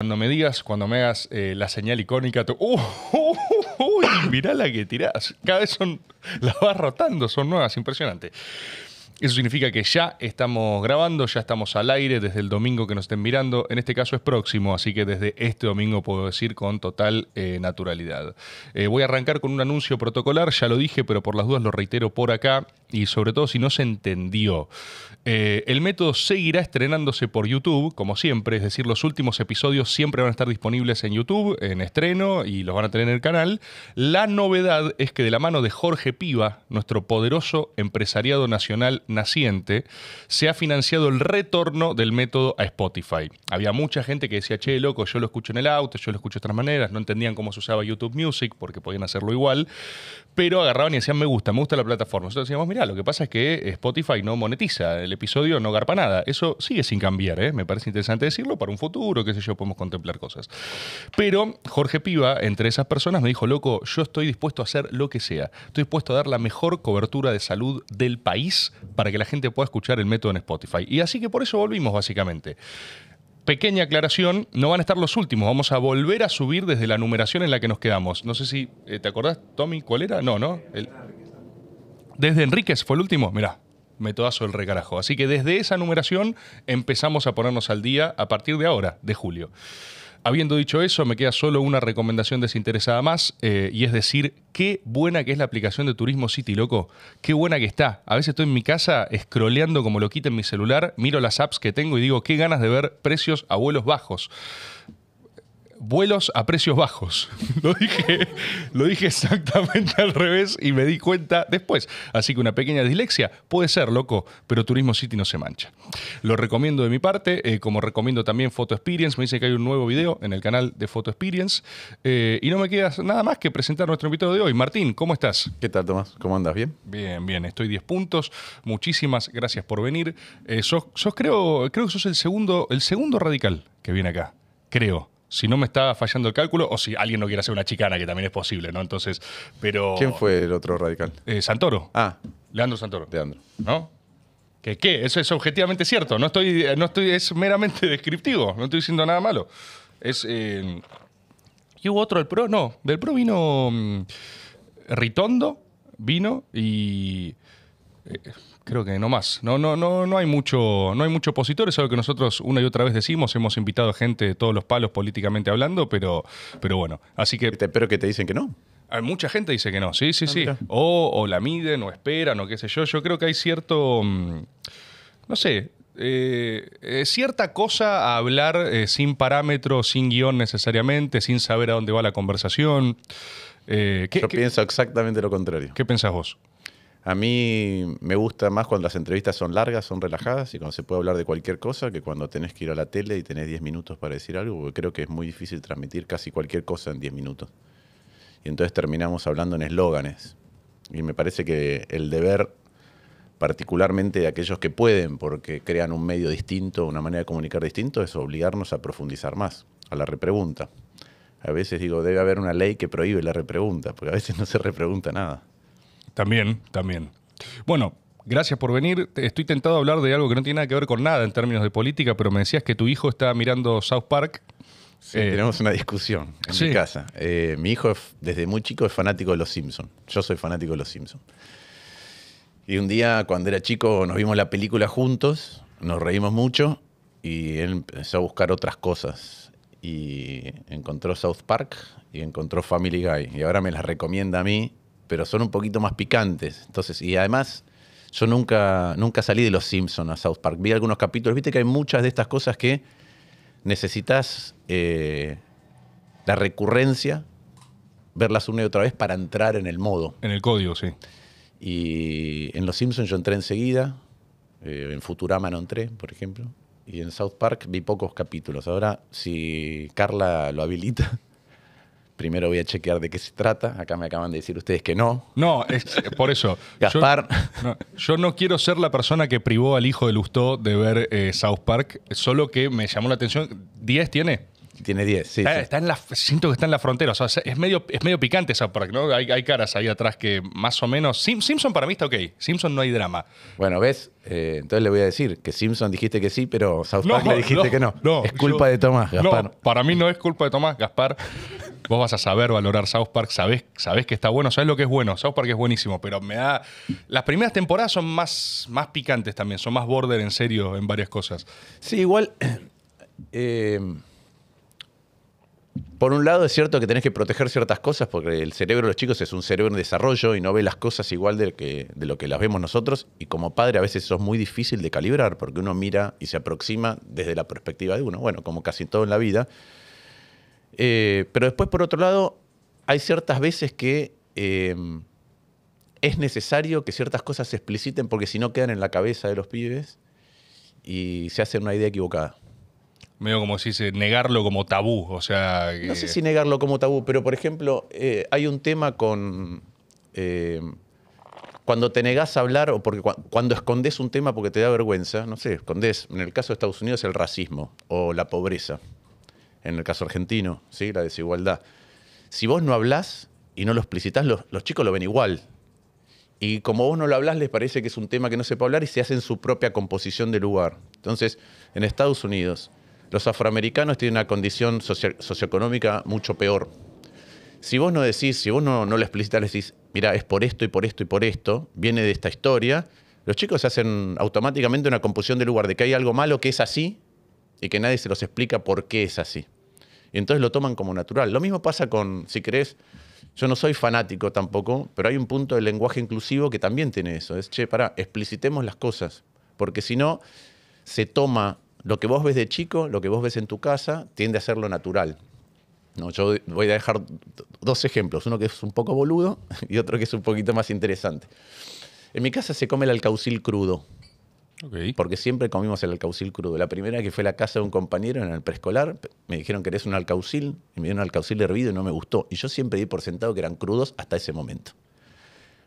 Cuando me digas, cuando me hagas la señal icónica, tú. mirá la que tirás. Cada vez son. Las vas rotando, son nuevas, impresionante. Eso significa que ya estamos grabando, ya estamos al aire desde el domingo que nos estén mirando. En este caso es próximo, así que desde este domingo puedo decir con total eh, naturalidad. Eh, voy a arrancar con un anuncio protocolar, ya lo dije, pero por las dudas lo reitero por acá y sobre todo si no se entendió. Eh, el método seguirá estrenándose por YouTube, como siempre, es decir, los últimos episodios siempre van a estar disponibles en YouTube, en estreno y los van a tener en el canal. La novedad es que de la mano de Jorge Piva, nuestro poderoso empresariado nacional, naciente, se ha financiado el retorno del método a Spotify. Había mucha gente que decía, che, loco, yo lo escucho en el auto, yo lo escucho de otras maneras, no entendían cómo se usaba YouTube Music porque podían hacerlo igual, pero agarraban y decían, me gusta, me gusta la plataforma. Nosotros decíamos, mira, lo que pasa es que Spotify no monetiza, el episodio no garpa nada. Eso sigue sin cambiar, ¿eh? me parece interesante decirlo, para un futuro, qué sé yo, podemos contemplar cosas. Pero Jorge Piva, entre esas personas, me dijo, loco, yo estoy dispuesto a hacer lo que sea, estoy dispuesto a dar la mejor cobertura de salud del país para que la gente pueda escuchar el método en Spotify. Y así que por eso volvimos básicamente. Pequeña aclaración, no van a estar los últimos, vamos a volver a subir desde la numeración en la que nos quedamos. No sé si eh, te acordás, Tommy, ¿cuál era? No, ¿no? Desde Enríquez fue el último, mirá metodazo el recarajo. Así que desde esa numeración empezamos a ponernos al día a partir de ahora, de julio. Habiendo dicho eso, me queda solo una recomendación desinteresada más, eh, y es decir, qué buena que es la aplicación de Turismo City, loco. Qué buena que está. A veces estoy en mi casa scrolleando como lo quita en mi celular, miro las apps que tengo y digo, qué ganas de ver precios a vuelos bajos vuelos a precios bajos. lo, dije, lo dije exactamente al revés y me di cuenta después. Así que una pequeña dislexia puede ser, loco, pero Turismo City no se mancha. Lo recomiendo de mi parte, eh, como recomiendo también Photo Experience. Me dice que hay un nuevo video en el canal de Photo Experience. Eh, y no me queda nada más que presentar nuestro invitado de hoy. Martín, ¿cómo estás? ¿Qué tal, Tomás? ¿Cómo andas? ¿Bien? Bien, bien. Estoy 10 puntos. Muchísimas gracias por venir. Eh, creo, creo que sos el segundo, el segundo radical que viene acá. Creo si no me está fallando el cálculo, o si alguien no quiere hacer una chicana, que también es posible, ¿no? Entonces, pero... ¿Quién fue el otro radical? Eh, Santoro. Ah. Leandro Santoro. Leandro. ¿No? ¿Qué, ¿Qué? Eso es objetivamente cierto. No estoy, eh, no estoy, es meramente descriptivo. No estoy diciendo nada malo. Es... Eh, ¿Y hubo otro del PRO? No, del PRO vino mm, Ritondo, vino y creo que no más. No, no, no, no hay mucho, no hay opositor, es algo que nosotros una y otra vez decimos, hemos invitado a gente de todos los palos políticamente hablando, pero, pero bueno, así que... Espero este, que te dicen que no. Ah, mucha gente dice que no, sí, sí, ah, sí. O, la miden, o esperan, o qué sé yo. Yo creo que hay cierto, mm, no sé, eh, eh, cierta cosa a hablar eh, sin parámetros, sin guión necesariamente, sin saber a dónde va la conversación. Yo pienso exactamente lo contrario. ¿Qué pensás vos? A mí me gusta más cuando las entrevistas son largas, son relajadas y cuando se puede hablar de cualquier cosa que cuando tenés que ir a la tele y tenés 10 minutos para decir algo, porque creo que es muy difícil transmitir casi cualquier cosa en 10 minutos. Y entonces terminamos hablando en eslóganes. Y me parece que el deber, particularmente de aquellos que pueden, porque crean un medio distinto, una manera de comunicar distinto, es obligarnos a profundizar más, a la repregunta. A veces digo, debe haber una ley que prohíbe la repregunta, porque a veces no se repregunta nada. También, también. Bueno, gracias por venir. Estoy tentado a hablar de algo que no tiene nada que ver con nada en términos de política, pero me decías que tu hijo está mirando South Park. Sí, eh, tenemos una discusión en mi casa. Eh, mi hijo desde muy chico es fanático de Los Simpsons. Yo soy fanático de Los Simpsons. Y un día cuando era chico nos vimos la película juntos, nos reímos mucho y él empezó a buscar otras cosas. Y encontró South Park y encontró Family Guy. Y ahora me las recomienda a mí pero son un poquito más picantes. Entonces, y además, yo nunca, nunca salí de Los Simpsons a South Park. Vi algunos capítulos, viste que hay muchas de estas cosas que necesitas eh, la recurrencia, verlas una y otra vez para entrar en el modo. En el código, sí. Y en Los Simpsons yo entré enseguida, eh, en Futurama no entré, por ejemplo, y en South Park vi pocos capítulos. Ahora, si Carla lo habilita, primero voy a chequear de qué se trata. Acá me acaban de decir ustedes que no. No, es, eh, por eso. Gaspar. Yo no, quiero ser la persona que privó al hijo de Lustó de ver eh, South Park, solo que me llamó la atención. ¿10 tiene? Tiene 10, sí. Está, en la, siento que está en la frontera. es medio, es medio picante South Park ¿no? Hay, caras ahí atrás que más o menos. Simpson para mí está ok. Simpson no hay drama. Bueno, ¿ves? Eh, entonces le voy a decir que Simpson dijiste que sí, pero South Park le dijiste que no. Es culpa de Tomás Gaspar. para mí no es culpa de Tomás Gaspar. Vos vas a saber valorar South Park, sabés, que está bueno, sabés lo que es bueno. South Park es buenísimo, pero me da. Las primeras temporadas son más, más picantes también, son más border en serio en varias cosas. Sí, igual. Eh, por un lado es cierto que tenés que proteger ciertas cosas porque el cerebro de los chicos es un cerebro en desarrollo y no ve las cosas igual de, lo que las vemos nosotros y como padre a veces eso es muy difícil de calibrar porque uno mira y se aproxima desde la perspectiva de uno, bueno, como casi todo en la vida. Eh, pero después por otro lado hay ciertas veces que em, es necesario que ciertas cosas se expliciten porque si no quedan en la cabeza de los pibes y se hace una idea equivocada medio como si se negarlo como tabú. O sea. No sé si negarlo como tabú, pero por ejemplo, eh, hay un tema con. Eh, cuando te negás a hablar o porque cuando escondes un tema porque te da vergüenza, no sé, escondes. En el caso de Estados Unidos, el racismo o la pobreza. En el caso argentino, ¿sí? la desigualdad. Si vos no hablás y no lo explicitas, los, chicos lo ven igual. Y como vos no lo hablas, les parece que es un tema que no se puede hablar y se hace en su propia composición de lugar. Entonces, en Estados Unidos, los afroamericanos tienen una condición socioeconómica mucho peor. Si vos no decís, si vos no, lo explicitas, le decís, mira, es por esto y por esto y por esto, viene de esta historia, los chicos hacen automáticamente una composición del lugar de que hay algo malo que es así y que nadie se los explica por qué es así. Y entonces lo toman como natural. Lo mismo pasa con, si crees, yo no soy fanático tampoco, pero hay un punto del lenguaje inclusivo que también tiene eso. Es, che, pará, explicitemos las cosas, porque si no, se toma lo que vos ves de chico, lo que vos ves en tu casa, tiende a ser lo natural. No, yo voy a dejar dos ejemplos, uno que es un poco boludo y otro que es un poquito más interesante. En mi casa se come el alcaucil crudo. Porque siempre comimos el alcaucil crudo. La primera que fue a la casa de un compañero en el preescolar, me dijeron que eres un alcaucil, y me dieron un alcaucil hervido y no me gustó. Y yo siempre di por sentado que eran crudos hasta ese momento.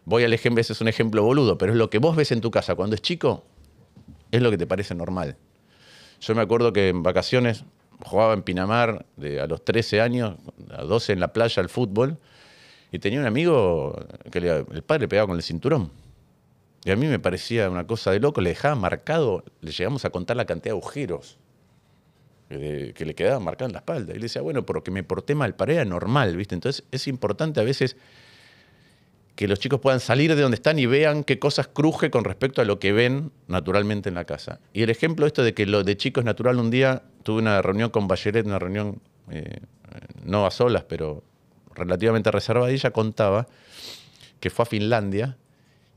Voy al ejemplo, ese es un ejemplo boludo, pero es lo que vos ves en tu casa cuando es chico, es lo que te parece normal. Yo me acuerdo que en vacaciones jugaba en Pinamar de, a los 13 años, a 12 en la playa al fútbol, y tenía un amigo que le, el padre le pegaba con el cinturón. Y a mí me parecía una cosa de loco, le dejaba marcado, le llegamos a contar la cantidad de agujeros que, le quedaban marcados en la espalda. Y le decía, bueno, porque me porté mal, para era normal, ¿viste? Entonces es importante a veces que los chicos puedan salir de donde están y vean qué cosas cruje con respecto a lo que ven naturalmente en la casa. Y el ejemplo esto de que lo de chicos natural, un día tuve una reunión con Bachelet, una reunión eh, no a solas, pero relativamente reservada, y ella contaba que fue a Finlandia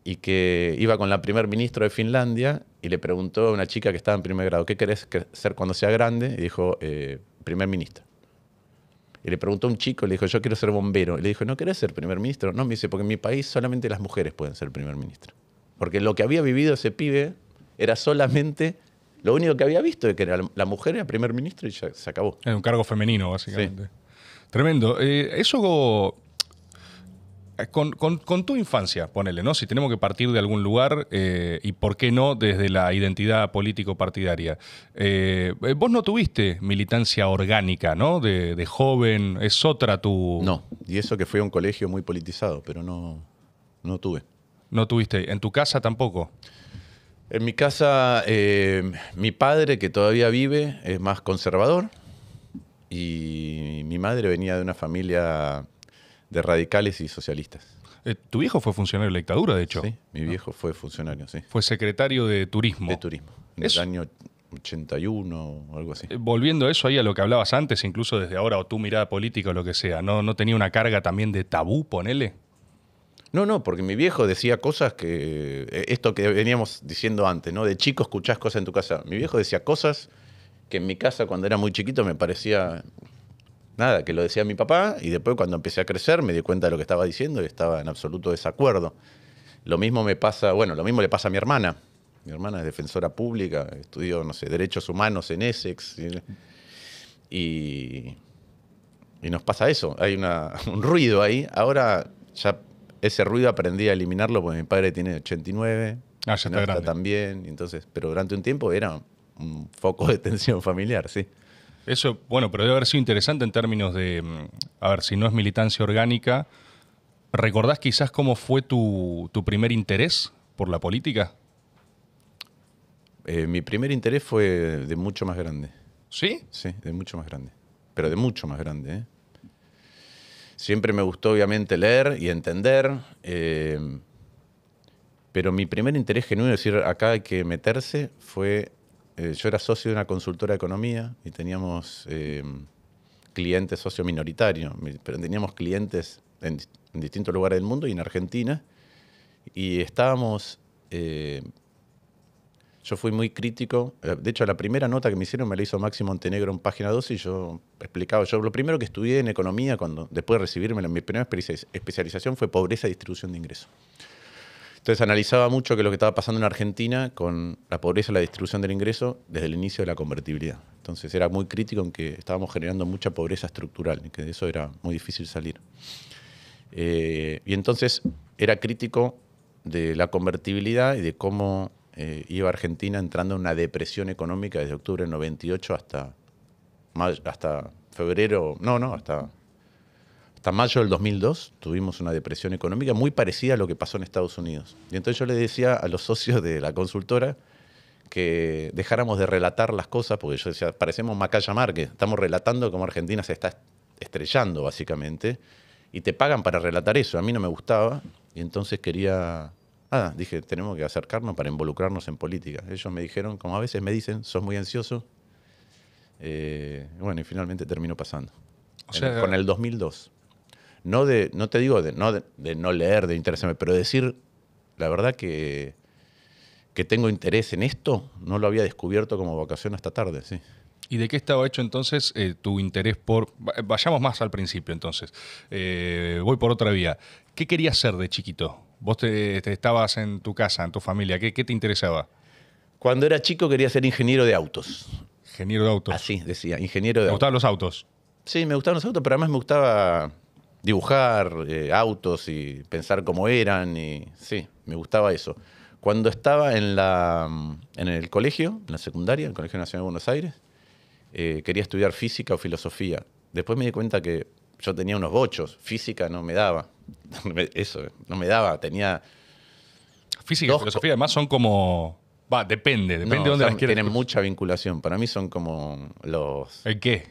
y que iba con la primer ministro de Finlandia y le preguntó a una chica que estaba en primer grado, ¿qué querés ser cuando sea grande? Y dijo, eh, primer ministro. Y le preguntó a un chico, le dijo, yo quiero ser bombero. Y le dijo, ¿no querés ser primer ministro? No, me dice, porque en mi país solamente las mujeres pueden ser primer ministro. Porque lo que había vivido ese pibe era solamente lo único que había visto, de que era la mujer era primer ministro y ya se acabó. Era un cargo femenino, básicamente. Tremendo. Eh, eso eh, con, tu infancia, ponele, ¿no? Si tenemos que partir de algún lugar, eh, y por qué no desde la identidad político-partidaria. Eh, vos no tuviste militancia orgánica, ¿no? De, joven, es otra tu. No, y eso que fue un colegio muy politizado, pero no, no tuve. No tuviste. ¿En tu casa tampoco? En mi casa, mi padre, que todavía vive, es más conservador. Y mi madre venía de una familia de radicales y socialistas. Eh, tu viejo fue funcionario de la dictadura, de hecho. Sí, mi ah. viejo fue funcionario, sí. Fue secretario de turismo. De turismo, en el año 81 o algo así. Eh, volviendo a eso, ahí a lo que hablabas antes, incluso desde ahora, o tu mirada política o lo que sea, ¿no, no tenía una carga también de tabú, ponele? No, no, porque mi viejo decía cosas que. Eh, esto que veníamos diciendo antes, ¿no? De chico escuchás cosas en tu casa. Mi viejo decía cosas que en mi casa, cuando era muy chiquito, me parecía nada, que lo decía mi papá y después cuando empecé a crecer me di cuenta de lo que estaba diciendo y estaba en absoluto desacuerdo. Lo mismo me pasa, bueno, lo mismo le pasa a mi hermana. Mi hermana es defensora pública, estudió, no sé, derechos humanos en Essex. Y, y, nos pasa eso, hay un ruido ahí. Ahora ya ese ruido aprendí a eliminarlo porque mi padre tiene 89, ah, ya también, entonces, pero durante un tiempo era un foco de tensión familiar, sí. Eso, bueno, pero debe haber sido interesante en términos de, mm, a ver, si no es militancia orgánica, ¿recordás quizás cómo fue tu, primer interés por la política? Eh, mi primer interés fue de mucho más grande. ¿Sí? Sí, de mucho más grande. Pero de mucho más grande. ¿eh? Siempre me gustó, obviamente, leer y entender. Eh, pero mi primer interés genuino, es decir, acá hay que meterse, fue eh, yo era socio de una consultora de economía y teníamos eh, clientes socio minoritario, pero teníamos clientes en, distintos lugares del mundo y en Argentina. Y estábamos. Eh, yo fui muy crítico. De hecho, la primera nota que me hicieron me la hizo Máximo Montenegro en página 12 y yo explicaba. Yo lo primero que estudié en economía, cuando después de recibirme, mi primera especialización fue pobreza y distribución de ingresos. Entonces analizaba mucho que lo que estaba pasando en Argentina con la pobreza y la distribución del ingreso desde el inicio de la convertibilidad. Entonces era muy crítico en que estábamos generando mucha pobreza estructural y que de eso era muy difícil salir. Eh, y entonces era crítico de la convertibilidad y de cómo eh, iba Argentina entrando en una depresión económica desde octubre del 98 hasta, hasta febrero, no, no, hasta hasta mayo del 2002 tuvimos una depresión económica muy parecida a lo que pasó en Estados Unidos. Y entonces yo le decía a los socios de la consultora que dejáramos de relatar las cosas, porque yo decía, parecemos Macaya que estamos relatando cómo Argentina se está estrellando básicamente, y te pagan para relatar eso, a mí no me gustaba, y entonces quería, ah, dije, tenemos que acercarnos para involucrarnos en política. Ellos me dijeron, como a veces me dicen, sos muy ansioso, eh, bueno, y finalmente terminó pasando. con el 2002 no de, no te digo de no, de, no leer, de interesarme, pero decir, la verdad que, que tengo interés en esto, no lo había descubierto como vocación hasta tarde, sí. ¿Y de qué estaba hecho entonces eh, tu interés por... Vayamos más al principio entonces. Eh, voy por otra vía. ¿Qué querías ser de chiquito? Vos te, estabas en tu casa, en tu familia. ¿Qué, te interesaba? Cuando era chico quería ser ingeniero de autos. Ingeniero de autos. Así decía, ingeniero de autos. gustaban los autos? Sí, me gustaban los autos, pero además me gustaba dibujar eh, autos y pensar cómo eran y sí, me gustaba eso. Cuando estaba en, la, mm, en el colegio, en la secundaria, en el Colegio Nacional de Buenos Aires, eh, quería estudiar física o filosofía. Después me di cuenta que yo tenía unos bochos, física no me daba, eso, no me daba, tenía... Física y filosofía además son como... Va, depende, depende de dónde las quieras. Tienen mucha vinculación, para mí son como los... ¿El qué?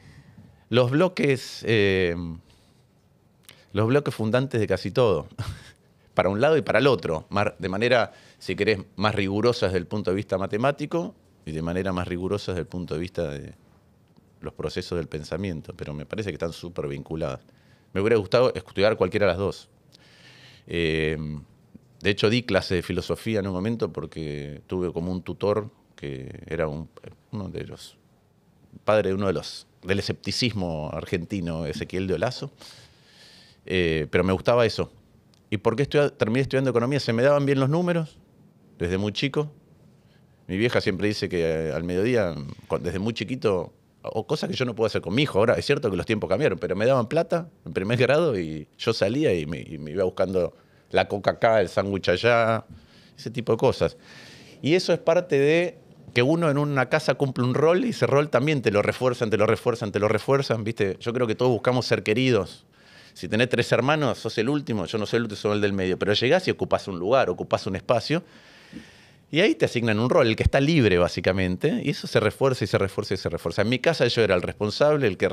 Los bloques... Eh, los bloques fundantes de casi todo, para un lado y para el otro, de manera, si querés, más rigurosa desde el punto de vista matemático y de manera más rigurosa desde el punto de vista de los procesos del pensamiento, pero me parece que están súper vinculadas. Me hubiera gustado estudiar cualquiera de las dos. Eh, de hecho, di clase de filosofía en un momento porque tuve como un tutor que era uno de los padre de uno de los del escepticismo argentino, Ezequiel de Olazo eh, pero me gustaba eso. ¿Y por qué terminé estudiando economía? Se me daban bien los números desde muy chico. Mi vieja siempre dice que eh, al mediodía, desde muy chiquito, o cosas que yo no puedo hacer con mi hijo. Ahora es cierto que los tiempos cambiaron, pero me daban plata en primer grado y yo salía y me, iba buscando la coca acá, el sándwich allá, ese tipo de cosas. Y eso es parte de que uno en una casa cumple un rol y ese rol también te lo refuerzan, te lo refuerzan, te lo refuerzan, ¿viste? Yo creo que todos buscamos ser queridos si tenés tres hermanos, sos el último, yo no soy el último, soy el del medio, pero llegás y ocupás un lugar, ocupás un espacio, y ahí te asignan un rol, el que está libre básicamente, y eso se refuerza y se refuerza y se refuerza. En mi casa yo era el responsable, el que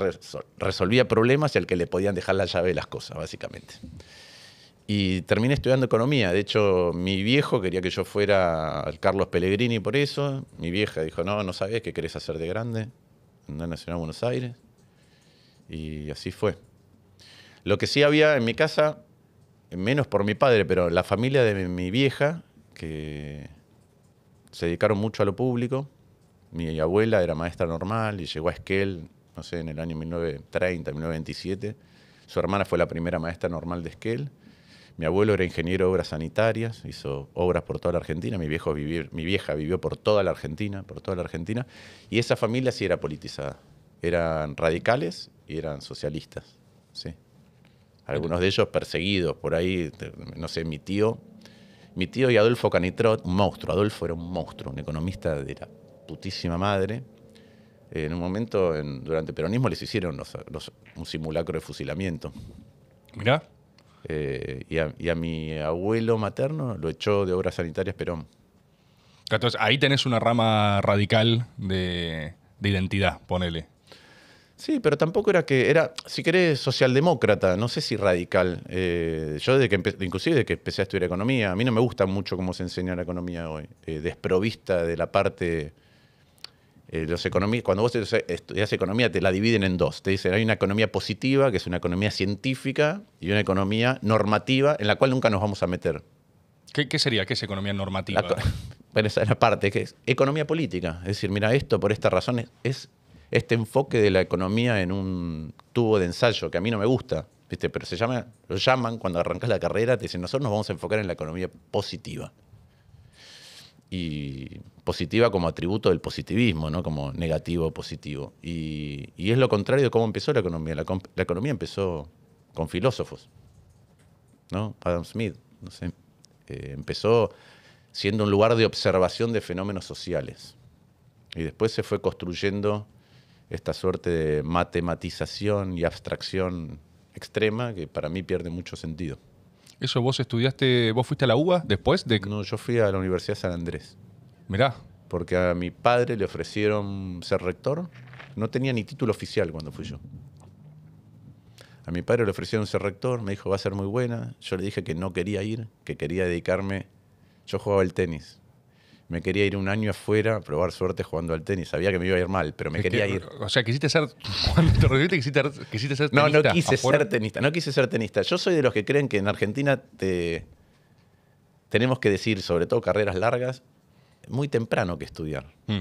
resolvía problemas y el que le podían dejar la llave de las cosas, básicamente. Y terminé estudiando economía. De hecho, mi viejo quería que yo fuera al Carlos Pellegrini por eso. Mi vieja dijo, no, no sabes qué querés hacer de grande. Andá a Nacional Buenos Aires. Y así fue. Lo que sí había en mi casa, menos por mi padre, pero la familia de mi vieja, que se dedicaron mucho a lo público. Mi abuela era maestra normal y llegó a Esquel, no sé, en el año 1930, 1927. Su hermana fue la primera maestra normal de Esquel. Mi abuelo era ingeniero de obras sanitarias, hizo obras por toda la Argentina. Mi, mi vieja vivió por toda la Argentina, por toda la Argentina. Y esa familia sí era politizada. Eran radicales y eran socialistas. Sí algunos de ellos perseguidos por ahí, no sé, mi tío. Mi tío y Adolfo Canitrot, un monstruo. Adolfo era un monstruo, un economista de la putísima madre. En un momento, durante el peronismo, les hicieron un simulacro de fusilamiento. Mirá. Eh, y, a, mi abuelo materno lo echó de obras sanitarias Perón. Entonces, ahí tenés una rama radical de identidad, ponele. Sí, pero tampoco era que era, si querés, socialdemócrata, no sé si radical. Eh, yo desde que inclusive desde que empecé a estudiar economía, a mí no me gusta mucho cómo se enseña la economía hoy, eh, desprovista de la parte eh, los cuando vos estudias economía, te la dividen en dos. Te dicen, hay una economía positiva, que es una economía científica, y una economía normativa, en la cual nunca nos vamos a meter. ¿Qué, sería? ¿Qué es economía normativa? bueno, esa es la parte, que es economía política. Es decir, mira, esto por estas razones es este enfoque de la economía en un tubo de ensayo, que a mí no me gusta, ¿viste? pero se llama, lo llaman cuando arrancas la carrera, te dicen, nosotros nos vamos a enfocar en la economía positiva. Y positiva como atributo del positivismo, ¿no? como negativo positivo. Y, es lo contrario de cómo empezó la economía. La, economía empezó con filósofos. ¿no? Adam Smith, no sé, eh, empezó siendo un lugar de observación de fenómenos sociales. Y después se fue construyendo esta suerte de matematización y abstracción extrema que para mí pierde mucho sentido. ¿Eso vos estudiaste, vos fuiste a la UBA después de...? No, yo fui a la Universidad San Andrés. Mirá. Porque a mi padre le ofrecieron ser rector. No tenía ni título oficial cuando fui yo. A mi padre le ofrecieron ser rector, me dijo, va a ser muy buena. Yo le dije que no quería ir, que quería dedicarme... Yo jugaba el tenis me quería ir un año afuera a probar suerte jugando al tenis. Sabía que me iba a ir mal, pero me quería ir. O sea, quisiste ser. Cuando te recibiste, quisiste, quisiste, ser tenista. No, no quise ser tenista. No quise ser tenista. Yo soy de los que creen que en Argentina te, tenemos que decir, sobre todo carreras largas, muy temprano que estudiar. Mm.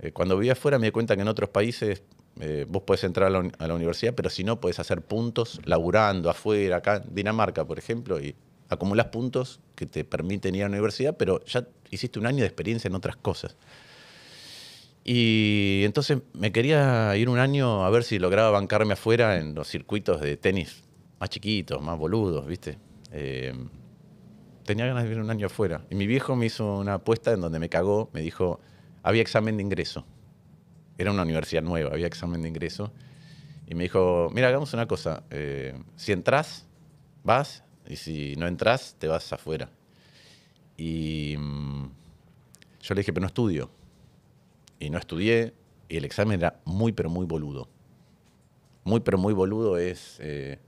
Eh, cuando vivía afuera me di cuenta que en otros países eh, vos podés entrar a la, universidad, pero si no, podés hacer puntos laburando afuera, acá en Dinamarca, por ejemplo, y acumulas puntos que te permiten ir a la universidad, pero ya hiciste un año de experiencia en otras cosas. Y entonces me quería ir un año a ver si lograba bancarme afuera en los circuitos de tenis más chiquitos, más boludos, ¿viste? Eh, tenía ganas de ir un año afuera. Y mi viejo me hizo una apuesta en donde me cagó, me dijo, había examen de ingreso. Era una universidad nueva, había examen de ingreso. Y me dijo, mira, hagamos una cosa, eh, si entras, vas, y si no entras, te vas afuera. Y mm, yo le dije, pero no estudio. Y no estudié. Y el examen era muy, pero muy boludo. Muy, pero muy boludo es... Eh,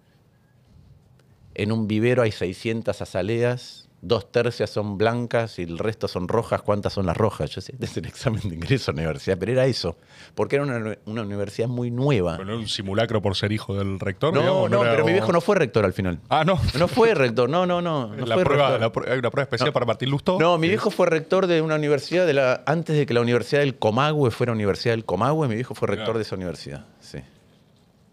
en un vivero hay 600 azaleas dos tercias son blancas y el resto son rojas, ¿cuántas son las rojas? Yo sé. es el examen de ingreso a la universidad, pero era eso, porque era una, universidad muy nueva. no era un simulacro por ser hijo del rector? No, no, no pero mi viejo no fue rector al final. Ah, no. No fue rector, no, no, no. ¿Hay una prueba especial para Martín Lusto? No, mi viejo fue rector de una universidad, de la, antes de que la Universidad del Comagüe fuera Universidad del Comahue, mi viejo fue rector de esa universidad, sí.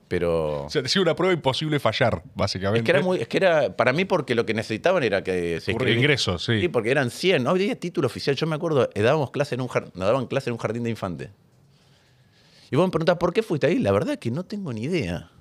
Pero... O sea, te una prueba imposible fallar, básicamente. Es que, era muy, es que era, para mí, porque lo que necesitaban era que se Por ingresos, sí. Sí, porque eran 100. No había título oficial. Yo me acuerdo, eh, dábamos clase en un nos daban clase en un jardín de infantes. Y vos me preguntás, ¿por qué fuiste ahí? La verdad es que no tengo ni idea.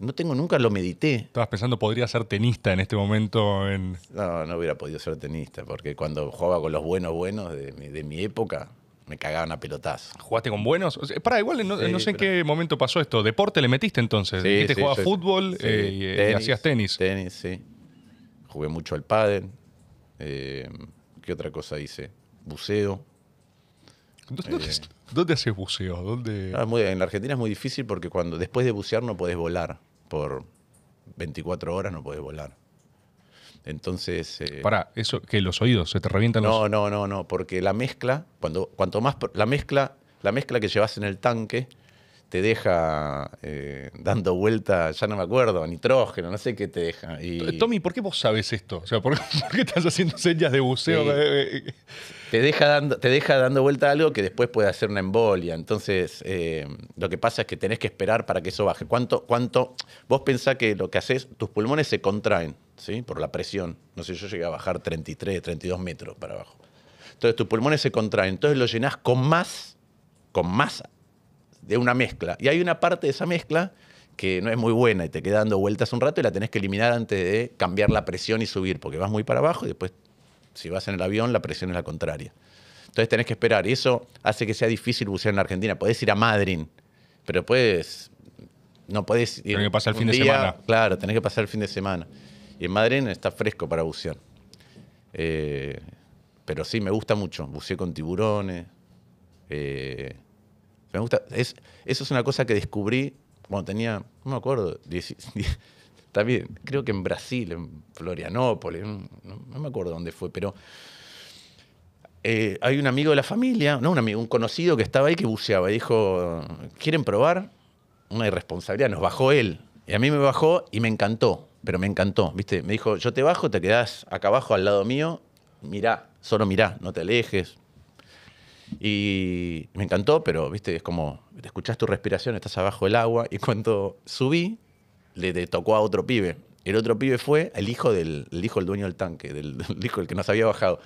No tengo, nunca lo medité. Estabas pensando, podría ser tenista en este momento. En... No, no hubiera podido ser tenista, porque cuando jugaba con los buenos buenos de mi época, me cagaban a pelotazos. ¿Jugaste con buenos? para, igual no, sé en qué momento pasó esto. ¿Deporte le metiste entonces? Sí, Te fútbol eh, y eh, hacías tenis. Tenis, sí. Jugué mucho al pádel. Eh, ¿Qué otra cosa hice? Buceo. Eh, ¿Dónde, haces buceo? ¿Dónde... Ah, en la Argentina es muy difícil porque cuando después de bucear no podés volar. Por 24 horas no podés volar. Entonces. Eh, para, eso, que los oídos, se te revientan no, los. No, no, no, no, porque la mezcla, cuando, cuanto más la mezcla, la mezcla que llevas en el tanque te deja eh, dando vuelta, ya no me acuerdo, nitrógeno, no sé qué te deja. Y... Tommy, ¿por qué vos sabes esto? O sea, ¿por, qué estás haciendo señas de buceo? Eh, te, deja dando, te deja dando vuelta algo que después puede hacer una embolia. Entonces, lo que pasa es que tenés que esperar para que eso baje. ¿Cuánto, cuánto? Vos pensás que lo que haces, tus pulmones se contraen por la presión. No sé, yo llegué a bajar 33, 32 metros para abajo. Entonces tus pulmones se contraen, entonces lo llenas con más, con masa de una mezcla. Y hay una parte de esa mezcla que no es muy buena y te queda dando vueltas un rato y la tenés que eliminar antes de cambiar la presión y subir, porque vas muy para abajo y después si vas en el avión la presión es la contraria. Entonces tenés que esperar y eso hace que sea difícil bucear en Argentina. Podés ir a Madrid, pero puedes no podés ir. Tienes que pasar el fin de semana. Claro, tenés que pasar el fin de semana. Y en Madrid está fresco para bucear. Eh, pero sí, me gusta mucho. Buceé con tiburones. Eh, me gusta. Es, eso es una cosa que descubrí cuando tenía, no me acuerdo, también, creo que en Brasil, en Florianópolis, no, me acuerdo dónde fue, pero eh, hay un amigo de la familia, no un amigo, un conocido que estaba ahí que buceaba y dijo, ¿quieren probar? Una irresponsabilidad, nos bajó él. Y a mí me bajó y me encantó pero me encantó, ¿viste? Me dijo, yo te bajo, te quedás acá abajo al lado mío, mirá, solo mirá, no te alejes. Y me encantó, pero, ¿viste? Es como, te escuchás tu respiración, estás abajo del agua, y cuando subí, le, tocó a otro pibe. El otro pibe fue el hijo del hijo del dueño del tanque, del, hijo del que nos había bajado.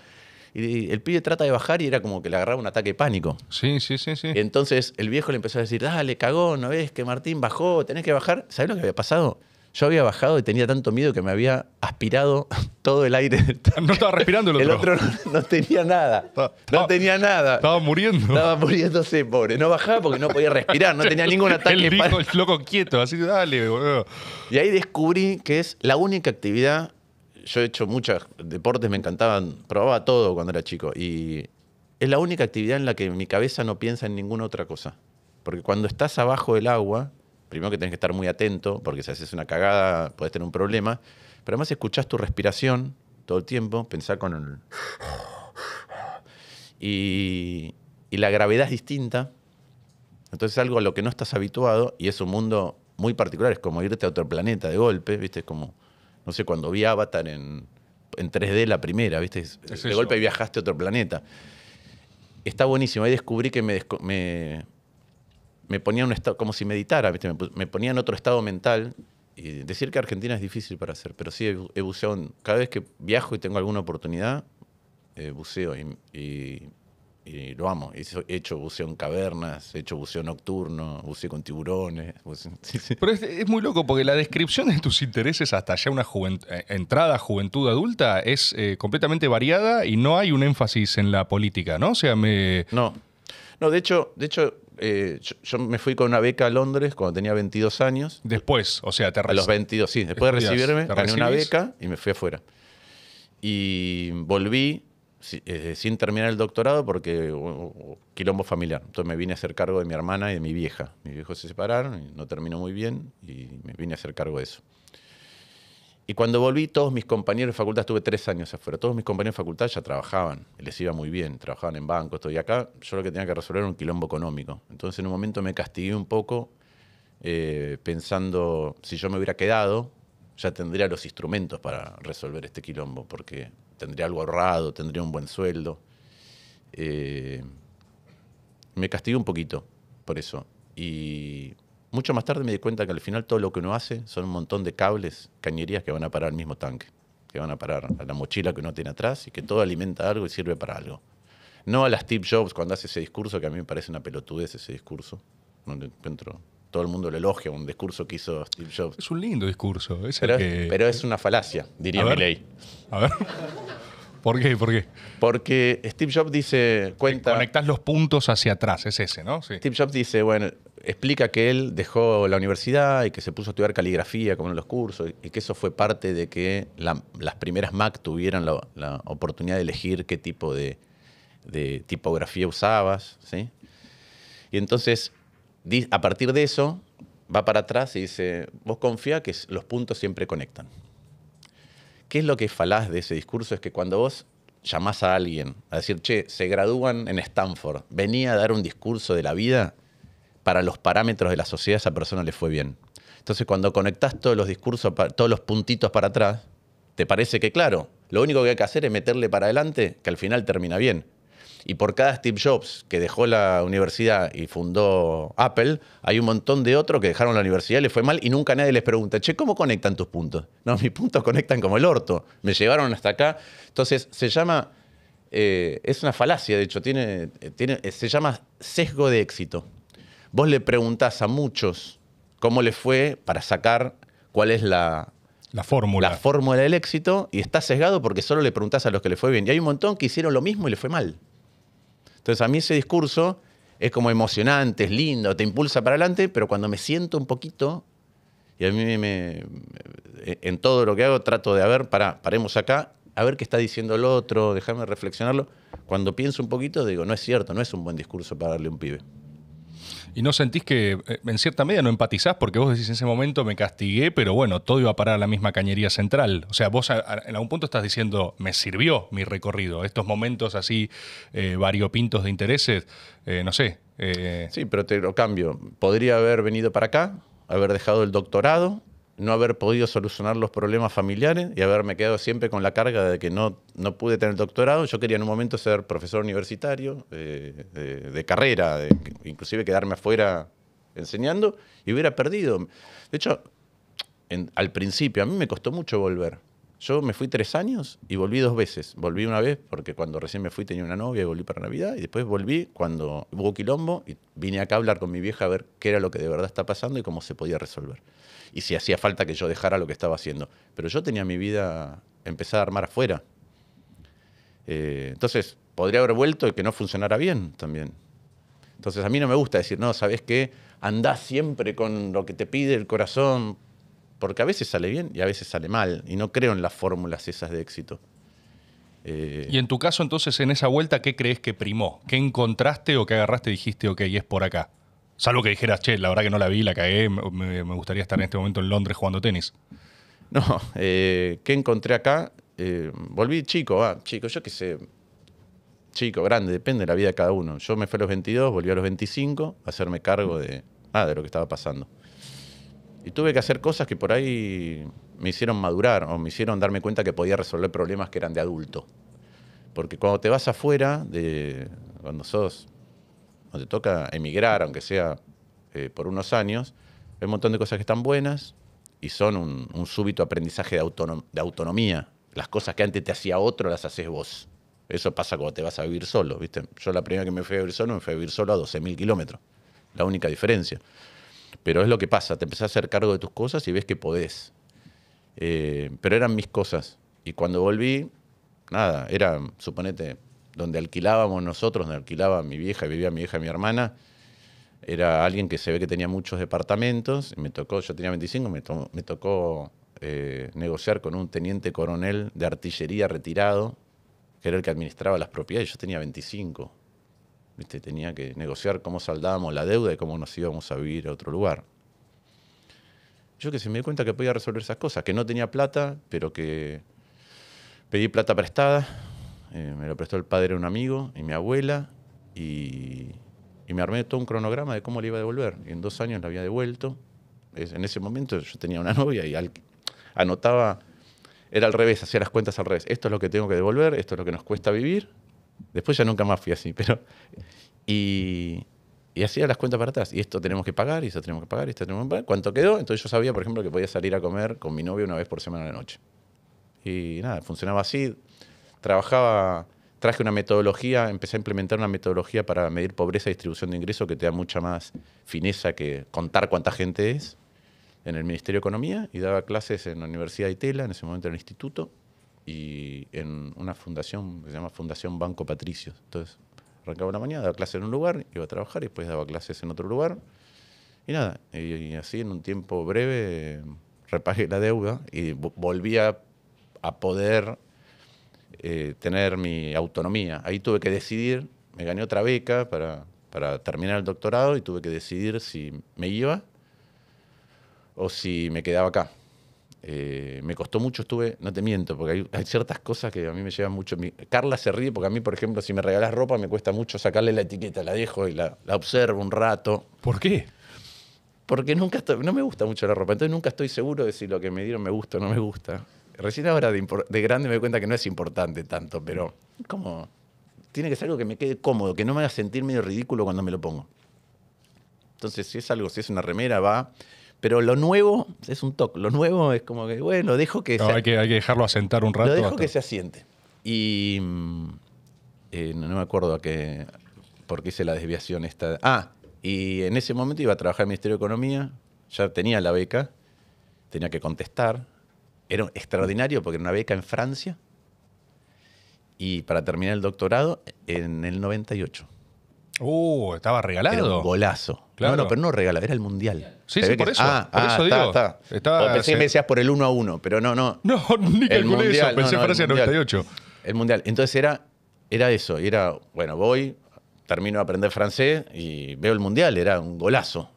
Y el pibe trata de bajar y era como que le agarraba un ataque de pánico. Sí, sí, sí, sí. entonces el viejo le empezó a decir, dale, cagón, ¿no ves que Martín bajó? Tenés que bajar. ¿Sabés lo que había pasado? Yo había bajado y tenía tanto miedo que me había aspirado todo el aire del No estaba respirando el otro. El otro no, tenía nada. no tenía nada. Estaba muriendo. Estaba muriéndose, pobre. No bajaba porque no podía respirar, no tenía ningún ataque. Él dijo, el loco quieto, así, dale, boludo. Y ahí descubrí que es la única actividad yo he hecho muchos deportes, me encantaban, probaba todo cuando era chico. Y es la única actividad en la que mi cabeza no piensa en ninguna otra cosa. Porque cuando estás abajo del agua, Primero que tenés que estar muy atento, porque si haces una cagada podés tener un problema. Pero además escuchás tu respiración todo el tiempo, pensar con el... Y, la gravedad es distinta. Entonces es algo a lo que no estás habituado y es un mundo muy particular, es como irte a otro planeta de golpe, ¿viste? como, no sé, cuando vi Avatar en, 3D la primera, ¿viste? de golpe viajaste a otro planeta. Está buenísimo, ahí descubrí que me, me ponía en un estado, como si meditara, me ponía en otro estado mental. Y decir que Argentina es difícil para hacer, pero sí he, buceado, cada vez que viajo y tengo alguna oportunidad, eh, buceo y, lo amo. He hecho buceo en cavernas, he hecho buceo nocturno, buceo con tiburones. Pero es, muy loco porque la descripción de tus intereses hasta ya una eh, entrada a juventud adulta es eh, completamente variada y no hay un énfasis en la política, ¿no? O sea, me... No, no de hecho, de hecho eh, yo, me fui con una beca a Londres cuando tenía 22 años. Después, o sea, A los 22, sí. Después de recibirme, gané una beca y me fui afuera. Y volví eh, sin terminar el doctorado porque quilombo familiar. Entonces me vine a hacer cargo de mi hermana y de mi vieja. Mis viejos se separaron, y no terminó muy bien y me vine a hacer cargo de eso. Y cuando volví, todos mis compañeros de facultad, estuve tres años afuera, todos mis compañeros de facultad ya trabajaban, les iba muy bien, trabajaban en bancos, todo. Y acá yo lo que tenía que resolver era un quilombo económico. Entonces en un momento me castigué un poco eh, pensando, si yo me hubiera quedado, ya tendría los instrumentos para resolver este quilombo, porque tendría algo ahorrado, tendría un buen sueldo. Eh, me castigué un poquito por eso. Y mucho más tarde me di cuenta que al final todo lo que uno hace son un montón de cables, cañerías que van a parar al mismo tanque, que van a parar a la mochila que uno tiene atrás y que todo alimenta algo y sirve para algo. No a la Steve Jobs cuando hace ese discurso, que a mí me parece una pelotudez ese discurso. Todo el mundo le elogia un discurso que hizo Steve Jobs. Es un lindo discurso. pero, es una falacia, diría mi ley. A ver. ¿Por qué? Porque Steve Jobs dice, cuenta... Conectas los puntos hacia atrás, es ese, ¿no? Steve Jobs dice, bueno, explica que él dejó la universidad y que se puso a estudiar caligrafía como en los cursos y que eso fue parte de que las primeras Mac tuvieran la, oportunidad de elegir qué tipo de, de tipografía usabas, ¿sí? Y entonces, a partir de eso, va para atrás y dice, vos confía que los puntos siempre conectan. ¿Qué es lo que falás de ese discurso? Es que cuando vos llamás a alguien a decir, che, se gradúan en Stanford, venía a dar un discurso de la vida, para los parámetros de la sociedad esa persona le fue bien. Entonces, cuando conectás todos los discursos, todos los puntitos para atrás, te parece que, claro, lo único que hay que hacer es meterle para adelante, que al final termina bien. Y por cada Steve Jobs que dejó la universidad y fundó Apple, hay un montón de otros que dejaron la universidad, les fue mal y nunca nadie les pregunta, che, ¿cómo conectan tus puntos? No, mis puntos conectan como el orto. Me llevaron hasta acá. Entonces, se llama, eh, es una falacia, de hecho, tiene, tiene, se llama sesgo de éxito. Vos le preguntás a muchos cómo les fue para sacar cuál es la, la fórmula. La fórmula del éxito y está sesgado porque solo le preguntás a los que le fue bien. Y hay un montón que hicieron lo mismo y le fue mal. Entonces a mí ese discurso es como emocionante, es lindo, te impulsa para adelante, pero cuando me siento un poquito, y a mí me, en todo lo que hago trato de, haber, ver, para, paremos acá, a ver qué está diciendo el otro, déjame reflexionarlo. Cuando pienso un poquito, digo, no es cierto, no es un buen discurso para darle un pibe. ¿Y no sentís que eh, en cierta medida no empatizás? Porque vos decís en ese momento me castigué, pero bueno, todo iba a parar a la misma cañería central. O sea, vos en algún punto estás diciendo, me sirvió mi recorrido. Estos momentos así varios eh, variopintos de intereses, eh, no sé. sí, pero te lo cambio. Podría haber venido para acá, haber dejado el doctorado no haber podido solucionar los problemas familiares y haberme quedado siempre con la carga de que no, pude tener doctorado. Yo quería en un momento ser profesor universitario eh, de carrera, inclusive quedarme afuera enseñando y hubiera perdido. De hecho, al principio a mí me costó mucho volver. Yo me fui tres años y volví dos veces. Volví una vez porque cuando recién me fui tenía una novia y volví para Navidad. Y después volví cuando hubo quilombo y vine acá a hablar con mi vieja a ver qué era lo que de verdad está pasando y cómo se podía resolver y si hacía falta que yo dejara lo que estaba haciendo. Pero yo tenía mi vida empezada a armar afuera. Eh, entonces, podría haber vuelto y que no funcionara bien también. Entonces, a mí no me gusta decir, no, ¿sabes qué? Andás siempre con lo que te pide el corazón, porque a veces sale bien y a veces sale mal, y no creo en las fórmulas esas de éxito. Eh, y en tu caso, entonces, en esa vuelta, ¿qué crees que primó? ¿Qué encontraste o qué agarraste y dijiste, ok, es por acá? Salvo que dijeras, che, la verdad que no la vi, la cagué, me, gustaría estar en este momento en Londres jugando tenis. No, eh, ¿qué encontré acá? Eh, volví chico, chico, yo qué sé, chico, grande, depende de la vida de cada uno. Yo me fui a los 22, volví a los 25 a hacerme cargo de, ah, de lo que estaba pasando. Y tuve que hacer cosas que por ahí me hicieron madurar o me hicieron darme cuenta que podía resolver problemas que eran de adulto. Porque cuando te vas afuera, de, cuando sos te toca emigrar, aunque sea eh, por unos años, hay un montón de cosas que están buenas y son un, súbito aprendizaje de, autonomía. Las cosas que antes te hacía otro las haces vos. Eso pasa cuando te vas a vivir solo, ¿viste? Yo la primera que me fui a vivir solo, me fui a vivir solo a 12.000 kilómetros. La única diferencia. Pero es lo que pasa, te empezás a hacer cargo de tus cosas y ves que podés. Eh, pero eran mis cosas. Y cuando volví, nada, era, suponete, donde alquilábamos nosotros, donde alquilaba mi vieja, y vivía mi vieja y mi hermana, era alguien que se ve que tenía muchos departamentos, y me tocó, yo tenía 25, me, tocó eh, negociar con un teniente coronel de artillería retirado, que era el que administraba las propiedades, yo tenía 25. Tenía que negociar cómo saldábamos la deuda y cómo nos íbamos a vivir a otro lugar. Yo que se me di cuenta que podía resolver esas cosas, que no tenía plata, pero que pedí plata prestada, eh, me lo prestó el padre de un amigo y mi abuela, y, me armé todo un cronograma de cómo le iba a devolver. Y en dos años la había devuelto. en ese momento yo tenía una novia y anotaba, era al revés, hacía las cuentas al revés. Esto es lo que tengo que devolver, esto es lo que nos cuesta vivir. Después ya nunca más fui así, pero... Y, y hacía las cuentas para atrás. Y esto tenemos que pagar, y esto tenemos que pagar, y esto tenemos que pagar. ¿Cuánto quedó? Entonces yo sabía, por ejemplo, que podía salir a comer con mi novia una vez por semana a la noche. Y nada, funcionaba así trabajaba, traje una metodología, empecé a implementar una metodología para medir pobreza y distribución de ingresos que te da mucha más fineza que contar cuánta gente es en el Ministerio de Economía y daba clases en la Universidad de Itela, en ese momento en el instituto, y en una fundación que se llama Fundación Banco Patricio. Entonces, arrancaba una mañana, daba clases en un lugar, iba a trabajar, y después daba clases en otro lugar. Y nada, y, así en un tiempo breve repagué la deuda y volvía a poder eh, tener mi autonomía. Ahí tuve que decidir, me gané otra beca para, terminar el doctorado y tuve que decidir si me iba o si me quedaba acá. Eh, me costó mucho, estuve, no te miento, porque hay, ciertas cosas que a mí me llevan mucho. Carla se ríe porque a mí, por ejemplo, si me regalas ropa, me cuesta mucho sacarle la etiqueta, la dejo y la, observo un rato. ¿Por qué? Porque nunca no me gusta mucho la ropa, entonces nunca estoy seguro de si lo que me dieron me gusta o no me gusta. Recién ahora de, grande me doy cuenta que no es importante tanto, pero como tiene que ser algo que me quede cómodo, que no me haga sentir medio ridículo cuando me lo pongo. Entonces, si es algo, si es una remera, va. Pero lo nuevo es un toque. Lo nuevo es como que, bueno, dejo que. se, hay, que hay que dejarlo asentar un rato. Lo dejo que se asiente. Y. Mm, eh, no, me acuerdo a qué. ¿Por qué hice la desviación esta? Ah, y en ese momento iba a trabajar en el Ministerio de Economía. Ya tenía la beca. Tenía que contestar era extraordinario porque era una beca en Francia y para terminar el doctorado en el 98. Uh, estaba regalado. Era un golazo. No, no, pero no regalado, era el mundial. Sí, sí, por eso. Ah, por eso está, ah, digo. Está. Estaba, pensé que me decías por el 1 a 1, pero no, no. No, ni el eso. Pensé en no, Francia el 98. El mundial. Entonces era, era eso. Era, bueno, voy, termino de aprender francés y veo el mundial. Era un golazo.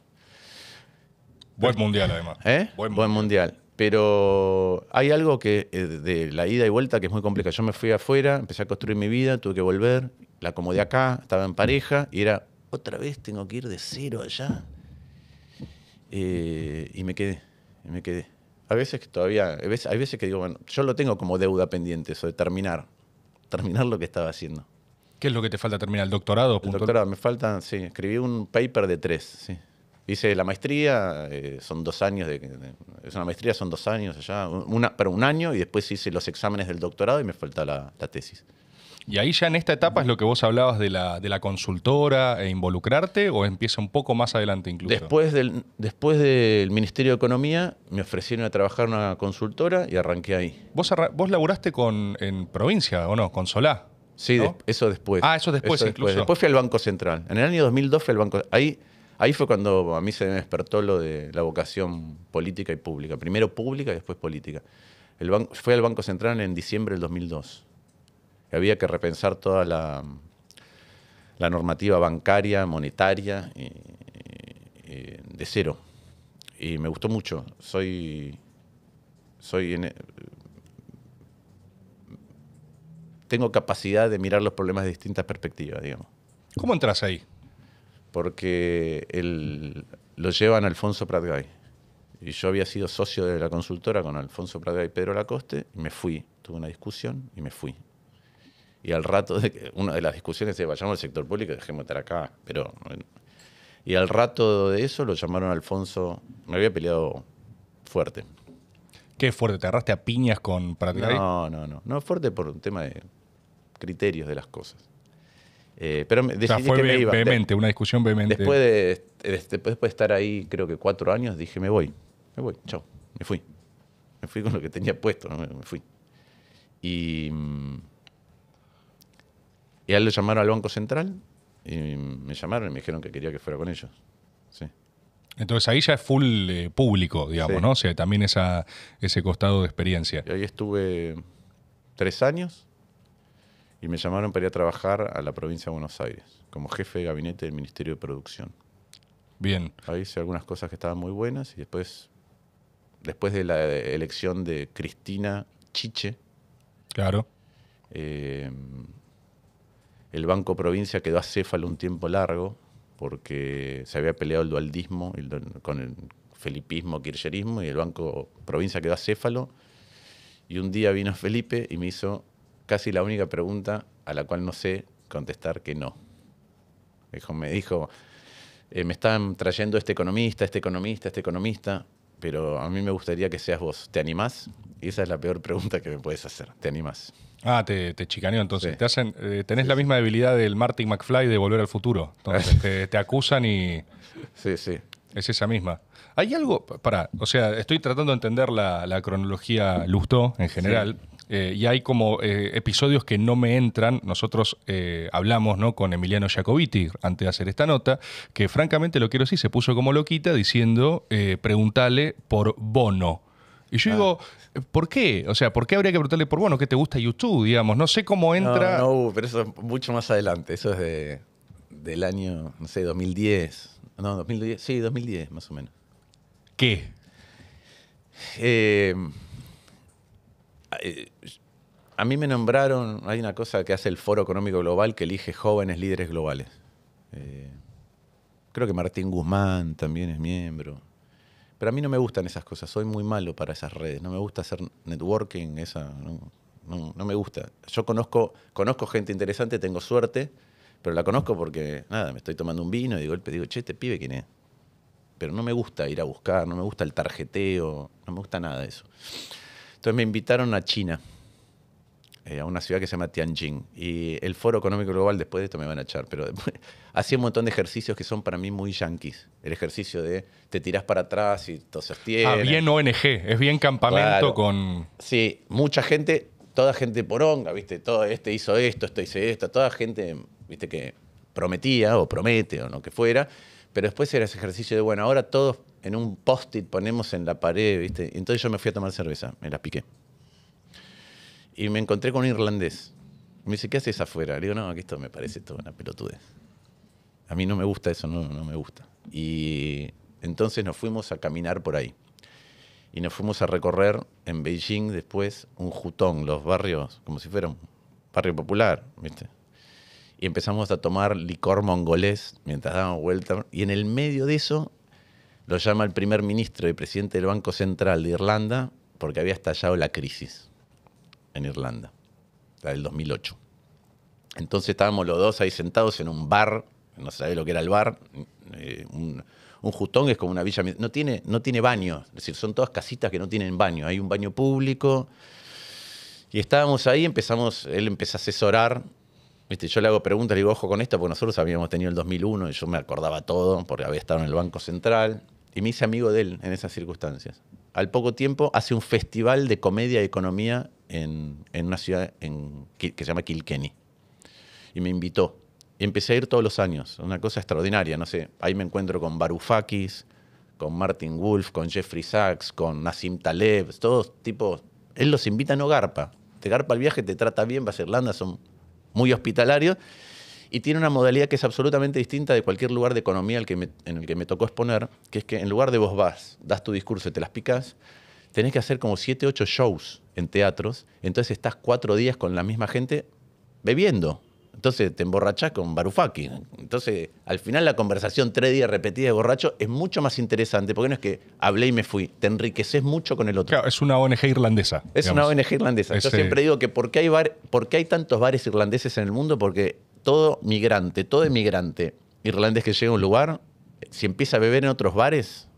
Buen mundial, además. ¿Eh? Buen Buen mundial. Pero hay algo que eh, de la ida y vuelta que es muy compleja. Yo me fui afuera, empecé a construir mi vida, tuve que volver, la acomodé acá, estaba en pareja y era, otra vez tengo que ir de cero allá. Eh, y me quedé, me quedé. A veces que todavía, hay veces, que digo, bueno, yo lo tengo como deuda pendiente, eso de terminar, terminar lo que estaba haciendo. ¿Qué es lo que te falta terminar? ¿El doctorado? El doctorado, me faltan, sí, escribí un paper de tres, sí. Hice la maestría eh, son dos años, de, es una maestría, son dos años allá, una, pero un año y después hice los exámenes del doctorado y me falta la, tesis. Y ahí ya en esta etapa es lo que vos hablabas de la, de la consultora e involucrarte, o empieza un poco más adelante incluso. Después del, después del Ministerio de Economía me ofrecieron a trabajar en una consultora y arranqué ahí. ¿Vos, vos laburaste con, en provincia o no? ¿Con Solá? Sí, eso después. Ah, eso después incluso. Después. fui al Banco Central. En el año 2002 fui al Banco Central. Ahí fue cuando a mí se me despertó lo de la vocación política y pública. Primero pública y después política. El fue al Banco Central en diciembre del 2002. había que repensar toda la, normativa bancaria, monetaria, eh, de cero. Y me gustó mucho. Soy. soy eh, tengo capacidad de mirar los problemas de distintas perspectivas, digamos. ¿Cómo entras ahí? porque el, lo llevan Alfonso Pratgay. Y yo había sido socio de la consultora con Alfonso Pratgay y Pedro Lacoste, y me fui. Tuve una discusión y me fui. Y al rato, de una de las discusiones es, vayamos al sector público y dejemos estar acá. Pero, y al rato de eso lo llamaron Alfonso, me había peleado fuerte. ¿Qué fuerte? ¿Te agarraste a piñas con Pratgay? No, no, no. No, fuerte por un tema de criterios de las cosas pero fue vehemente, una discusión vehemente. Después de, este, después de estar ahí, creo que cuatro años, dije, me voy, me voy, chao, me fui. Me fui con lo que tenía puesto, me fui. Y, mm, y a lo llamaron al Banco Central y me llamaron y me dijeron que quería que fuera con ellos. Entonces ahí ya es full eh, público, digamos, ¿no? O sea, también esa, ese costado de experiencia. ahí estuve tres años y me llamaron para ir a trabajar a la provincia de Buenos Aires, como jefe de gabinete del Ministerio de Producción. Bien. Ahí hice algunas cosas que estaban muy buenas y después, después de la elección de Cristina Chiche. Claro. Eh, el Banco Provincia quedó Céfalo un tiempo largo porque se había peleado el dualdismo con el felipismo, kircherismo y el Banco Provincia quedó Céfalo, Y un día vino Felipe y me hizo casi la única pregunta a la cual no sé contestar que no. me dijo, eh, me están trayendo este economista, este economista, este economista, pero a mí me gustaría que seas vos. ¿Te animás? Y esa es la peor pregunta que me puedes hacer. ¿Te animás? Ah, te, te chicaneó entonces. Te hacen, eh, tenés la misma debilidad del Martin McFly de Volver al Futuro. Entonces te, acusan y... Sí, sí. Es esa misma. Hay algo, para, o sea, estoy tratando de entender la, cronología Lustó en general. Eh, y hay como eh, episodios que no me entran. Nosotros eh, hablamos con Emiliano Jacobiti antes de hacer esta nota, que francamente lo quiero decir, se puso como loquita diciendo, preguntale por bono. Y yo ah. digo, ¿por qué? O sea, ¿por qué habría que preguntarle por bono? ¿Qué te gusta YouTube? Digamos, no sé cómo entra. No, pero eso es mucho más adelante. Eso es de, del año, no sé, 2010. No, 2010, sí, 2010, más o menos. ¿Qué? Eh eh, a mí me nombraron, hay una cosa que hace el Foro Económico Global que elige jóvenes líderes globales. Eh, creo que Martín Guzmán también es miembro. Pero a mí no me gustan esas cosas, soy muy malo para esas redes, no me gusta hacer networking, esa, no, me gusta. Yo conozco, conozco gente interesante, tengo suerte, pero la conozco porque, nada, me estoy tomando un vino y de golpe digo, che, este pibe quién es. Pero no me gusta ir a buscar, no me gusta el tarjeteo, no me gusta nada de eso. Entonces me invitaron a China, eh, a una ciudad que se llama Tianjin. Y el Foro Económico Global, después de esto me van a echar, pero hacía un montón de ejercicios que son para mí muy yanquis. El ejercicio de te tirás para atrás y entonces tienes... Ah, bien ONG, es bien campamento con... Sí, mucha gente, toda gente poronga, ¿viste? Todo este hizo esto, esto hizo esto, toda gente, ¿viste? Que prometía o promete o lo que fuera, pero después era ese ejercicio de, bueno, ahora todos en un post-it ponemos en la pared, ¿viste? Entonces yo me fui a tomar cerveza, me la piqué. Y me encontré con un irlandés. Me dice, ¿qué haces afuera? Le digo, no, que esto me parece toda una pelotudez. A mí no me gusta eso, no, no me gusta. Y entonces nos fuimos a caminar por ahí. Y nos fuimos a recorrer en Beijing después un jutón, los barrios, como si fuera un barrio popular, ¿viste? Y empezamos a tomar licor mongolés mientras dábamos vuelta. Y en el medio de eso lo llama el primer ministro y presidente del Banco Central de Irlanda porque había estallado la crisis en Irlanda, la del 2008. Entonces estábamos los dos ahí sentados en un bar, no sabía lo que era el bar, eh, un, un jutón es como una villa, no tiene, no tiene baño, es decir, son todas casitas que no tienen baño, hay un baño público. Y estábamos ahí, empezamos, él empezó a asesorar, yo le hago preguntas, le digo, ojo con esto, porque nosotros habíamos tenido el 2001 y yo me acordaba todo, porque había estado en el Banco Central y me hice amigo de él en esas circunstancias. Al poco tiempo hace un festival de comedia y economía en, una ciudad que se llama Kilkenny. Y me invitó. Y empecé a ir todos los años. Una cosa extraordinaria, no sé. Ahí me encuentro con Barufakis, con Martin Wolf, con Jeffrey Sachs, con Nassim Taleb, todos tipos. Él los invita no garpa. Te garpa el viaje, te trata bien, vas a Irlanda, son muy hospitalarios y tiene una modalidad que es absolutamente distinta de cualquier lugar de economía en el que me tocó exponer, que es que en lugar de vos vas, das tu discurso y te las picas, tenés que hacer como 7, ocho shows en teatros, entonces estás cuatro días con la misma gente bebiendo. Entonces te emborrachás con Barufaki. Entonces, al final la conversación tres días repetida de borracho es mucho más interesante, porque no es que hablé y me fui, te enriqueces mucho con el otro. Claro, es una ONG irlandesa. Es una ONG irlandesa. Yo siempre digo que hay ¿por qué hay tantos bares irlandeses en el mundo? Porque todo migrante, todo emigrante irlandés que llega a un lugar, si empieza a beber en otros bares,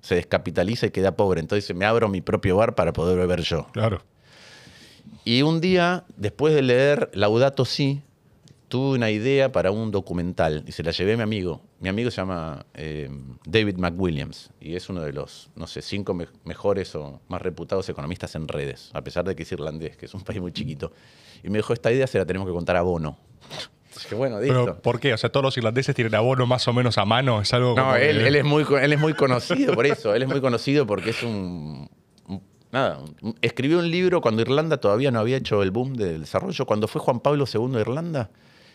se descapitaliza y queda pobre. Entonces me abro mi propio bar para poder beber yo. Claro. Y un día, después de leer Laudato Si, tuve una idea para un documental y se la llevé a mi amigo. Mi amigo se llama eh, David McWilliams y es uno de los, no sé, cinco mejores o más reputados economistas en redes, a pesar de que es irlandés, que es un país muy chiquito. Y me dijo, esta idea se la tenemos que contar a Bono bueno, ¿por qué? O sea, todos los irlandeses tienen abono más o menos a mano. algo no, él, es muy, él es muy conocido por eso. Él es muy conocido porque es un, nada, escribió un libro cuando Irlanda todavía no había hecho el boom del desarrollo. Cuando fue Juan Pablo II de Irlanda,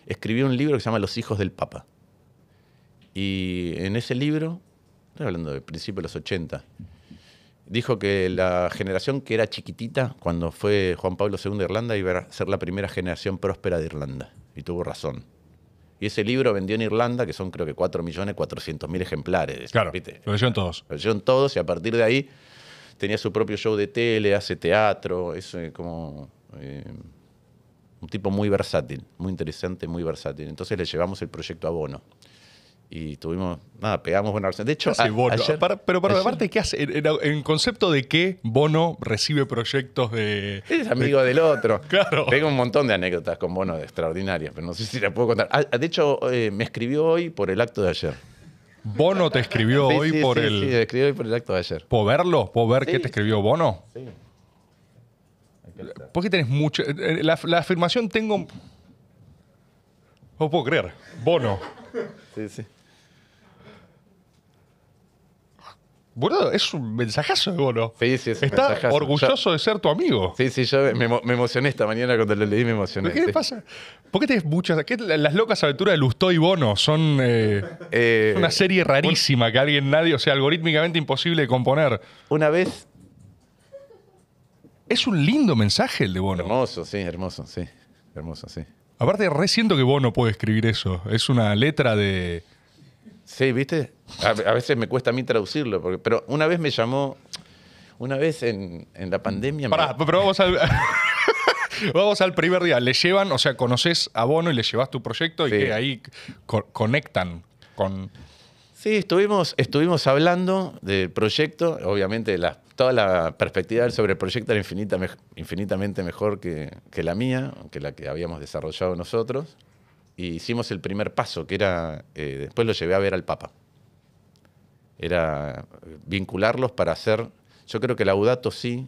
escribió un libro que se llama Los hijos del Papa. Y en ese libro, estoy hablando del principio de los 80, dijo que la generación que era chiquitita cuando fue Juan Pablo II de Irlanda iba a ser la primera generación próspera de Irlanda y tuvo razón. Y ese libro vendió en Irlanda, que son creo que 4.400.000 ejemplares. Claro, ¿viste? lo leyeron todos. Lo leyeron todos y a partir de ahí tenía su propio show de tele, hace teatro, es eh, como eh, un tipo muy versátil, muy interesante, muy versátil. Entonces le llevamos el proyecto a Bono y tuvimos, nada, pegamos buena relación. De hecho, pero pero aparte, ¿qué hace? En, concepto de que Bono recibe proyectos de... Es amigo del otro. Claro. Tengo un montón de anécdotas con Bono extraordinarias, pero no sé si las puedo contar. Ah, de hecho, eh, me escribió hoy por el acto de ayer. Bono te escribió hoy por el... Sí, me escribió hoy por el acto de ayer. ¿Puedo verlo? ¿Puedo ver qué te escribió Bono? Sí. ¿Por qué tenés mucho...? Eh, eh, la, afirmación tengo... No puedo creer. Bono. Sí, sí. Bueno, es un mensajazo de Bono. Sí, sí, es un Está orgulloso de ser tu amigo. Sí, sí, yo me, emocioné esta mañana cuando lo leí, me emocioné. ¿Qué le pasa? ¿Por qué tenés muchas.? Qué, las locas aventuras de Lustó y Bono son eh, eh, una serie rarísima que alguien, nadie, o sea, algorítmicamente imposible de componer. Una vez. Es un lindo mensaje el de Bono. Hermoso, sí, hermoso, sí. Hermoso, sí. Aparte, re siento que Bono puede escribir eso. Es una letra de Sí, viste, a, veces me cuesta a mí traducirlo, pero una vez me llamó, una vez en, la pandemia... Pará, pero vamos al... Vamos al primer día. Le llevan, o sea, conoces a Bono y le llevas tu proyecto y ahí conectan con. Sí, estuvimos, estuvimos hablando del proyecto. Obviamente, toda la perspectiva sobre el proyecto era infinita, infinitamente mejor que, que, la mía, que la que habíamos desarrollado nosotros y hicimos el primer paso, que era, eh, después lo llevé a ver al Papa. Era eh, vincularlos para hacer, yo creo que el audato sí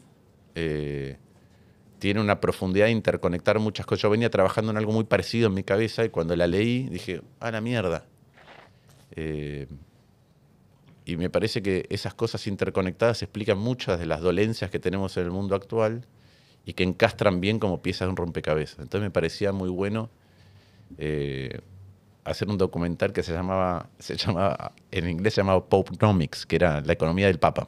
eh, tiene una profundidad de interconectar muchas cosas. Yo venía trabajando en algo muy parecido en mi cabeza y cuando la leí dije, ah, la mierda. y me parece que esas cosas interconectadas explican muchas de las dolencias que tenemos en el mundo actual y que encastran bien como piezas de un rompecabezas. Entonces me parecía muy bueno eh, hacer un documental que se llamaba, se llamaba en inglés se llamaba Nomics, que era la economía del Papa.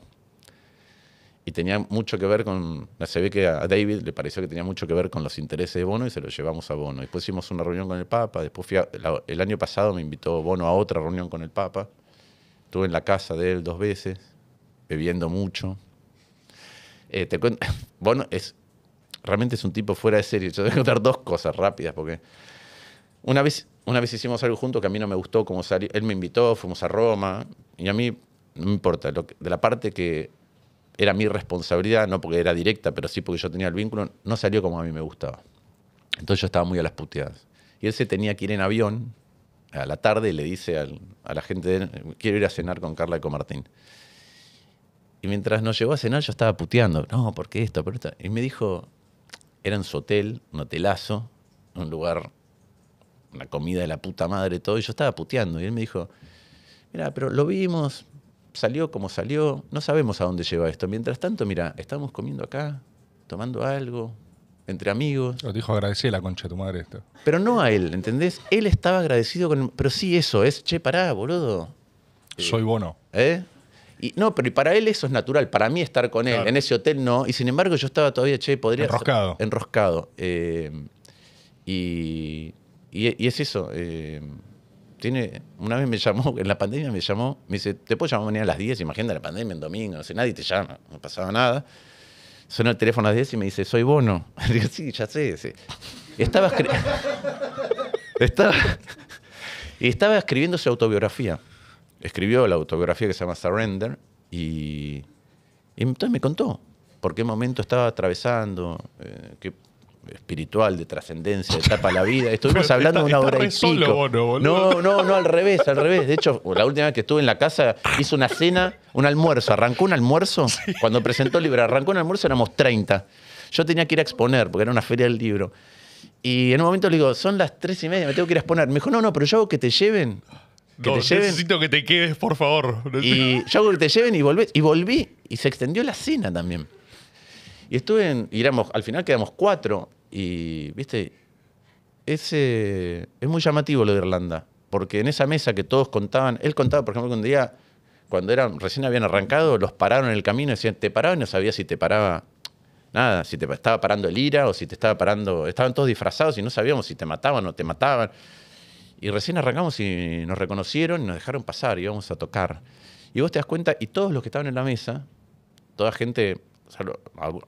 Y tenía mucho que ver con, se ve que a David le pareció que tenía mucho que ver con los intereses de Bono y se lo llevamos a Bono. Después hicimos una reunión con el Papa, después el año pasado me invitó Bono a otra reunión con el Papa. Estuve en la casa de él dos veces, bebiendo mucho. Eh, te Bono es, realmente es un tipo fuera de serie. Yo te voy a contar dos cosas rápidas porque una vez, una vez hicimos algo juntos que a mí no me gustó cómo salió. Él me invitó, fuimos a Roma, y a mí no me importa. Lo de la parte que era mi responsabilidad, no porque era directa, pero sí porque yo tenía el vínculo, no salió como a mí me gustaba. Entonces yo estaba muy a las puteadas. Y él se tenía que ir en avión a la tarde y le dice a la gente, quiero ir a cenar con Carla y con Martín. Y mientras nos llegó a cenar yo estaba puteando, no, porque esto? pero esto? Y me dijo, era en su hotel, un hotelazo, un lugar una comida de la puta madre, todo, y yo estaba puteando. Y él me dijo, mira, pero lo vimos, salió como salió, no sabemos a dónde lleva esto. Mientras tanto, mira, estamos comiendo acá, tomando algo, entre amigos. Lo dijo agradecer la concha de tu madre esto. Pero no a él, ¿entendés? Él estaba agradecido con... Pero sí eso, es, che, pará, boludo. Eh, Soy bueno. ¿Eh? Y, no, pero para él eso es natural. Para mí estar con él en ese hotel no. Y sin embargo yo estaba todavía, che, podría... Enroscado. enroscado. Eh, y y, es eso. Eh, tiene, una vez me llamó, en la pandemia me llamó, me dice, ¿te puedo llamar mañana a las 10? Imagínate la pandemia en domingo, no nadie te llama, no pasaba nada. Suena el teléfono a las 10 y me dice, soy Bono. digo, sí, ya sé. Estaba, y estaba escribiendo su autobiografía. Escribió la autobiografía que se llama Surrender y, entonces me contó por qué momento estaba atravesando, eh, espiritual, de trascendencia, de etapa la vida. Estuvimos hablando una hora y pico. no, no, no, al revés, al revés. De hecho, la última vez que estuve en la casa hizo una cena, un almuerzo. Arrancó un almuerzo. Cuando presentó el libro, arrancó un almuerzo, éramos 30. Yo tenía que ir a exponer, porque era una feria del libro. Y en un momento le digo, son las tres y media, me tengo que ir a exponer. Me dijo, no, no, pero yo hago que te lleven. Que te lleven. necesito que te quedes, por favor. Y yo hago que te lleven y volví. Y volví. Y se extendió la cena también. Y estuve en, y al final quedamos cuatro. Y, viste, es, es muy llamativo lo de Irlanda, porque en esa mesa que todos contaban, él contaba, por ejemplo, que un día, cuando eran, recién habían arrancado, los pararon en el camino, decían, te paraba y no sabía si te paraba nada, si te estaba parando el ira o si te estaba parando, estaban todos disfrazados y no sabíamos si te mataban o te mataban. Y recién arrancamos y nos reconocieron y nos dejaron pasar, y íbamos a tocar. Y vos te das cuenta, y todos los que estaban en la mesa, toda gente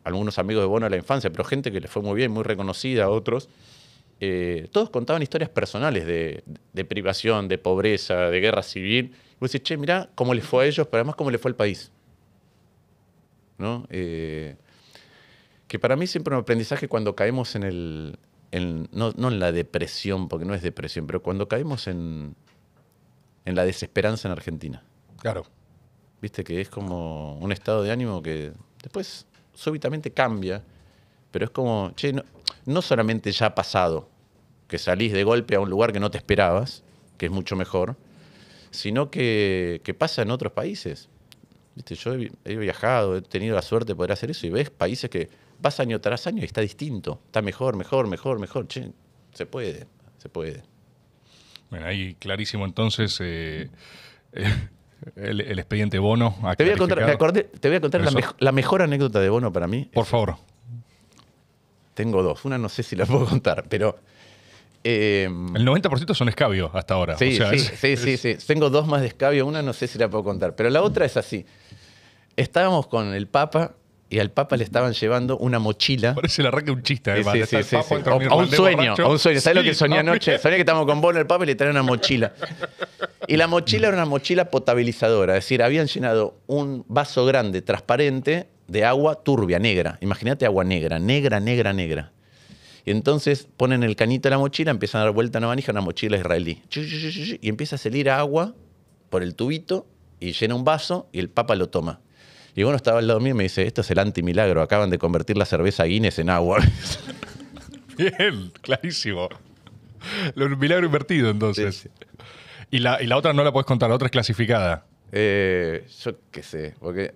algunos amigos de Bono de la infancia, pero gente que les fue muy bien, muy reconocida, otros, eh, todos contaban historias personales de, privación, de pobreza, de guerra civil. Y vos decís, che, mirá cómo les fue a ellos, pero además cómo les fue al país. Eh, que para mí siempre un aprendizaje cuando caemos en el... no, no en la depresión, porque no es depresión, pero cuando caemos en, en la desesperanza en Argentina. Claro. Viste que es como un estado de ánimo que Después, súbitamente cambia, pero es como, che, no, solamente ya ha pasado, que salís de golpe a un lugar que no te esperabas, que es mucho mejor, sino que, pasa en otros países. Yo he, viajado, he tenido la suerte de poder hacer eso y ves países que vas año tras año y está distinto, está mejor, mejor, mejor, mejor. Che, se puede, se puede. Bueno, ahí clarísimo entonces eh, eh, el, expediente Bono. Te voy, a contar, voy a contar, la, mejor anécdota de Bono para mí. Por favor. Tengo dos. Una no sé si la puedo contar, pero. Em, el 90% son escabios hasta ahora. Sí, sí, sí, Tengo dos más de escabio. Una no sé si la puedo contar, pero la otra es así. Estábamos con el Papa y al Papa le estaban llevando una mochila. Parece el arranque un chiste, además. a, un sueño, a un sueño, ¿Sabes lo que soñé anoche? Soñé que estamos con Bono el Papa y le traían una mochila. Y la mochila era una mochila potabilizadora, es decir, habían llenado un vaso grande, transparente, de agua turbia, negra. Imagínate agua negra, negra, negra, negra. Y entonces ponen el canito de la mochila, empiezan a dar vuelta a una manija, una mochila israelí. Y empieza a salir agua por el tubito y llena un vaso y el Papa lo toma. Y uno estaba al lado mío y me dice, esto es el antimilagro, acaban de convertir la cerveza Guinness en agua. Bien, clarísimo. Un milagro invertido entonces. Y, la, otra no la puedes contar, la otra es clasificada. Eh, yo qué sé, porque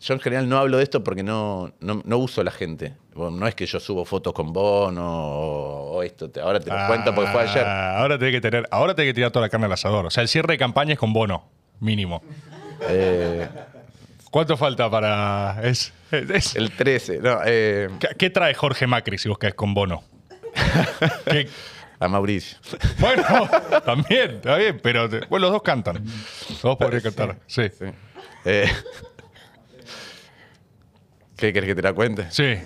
yo en general no hablo de esto porque no, no, uso la gente. no es que yo subo fotos con Bono o, esto. ahora te lo cuento porque fue ayer. Ah, ahora te que tener, ahora que tirar toda la carne al asador. O sea, el cierre de campaña es con Bono, mínimo. Eh, ¿Cuánto falta para.? Es, El 13. Eh, ¿Qué, trae Jorge Macri si vos caes con Bono? A Mauricio. Bueno, también, está bien, pero bueno, los dos cantan. Los dos podrían cantar, sí. sí. Eh, ¿Qué querés que te la cuente? Sí.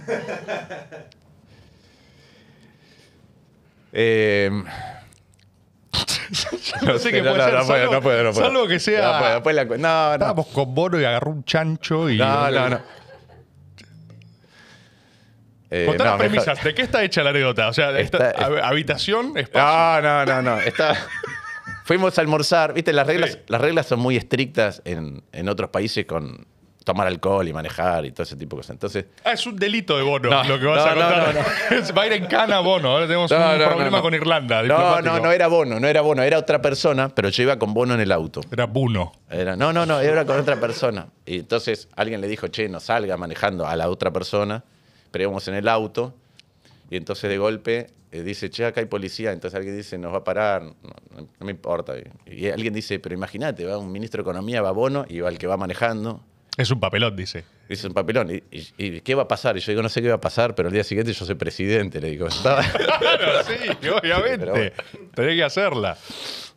eh no sé qué puede ser. No, salvo, que sea. No, no, Estábamos con Bono y agarró un chancho y. No, no, no. Eh, las premisas. ¿De qué está hecha la anécdota? O sea, esta, habitación, espacio. No, no, no, Está. Fuimos a almorzar, viste, las reglas, las reglas son muy estrictas en, en otros países con, tomar alcohol y manejar y todo ese tipo de cosas. Entonces, ah, es un delito de Bono lo que vas a contar. Va a ir en cana Bono. Ahora tenemos un problema con Irlanda. No, no, no era Bono, no era Bono, era otra persona, pero yo iba con Bono en el auto. Era bono Era, no, no, no, era con otra persona. Y entonces alguien le dijo, che, no salga manejando a la otra persona, pero íbamos en el auto. Y entonces de golpe eh, dice, che, acá hay policía. Entonces alguien dice, nos va a parar, no, me importa. Y alguien dice, pero imagínate, va un ministro de Economía, va Bono y va el que va manejando. Es un papelón, dice. Dice un papelón. ¿Y, qué va a pasar? Y yo digo, no sé qué va a pasar, pero el día siguiente yo soy presidente. Le digo, claro, sí, obviamente. que hacerla.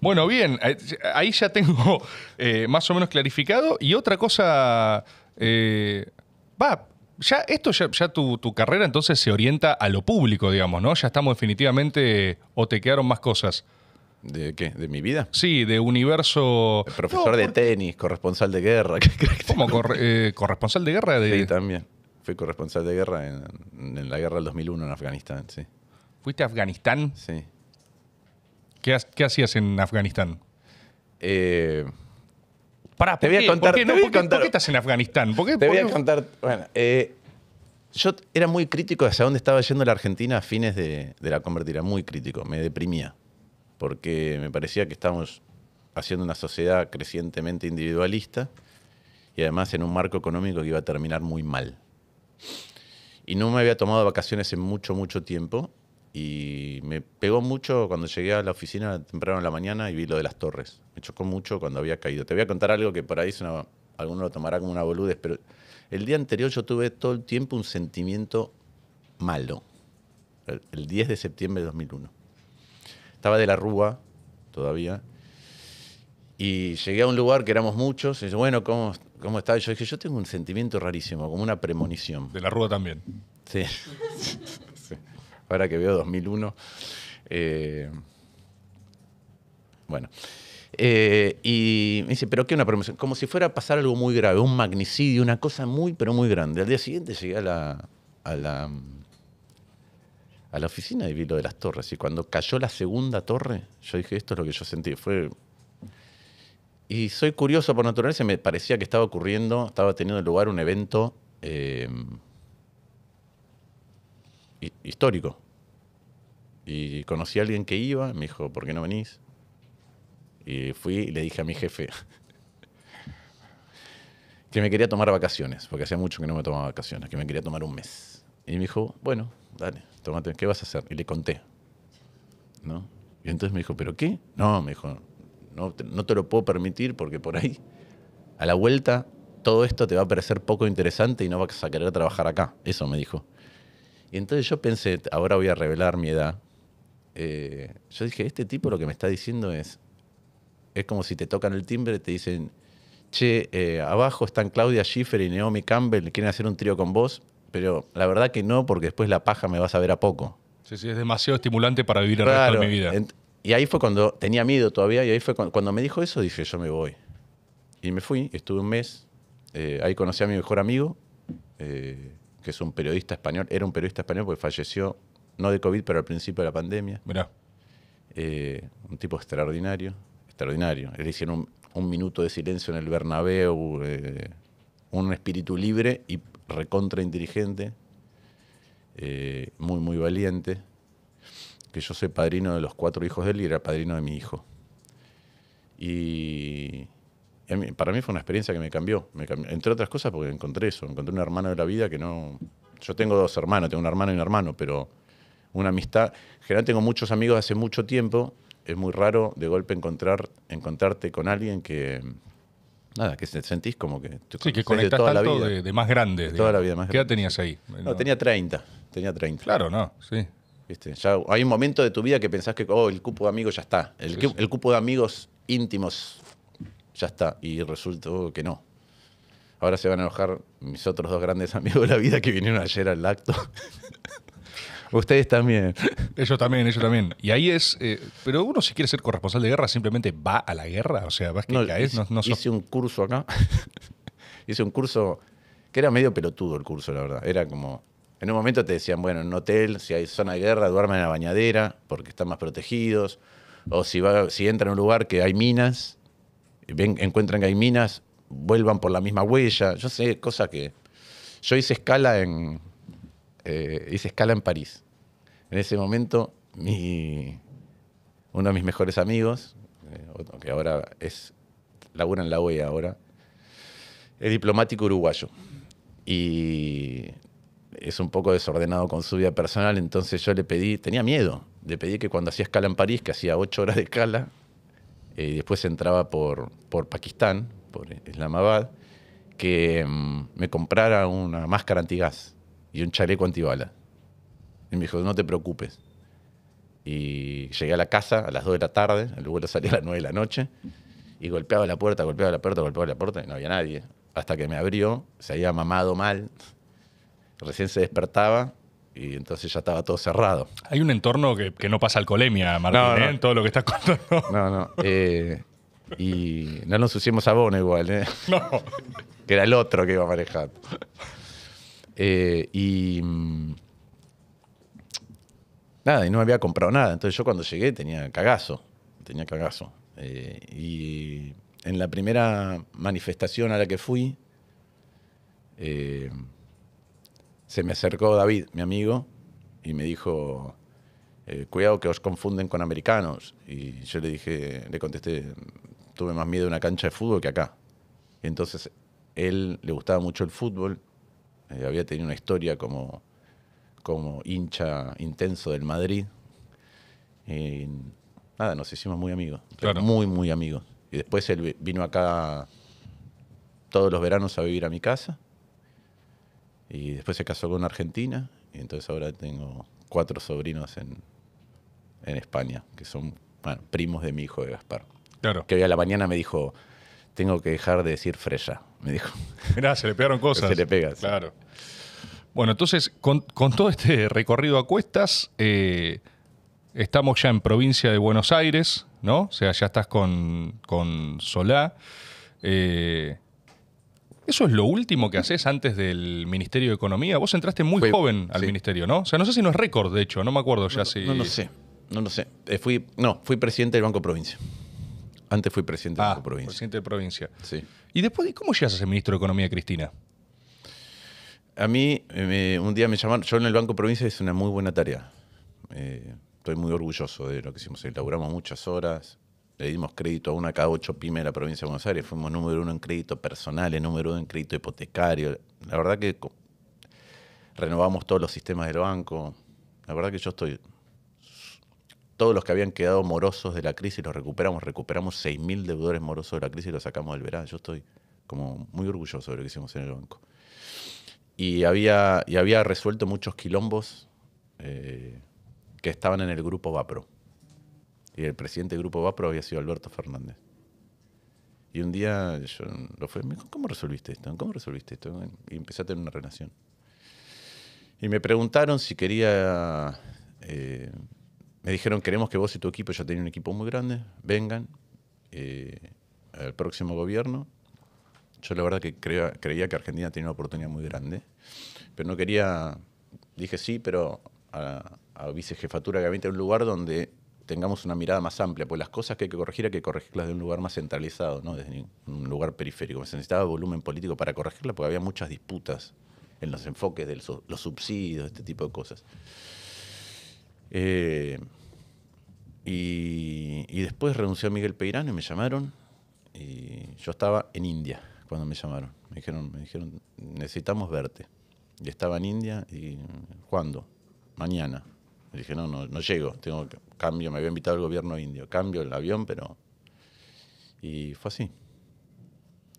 Bueno, bien, eh, ahí ya tengo eh, más o menos clarificado. Y otra cosa. Eh, va, ya esto ya, tu, tu, carrera entonces se orienta a lo público, digamos, ¿no? Ya estamos definitivamente o te quedaron más cosas. ¿De qué? ¿De mi vida? Sí, de universo. profesor de tenis, corresponsal de guerra. ¿Cómo? Eh, ¿Corresponsal de guerra? De... Sí, también. Fui corresponsal de guerra en, la guerra del 2001 en Afganistán, sí. ¿Fuiste a Afganistán? Sí. ¿Qué, hacías en Afganistán? para eh, Pará, te voy a contar. ¿Por qué, no? estás en Afganistán? ¿Por te voy a contar. Bueno, eh, yo era muy crítico hacia dónde estaba yendo la Argentina a fines de, de la convertida. Muy crítico, me deprimía porque me parecía que estábamos haciendo una sociedad crecientemente individualista y además en un marco económico que iba a terminar muy mal. Y no me había tomado vacaciones en mucho, mucho tiempo y me pegó mucho cuando llegué a la oficina temprano en la mañana y vi lo de las torres. Me chocó mucho cuando había caído. Te voy a contar algo que por ahí alguno lo tomará como una boludez, pero el día anterior yo tuve todo el tiempo un sentimiento malo. el 10 de septiembre de 2001. Estaba de la Rúa todavía. Y llegué a un lugar que éramos muchos. Y bueno, ¿cómo, ¿cómo está? yo dije, yo tengo un sentimiento rarísimo, como una premonición. De la Rúa también. Sí. Ahora que veo 2001. Eh, bueno. Eh, y me dice, ¿pero qué una premonición? Como si fuera a pasar algo muy grave, un magnicidio, una cosa muy, pero muy grande. Al día siguiente llegué a la a la oficina y vi lo de las torres. Y cuando cayó la segunda torre, yo dije, esto es lo que yo sentí. Fue... Y soy curioso por naturaleza, me parecía que estaba ocurriendo, estaba teniendo lugar un evento em, histórico. Y conocí a alguien que iba, me dijo, ¿por qué no venís? Y fui y le dije a mi jefe que me quería tomar vacaciones, porque hacía mucho que no me tomaba vacaciones, que me quería tomar un mes. Y me dijo, bueno, dale, tómate, ¿qué vas a hacer? Y le conté, ¿no? Y entonces me dijo, ¿pero qué? No, me dijo, no te, lo puedo permitir porque por ahí, a la vuelta, todo esto te va a parecer poco interesante y no vas a querer trabajar acá. Eso me dijo. Y entonces yo pensé, ahora voy a revelar mi edad. Eh, yo dije, este tipo lo que me está diciendo es, es como si te tocan el timbre y te dicen, che, eh, abajo están Claudia Schiffer y Naomi Campbell, quieren hacer un trío con vos pero la verdad que no, porque después la paja me va a saber a poco. Sí, sí, es demasiado estimulante para vivir el mi vida. Y ahí fue cuando tenía miedo todavía, y ahí fue cuando, me dijo eso, dije, yo me voy. Y me fui, estuve un mes, eh, ahí conocí a mi mejor amigo, eh, que es un periodista español, era un periodista español porque falleció, no de COVID, pero al principio de la pandemia. Mirá. Eh, un tipo extraordinario, extraordinario. Le hicieron un, un, minuto de silencio en el Bernabéu un espíritu libre y recontra inteligente, eh, muy, muy valiente, que yo soy padrino de los cuatro hijos de él y era padrino de mi hijo. Y para mí fue una experiencia que me cambió, entre otras cosas porque encontré eso, encontré un hermano de la vida que no... Yo tengo dos hermanos, tengo un hermano y un hermano, pero una amistad... En general tengo muchos amigos hace mucho tiempo, es muy raro de golpe encontrar, encontrarte con alguien que nada, que sentís como que... Sí, que conectas toda la vida, de, más grande. toda la vida más ¿Qué edad tenías ahí? No, tenía 30, tenía 30. Claro, no, sí. ¿Viste? hay un momento de tu vida que pensás que, oh, el cupo de amigos ya está. El, cupo de amigos íntimos ya está. Y resultó que no. Ahora se van a enojar mis otros dos grandes amigos de la vida que vinieron ayer al acto. Ustedes también. Ellos también, ellos también. Y ahí es. Eh, pero uno, si quiere ser corresponsal de guerra, simplemente va a la guerra. O sea, vas que caes. hice un curso acá. hice un curso que era medio pelotudo el curso, la verdad. Era como. En un momento te decían, bueno, en un hotel, si hay zona de guerra, duermen en la bañadera porque están más protegidos. O si, va, si entran a un lugar que hay minas, encuentran que hay minas, vuelvan por la misma huella. Yo sé, cosa que. Yo hice escala en eh, hice escala en París. En ese momento, mi, uno de mis mejores amigos, eh, que ahora es, labura en la OEA ahora, es diplomático uruguayo. Y es un poco desordenado con su vida personal, entonces yo le pedí, tenía miedo, le pedí que cuando hacía escala en París, que hacía ocho horas de escala, eh, y después entraba por, por Pakistán, por Islamabad, que mm, me comprara una máscara antigás y un chaleco antibala. Y me dijo, no te preocupes. Y llegué a la casa a las 2 de la tarde, el vuelo salía a las 9 de la noche, y golpeaba la puerta, golpeaba la puerta, golpeaba la puerta, y no había nadie. Hasta que me abrió, se había mamado mal, recién se despertaba, y entonces ya estaba todo cerrado. Hay un entorno que, no pasa alcoholemia, Martín, no, ¿eh? todo lo que estás contando. No, no. Eh, y no nos usemos sabón igual, ¿eh? No. que era el otro que iba manejar. Eh, y mm, nada, y no había comprado nada. Entonces yo cuando llegué tenía cagazo, tenía cagazo. Eh, y en la primera manifestación a la que fui, eh, se me acercó David, mi amigo, y me dijo, cuidado que os confunden con americanos. Y yo le dije, le contesté, tuve más miedo de una cancha de fútbol que acá. entonces él le gustaba mucho el fútbol eh, había tenido una historia como, como hincha intenso del Madrid. nada, nos hicimos muy amigos, muy, muy amigos. Y después él vino acá todos los veranos a vivir a mi casa. Y después se casó con una argentina. Y entonces ahora tengo cuatro sobrinos en, España, que son primos de mi hijo de Gaspar. Claro. Que hoy a la mañana me dijo, tengo que dejar de decir fresa, me dijo. Mirá, se le pegaron cosas. se le pega. Claro. Bueno, entonces, con, todo este recorrido a cuestas, eh, estamos ya en provincia de Buenos Aires, ¿no? O sea, ya estás con, con Solá. Eh, ¿Eso es lo último que haces antes del Ministerio de Economía? Vos entraste muy joven al Ministerio, ¿no? O sea, no sé si no es récord, de hecho, no me acuerdo ya si... No lo sé, no lo sé. Eh, fui, no, fui presidente del Banco Provincia. Antes fui presidente de la ah, provincia. Presidente de provincia. Sí. ¿Y después cómo llegas a ser ministro de Economía, Cristina? A mí, eh, un día me llamaron, yo en el Banco Provincia hice una muy buena tarea. Eh, estoy muy orgulloso de lo que hicimos. Laburamos muchas horas, le dimos crédito a una cada ocho pymes de la provincia de Buenos Aires. Fuimos número uno en crédito personal, número uno en crédito hipotecario. La verdad que renovamos todos los sistemas del banco. La verdad que yo estoy todos los que habían quedado morosos de la crisis los recuperamos. Recuperamos 6.000 deudores morosos de la crisis y los sacamos del verano. Yo estoy como muy orgulloso de lo que hicimos en el banco. Y había, y había resuelto muchos quilombos eh, que estaban en el grupo VAPRO. Y el presidente del grupo VAPRO había sido Alberto Fernández. Y un día yo lo fue, ¿cómo resolviste esto? ¿Cómo resolviste esto? Y empecé a tener una relación. Y me preguntaron si quería eh, me dijeron, queremos que vos y tu equipo, ya tenía un equipo muy grande, vengan eh, al próximo gobierno. Yo la verdad que creía que Argentina tenía una oportunidad muy grande, pero no quería, dije sí, pero a, a vicejefatura que gabinete, un lugar donde tengamos una mirada más amplia, pues las cosas que hay que corregir hay que corregirlas de un lugar más centralizado, no desde un lugar periférico. Se necesitaba volumen político para corregirlas porque había muchas disputas en los enfoques de los subsidios, este tipo de cosas. Eh, y, después renunció Miguel Peirano y me llamaron. Y yo estaba en India cuando me llamaron. Me dijeron, me dijeron necesitamos verte. Y estaba en India y ¿cuándo? Mañana. Me dije, no, no, llego, tengo cambio, me había invitado el gobierno indio, cambio el avión, pero... Y fue así.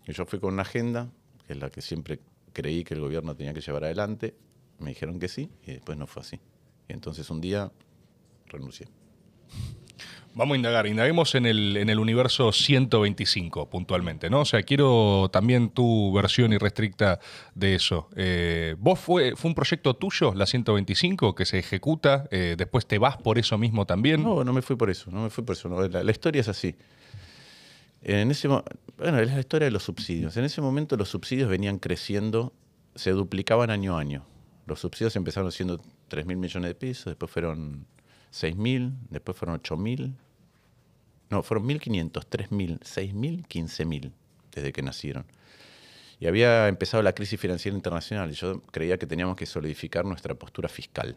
Y yo fui con una agenda, que es la que siempre creí que el gobierno tenía que llevar adelante, me dijeron que sí, y después no fue así. Y entonces un día renuncié. Vamos a indagar, indaguemos en el, en el universo 125 puntualmente, ¿no? O sea, quiero también tu versión irrestricta de eso. Eh, ¿Vos fue, fue un proyecto tuyo, la 125, que se ejecuta? Eh, ¿Después te vas por eso mismo también? No, no me fui por eso, no me fui por eso. la, historia es así. En ese, bueno, es la historia de los subsidios. En ese momento los subsidios venían creciendo, se duplicaban año a año. Los subsidios empezaron siendo 3 mil millones de pesos, después fueron 6.000, después fueron 8.000, no, fueron 1.500, 3.000, 6.000, 15.000 desde que nacieron. Y había empezado la crisis financiera internacional y yo creía que teníamos que solidificar nuestra postura fiscal,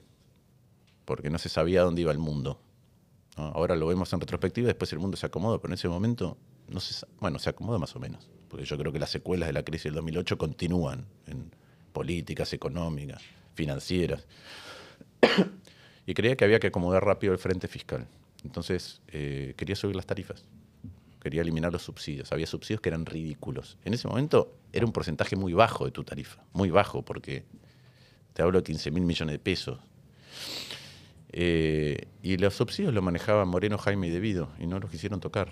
porque no se sabía dónde iba el mundo. Ahora lo vemos en retrospectiva, después el mundo se acomoda, pero en ese momento, no se, bueno, se acomoda más o menos, porque yo creo que las secuelas de la crisis del 2008 continúan en políticas económicas, financieras y creía que había que acomodar rápido el frente fiscal. Entonces, eh, quería subir las tarifas, quería eliminar los subsidios. Había subsidios que eran ridículos. En ese momento era un porcentaje muy bajo de tu tarifa, muy bajo, porque te hablo de 15 mil millones de pesos. Eh, y los subsidios los manejaban Moreno, Jaime y Debido, y no los quisieron tocar.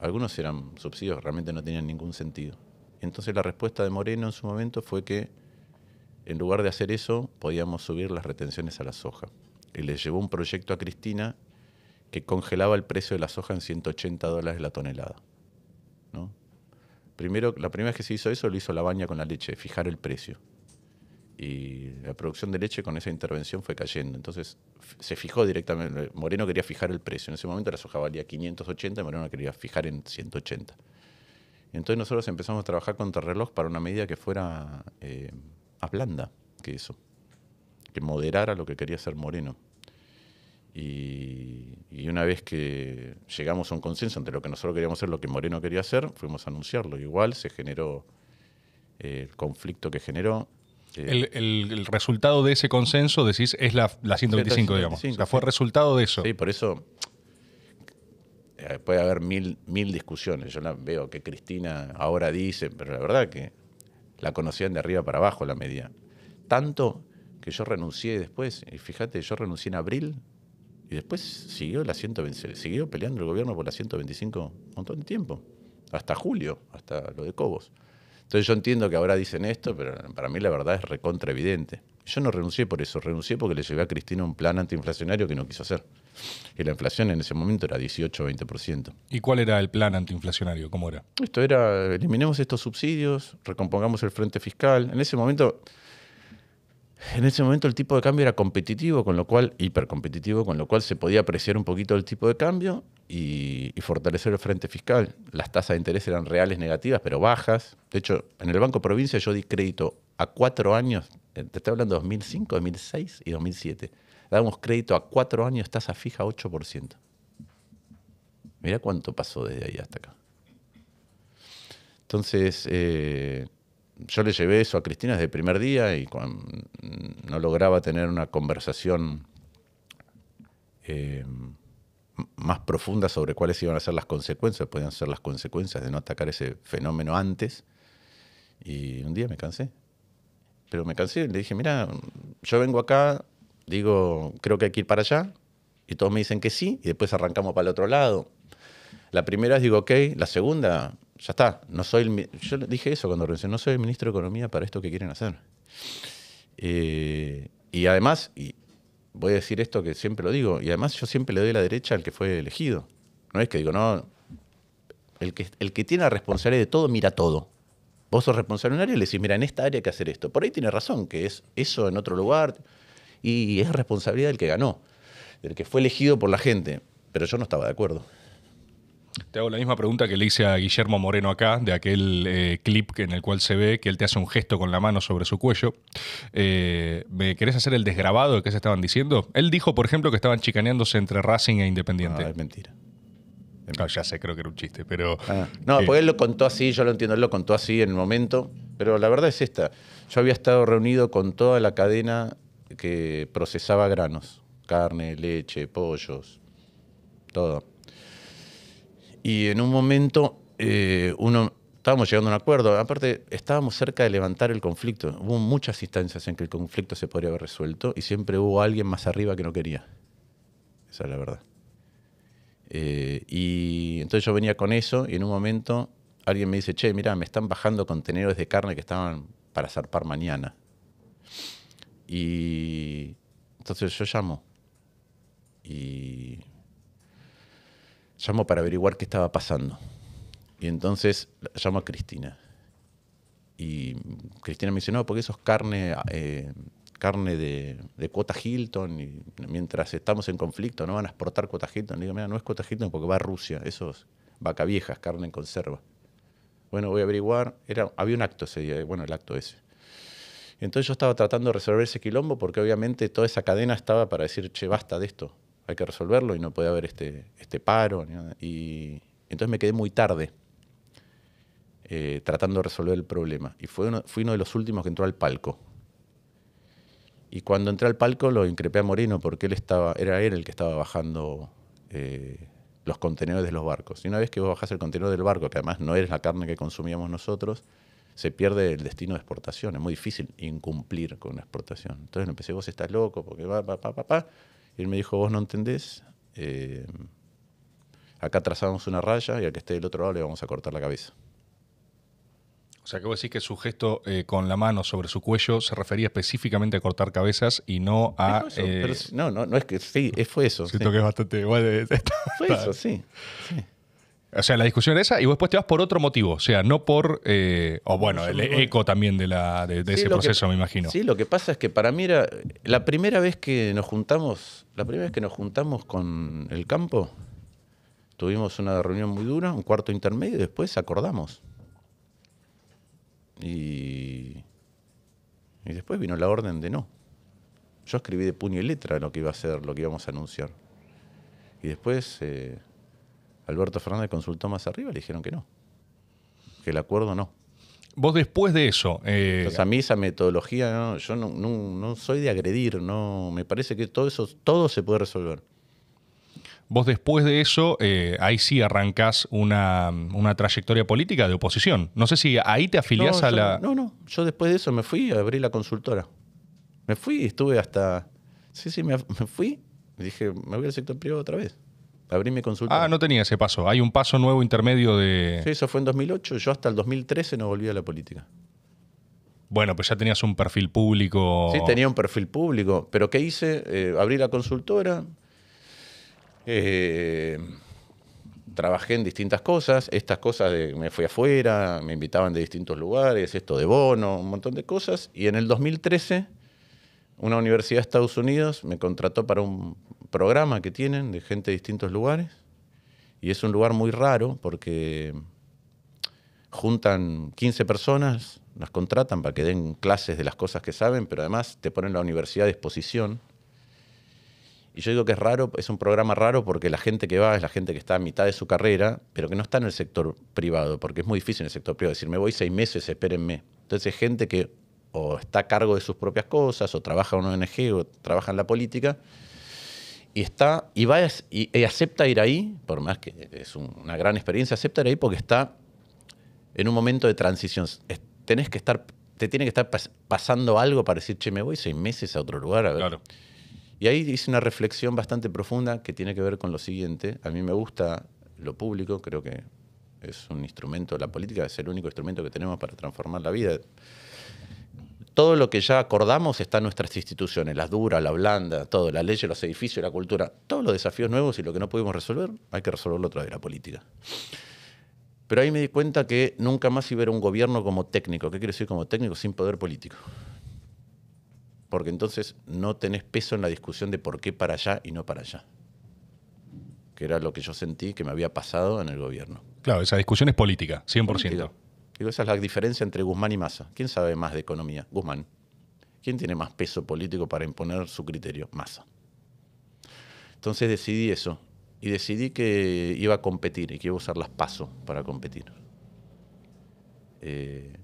Algunos eran subsidios, realmente no tenían ningún sentido. Entonces la respuesta de Moreno en su momento fue que en lugar de hacer eso podíamos subir las retenciones a la soja y le llevó un proyecto a Cristina que congelaba el precio de la soja en 180 dólares la tonelada. Primero, la primera vez que se hizo eso lo hizo la baña con la leche, fijar el precio. Y la producción de leche con esa intervención fue cayendo. Entonces se fijó directamente, Moreno quería fijar el precio. En ese momento la soja valía 580 y Moreno quería fijar en 180. Entonces nosotros empezamos a trabajar contra reloj para una medida que fuera eh, más blanda que eso que moderara lo que quería hacer Moreno. Y, una vez que llegamos a un consenso entre lo que nosotros queríamos hacer y lo que Moreno quería hacer, fuimos a anunciarlo. Igual se generó eh, el conflicto que generó. Eh. el, resultado de ese consenso, decís, es la, 125, digamos. fue el resultado de eso. Sí, por eso eh, puede haber mil, discusiones. Yo veo que Cristina ahora dice, pero la verdad que la conocían de arriba para abajo la media Tanto que yo renuncié después, y fíjate, yo renuncié en abril y después siguió la 120, siguió peleando el gobierno por la 125 un montón de tiempo, hasta julio, hasta lo de Cobos. Entonces yo entiendo que ahora dicen esto, pero para mí la verdad es recontra evidente. Yo no renuncié por eso, renuncié porque le llevé a Cristina un plan antiinflacionario que no quiso hacer. Y la inflación en ese momento era 18-20%. ¿Y cuál era el plan antiinflacionario? ¿Cómo era? Esto era, eliminemos estos subsidios, recompongamos el frente fiscal. En ese momento en ese momento el tipo de cambio era competitivo, con lo cual, hipercompetitivo, con lo cual se podía apreciar un poquito el tipo de cambio y, fortalecer el frente fiscal. Las tasas de interés eran reales negativas, pero bajas. De hecho, en el Banco Provincia yo di crédito a cuatro años, eh, te estoy hablando de 2005, 2006 y 2007. Damos crédito a cuatro años, tasa fija 8%. Mira cuánto pasó desde ahí hasta acá. Entonces, eh, yo le llevé eso a Cristina desde el primer día y no lograba tener una conversación eh, más profunda sobre cuáles iban a ser las consecuencias, podían ser las consecuencias de no atacar ese fenómeno antes. Y un día me cansé. Pero me cansé y le dije, mira, yo vengo acá, digo, creo que hay que ir para allá. Y todos me dicen que sí, y después arrancamos para el otro lado. La primera es digo, ok, la segunda ya está, no soy yo dije eso cuando renuncié, no soy el ministro de Economía para esto que quieren hacer. Eh, y además, y voy a decir esto que siempre lo digo, y además yo siempre le doy la derecha al que fue elegido. No es que digo, no, el que, el que tiene la responsabilidad de todo mira todo. Vos sos responsable en un área y le decís, mira, en esta área hay que hacer esto. Por ahí tiene razón, que es eso en otro lugar, y es responsabilidad del que ganó, del que fue elegido por la gente. Pero yo no estaba de acuerdo. Te hago la misma pregunta que le hice a Guillermo Moreno acá, de aquel eh, clip en el cual se ve que él te hace un gesto con la mano sobre su cuello. Eh, ¿Me querés hacer el desgrabado de qué se estaban diciendo? Él dijo, por ejemplo, que estaban chicaneándose entre Racing e Independiente. Ah, no, es mentira. ya sé, creo que era un chiste, pero... Ah, no, porque él lo contó así, yo lo entiendo, él lo contó así en el momento, pero la verdad es esta. Yo había estado reunido con toda la cadena que procesaba granos, carne, leche, pollos, todo y en un momento eh, uno estábamos llegando a un acuerdo. Aparte, estábamos cerca de levantar el conflicto. Hubo muchas instancias en que el conflicto se podría haber resuelto y siempre hubo alguien más arriba que no quería. Esa es la verdad. Eh, y entonces yo venía con eso y en un momento alguien me dice, che, mira, me están bajando contenedores de carne que estaban para zarpar mañana. Y entonces yo llamo y llamo para averiguar qué estaba pasando. Y entonces llamo a Cristina. Y Cristina me dice, no, porque eso es carne, eh, de, de cuota Hilton, y mientras estamos en conflicto no van a exportar cuota Hilton. digo, mira, no es cuota Hilton porque va a Rusia, eso es vaca vieja, carne en conserva. Bueno, voy a averiguar, Era, había un acto ese día, bueno, el acto ese. Entonces yo estaba tratando de resolver ese quilombo porque obviamente toda esa cadena estaba para decir, che, basta de esto hay que resolverlo y no puede haber este, este paro. Y entonces me quedé muy tarde eh, tratando de resolver el problema. Y fui uno de los últimos que entró al palco. Y cuando entré al palco lo increpé a Moreno porque él estaba, era él el que estaba bajando eh, los contenedores de los barcos. Y una vez que vos bajás el contenedor del barco, que además no eres la carne que consumíamos nosotros, se pierde el destino de exportación. Es muy difícil incumplir con una exportación. Entonces empecé, vos estás loco, porque va, va, pa, pa, pa él me dijo, vos no entendés, eh, acá trazamos una raya y al que esté del otro lado le vamos a cortar la cabeza. O sea, que vos decir que su gesto eh, con la mano sobre su cuello se refería específicamente a cortar cabezas y no a. Eh, no, no, no es que. Sí, fue eso. Siento que es bastante. Igual de, fue eso, sí. sí. O sea, la discusión esa y después te vas por otro motivo, o sea, no por, eh, o bueno, el eco también de, la, de, ese proceso, me imagino. Sí, lo que pasa es que para mí era la primera vez que nos juntamos, la primera vez que nos juntamos con el campo, tuvimos una reunión muy dura, un cuarto intermedio, y después acordamos. Y, y después vino la orden de no. Yo escribí de puño y letra lo que iba a ser, lo que íbamos a anunciar. Y después... Eh, Alberto Fernández consultó más arriba, le dijeron que no, que el acuerdo no. Vos después de eso... Eh, a mí esa metodología, yo no, soy de agredir, no, me parece que todo eso, todo se puede resolver. Vos después de eso, eh, ahí sí arrancás una, trayectoria política de oposición. No sé si ahí te afiliás a la... No, no, yo después de eso me fui, abrí la consultora. Me fui, y estuve hasta... Sí, sí, me, me fui. Dije, me voy al sector privado otra vez abrí mi consulta. Ah, no tenía ese paso. Hay un paso nuevo intermedio de... Sí, eso fue en 2008. Yo hasta el 2013 no volví a la política. Bueno, pues ya tenías un perfil público. Sí, tenía un perfil público. Pero ¿qué hice? Eh, abrí la consultora. Eh, trabajé en distintas cosas. Estas cosas de, me fui afuera, me invitaban de distintos lugares, esto de bono, un montón de cosas. Y en el 2013 una universidad de Estados Unidos me contrató para un programa que tienen de gente de distintos lugares. Y es un lugar muy raro porque juntan 15 personas, las contratan para que den clases de las cosas que saben, pero además te ponen la universidad a disposición. Y yo digo que es raro, es un programa raro porque la gente que va es la gente que está a mitad de su carrera, pero que no está en el sector privado, porque es muy difícil en el sector privado decir, me voy seis meses, espérenme. Entonces, gente que o está a cargo de sus propias cosas, o trabaja en una ONG, o trabaja en la política, y, está, y, va, y, acepta ir ahí, por más que es una gran experiencia, acepta ir ahí porque está en un momento de transición. tenés que estar, te tiene que estar pasando algo para decir, che, me voy seis meses a otro lugar. Y ahí hice una reflexión bastante profunda que tiene que ver con lo siguiente. A mí me gusta lo público, creo que es un instrumento, la política es el único instrumento que tenemos para transformar la vida todo lo que ya acordamos está en nuestras instituciones, las duras, la blanda, todo, las leyes, los edificios, la cultura, todos los desafíos nuevos y lo que no pudimos resolver, hay que resolverlo otra vez la política. Pero ahí me di cuenta que nunca más iba a ver un gobierno como técnico. ¿Qué quiere decir como técnico? Sin poder político. Porque entonces no tenés peso en la discusión de por qué para allá y no para allá. Que era lo que yo sentí que me había pasado en el gobierno. Claro, esa discusión es política, 100%. Digo, esa es la diferencia entre Guzmán y Massa. ¿Quién sabe más de economía? Guzmán. ¿Quién tiene más peso político para imponer su criterio? Massa. Entonces decidí eso. Y decidí que iba a competir y que iba a usar las pasos para competir. Eh,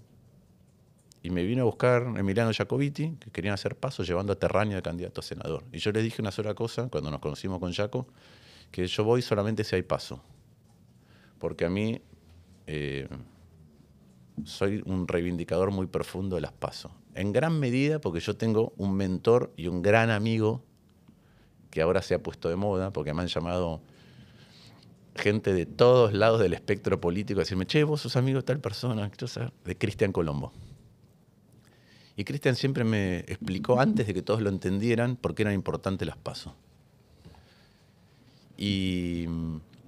y me vino a buscar Emiliano Jacobiti, que querían hacer pasos llevando a Terráneo de candidato a senador. Y yo le dije una sola cosa cuando nos conocimos con Jaco, que yo voy solamente si hay paso. Porque a mí eh, soy un reivindicador muy profundo de las pasos. En gran medida porque yo tengo un mentor y un gran amigo que ahora se ha puesto de moda porque me han llamado gente de todos lados del espectro político a decirme, che, vos sos amigo de tal persona, de Cristian Colombo. Y Cristian siempre me explicó antes de que todos lo entendieran por qué eran importantes las pasos. Y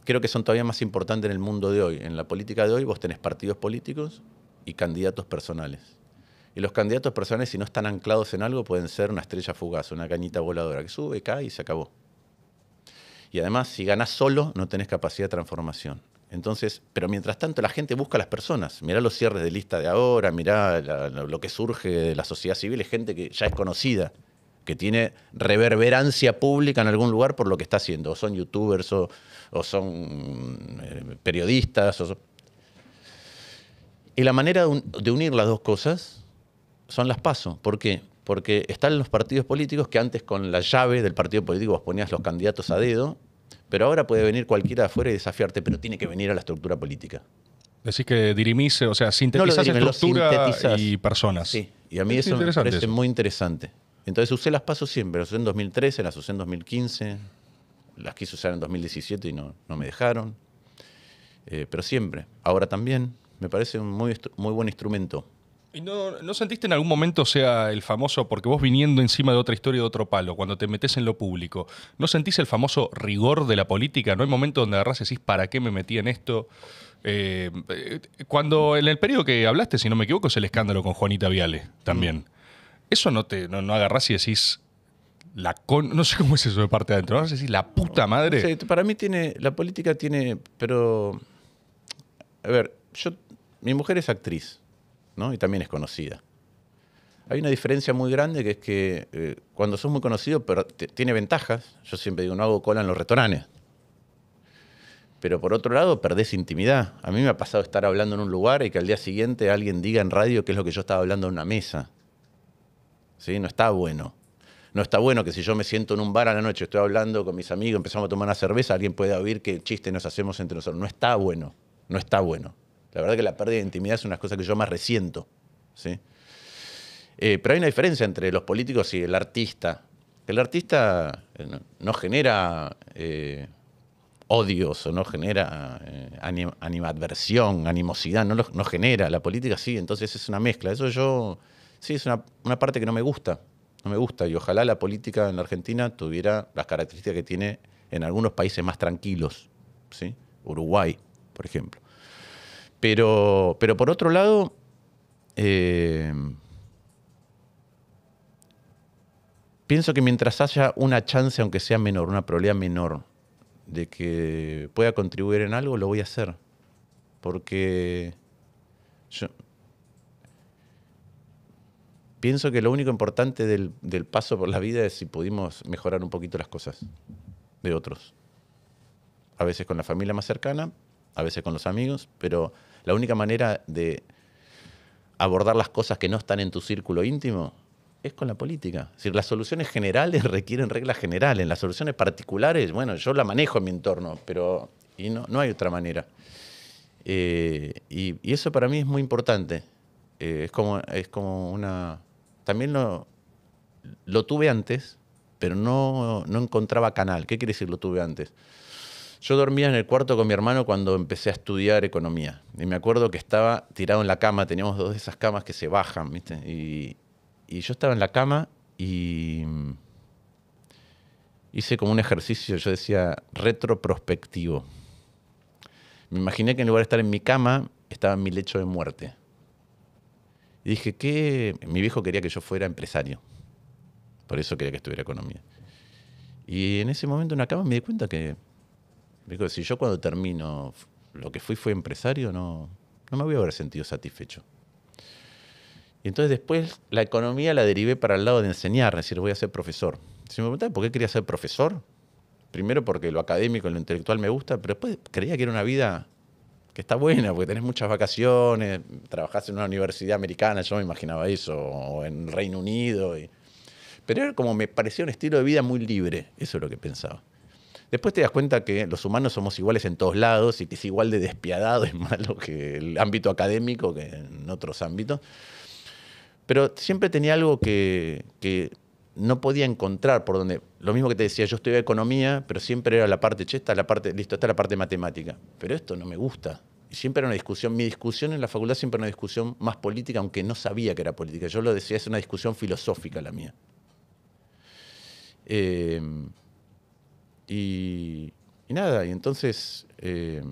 creo que son todavía más importantes en el mundo de hoy. En la política de hoy vos tenés partidos políticos y candidatos personales. Y los candidatos personales, si no están anclados en algo, pueden ser una estrella fugaz, una cañita voladora que sube, cae y se acabó. Y además, si ganás solo, no tenés capacidad de transformación. Entonces, pero mientras tanto la gente busca a las personas. Mirá los cierres de lista de ahora, mirá lo que surge de la sociedad civil, es gente que ya es conocida, que tiene reverberancia pública en algún lugar por lo que está haciendo. O son youtubers, o, son eh, periodistas, o, y la manera de, unir las dos cosas son las pasos. ¿Por qué? Porque están los partidos políticos que antes con la llave del partido político vos ponías los candidatos a dedo, pero ahora puede venir cualquiera de afuera y desafiarte, pero tiene que venir a la estructura política. Decís que dirimís, o sea, sintetizás estructura y personas. Sí, y a mí eso me parece muy interesante. Entonces usé las pasos siempre, las usé en 2013, las usé en 2015, las quise usar en 2017 y no, me dejaron, eh, pero siempre, ahora también. Me parece un muy, muy buen instrumento. ¿Y no, sentiste en algún momento, sea, el famoso, porque vos viniendo encima de otra historia de otro palo, cuando te metes en lo público, ¿no sentís el famoso rigor de la política? ¿No hay momento donde agarrás y decís, ¿para qué me metí en esto? Eh, eh, cuando en el periodo que hablaste, si no me equivoco, es el escándalo con Juanita Viale también. Mm. Eso no te no, agarrás y decís, la con, no sé cómo es eso de parte de adentro, no y si la puta madre. para mí tiene, la política tiene, pero, a ver, yo mi mujer es actriz, ¿no? Y también es conocida. Hay una diferencia muy grande que es que eh, cuando sos muy conocido, pero tiene ventajas. Yo siempre digo, no hago cola en los restaurantes. Pero por otro lado, perdés intimidad. A mí me ha pasado estar hablando en un lugar y que al día siguiente alguien diga en radio qué es lo que yo estaba hablando en una mesa. ¿Sí? No está bueno. No está bueno que si yo me siento en un bar a la noche, estoy hablando con mis amigos, empezamos a tomar una cerveza, alguien pueda oír qué chiste nos hacemos entre nosotros. No está bueno. No está bueno. La verdad que la pérdida de intimidad es una cosa que yo más resiento. ¿sí? Eh, pero hay una diferencia entre los políticos y el artista. El artista eh, no genera eh, odios o no genera animadversión, animosidad, no, no genera. La política sí, entonces es una mezcla. Eso yo, sí, es una, parte que no me gusta. No me gusta y ojalá la política en la Argentina tuviera las características que tiene en algunos países más tranquilos. ¿sí? Uruguay, por ejemplo. Pero, por otro lado, eh, pienso que mientras haya una chance, aunque sea menor, una probabilidad menor, de que pueda contribuir en algo, lo voy a hacer. Porque yo pienso que lo único importante del, del paso por la vida es si pudimos mejorar un poquito las cosas de otros. A veces con la familia más cercana, a veces con los amigos, pero la única manera de abordar las cosas que no están en tu círculo íntimo es con la política. las soluciones generales requieren reglas generales. Las soluciones particulares, bueno, yo la manejo en mi entorno, pero y no, hay otra manera. Eh, y, eso para mí es muy importante. Eh, es, como, una... También lo, lo tuve antes, pero no, no encontraba canal. ¿Qué quiere decir lo tuve antes? Yo dormía en el cuarto con mi hermano cuando empecé a estudiar economía. Y me acuerdo que estaba tirado en la cama, teníamos dos de esas camas que se bajan, ¿viste? Y, yo estaba en la cama y mm, hice como un ejercicio, yo decía, retroprospectivo. Me imaginé que en lugar de estar en mi cama, estaba en mi lecho de muerte. Y dije, ¿qué? Mi viejo quería que yo fuera empresario. Por eso quería que estuviera economía. Y en ese momento en la cama me di cuenta que si yo cuando termino lo que fui fue empresario, no, no me voy a haber sentido satisfecho. Y entonces después la economía la derivé para el lado de enseñar, es decir, voy a ser profesor. Si me preguntan por qué quería ser profesor, primero porque lo académico, lo intelectual me gusta, pero después creía que era una vida que está buena, porque tenés muchas vacaciones, trabajás en una universidad americana, yo me imaginaba eso, o en Reino Unido. Pero era como me parecía un estilo de vida muy libre, eso es lo que pensaba. Después te das cuenta que los humanos somos iguales en todos lados y que es igual de despiadado es malo que el ámbito académico que en otros ámbitos. Pero siempre tenía algo que, que no podía encontrar por donde. Lo mismo que te decía, yo estudié economía, pero siempre era la parte, che, está la parte, listo, está la parte matemática. Pero esto no me gusta. Y siempre era una discusión, mi discusión en la facultad siempre era una discusión más política, aunque no sabía que era política. Yo lo decía, es una discusión filosófica la mía. Eh, y, nada, y entonces eh,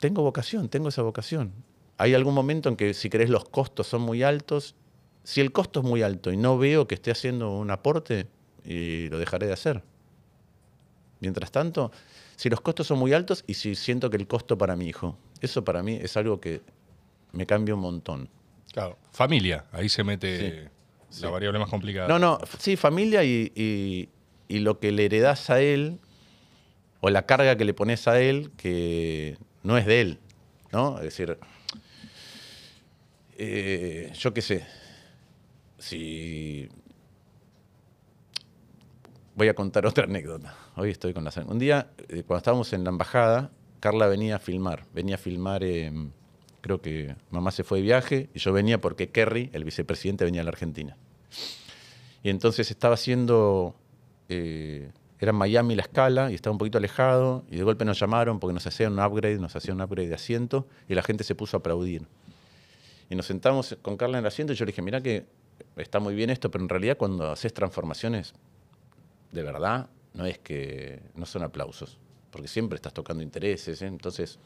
tengo vocación, tengo esa vocación. Hay algún momento en que si crees los costos son muy altos, si el costo es muy alto y no veo que esté haciendo un aporte, y lo dejaré de hacer. Mientras tanto, si los costos son muy altos y si siento que el costo para mi hijo, eso para mí es algo que me cambia un montón. Claro, familia, ahí se mete la variable más complicada. No, no, sí, familia y, y lo que le heredás a él, o la carga que le pones a él, que no es de él, ¿no? Es decir, eh, yo qué sé, si... Voy a contar otra anécdota. Hoy estoy con la... Un día, eh, cuando estábamos en la embajada, Carla venía a filmar, venía a filmar... Eh, creo que mamá se fue de viaje y yo venía porque Kerry, el vicepresidente, venía a la Argentina. Y entonces estaba haciendo eh, era Miami la escala y estaba un poquito alejado y de golpe nos llamaron porque nos hacían un upgrade, nos hacían un upgrade de asiento y la gente se puso a aplaudir. Y nos sentamos con Carla en el asiento y yo le dije, mira que está muy bien esto, pero en realidad cuando haces transformaciones, de verdad, no es que no son aplausos, porque siempre estás tocando intereses, ¿eh? entonces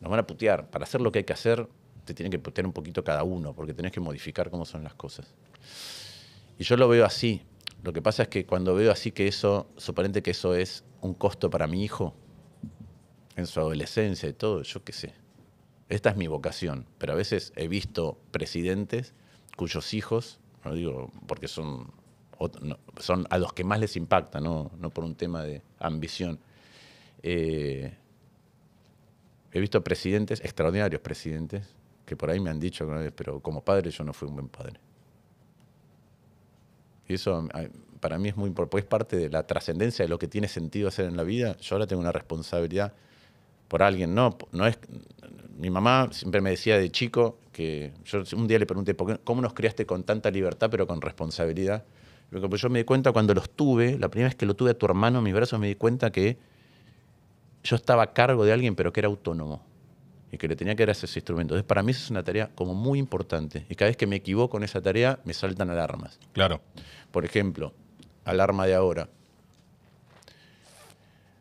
nos van a putear. Para hacer lo que hay que hacer, te tienen que putear un poquito cada uno, porque tenés que modificar cómo son las cosas. Y yo lo veo así, lo que pasa es que cuando veo así que eso, suponente que eso es un costo para mi hijo, en su adolescencia y todo, yo qué sé. Esta es mi vocación, pero a veces he visto presidentes cuyos hijos, no digo porque son, son a los que más les impacta, no, por un tema de ambición. Eh, he visto presidentes, extraordinarios presidentes, que por ahí me han dicho, pero como padre yo no fui un buen padre. Y eso para mí es muy importante, es parte de la trascendencia de lo que tiene sentido hacer en la vida. Yo ahora tengo una responsabilidad por alguien, no, no es... Mi mamá siempre me decía de chico que yo un día le pregunté, ¿cómo nos criaste con tanta libertad pero con responsabilidad? Pues yo me di cuenta cuando los tuve, la primera vez que lo tuve a tu hermano en mis brazos, me di cuenta que yo estaba a cargo de alguien, pero que era autónomo y que le tenía que dar ese instrumento. Entonces, para mí esa es una tarea como muy importante. Y cada vez que me equivoco en esa tarea, me saltan alarmas. Claro. Por ejemplo, alarma de ahora.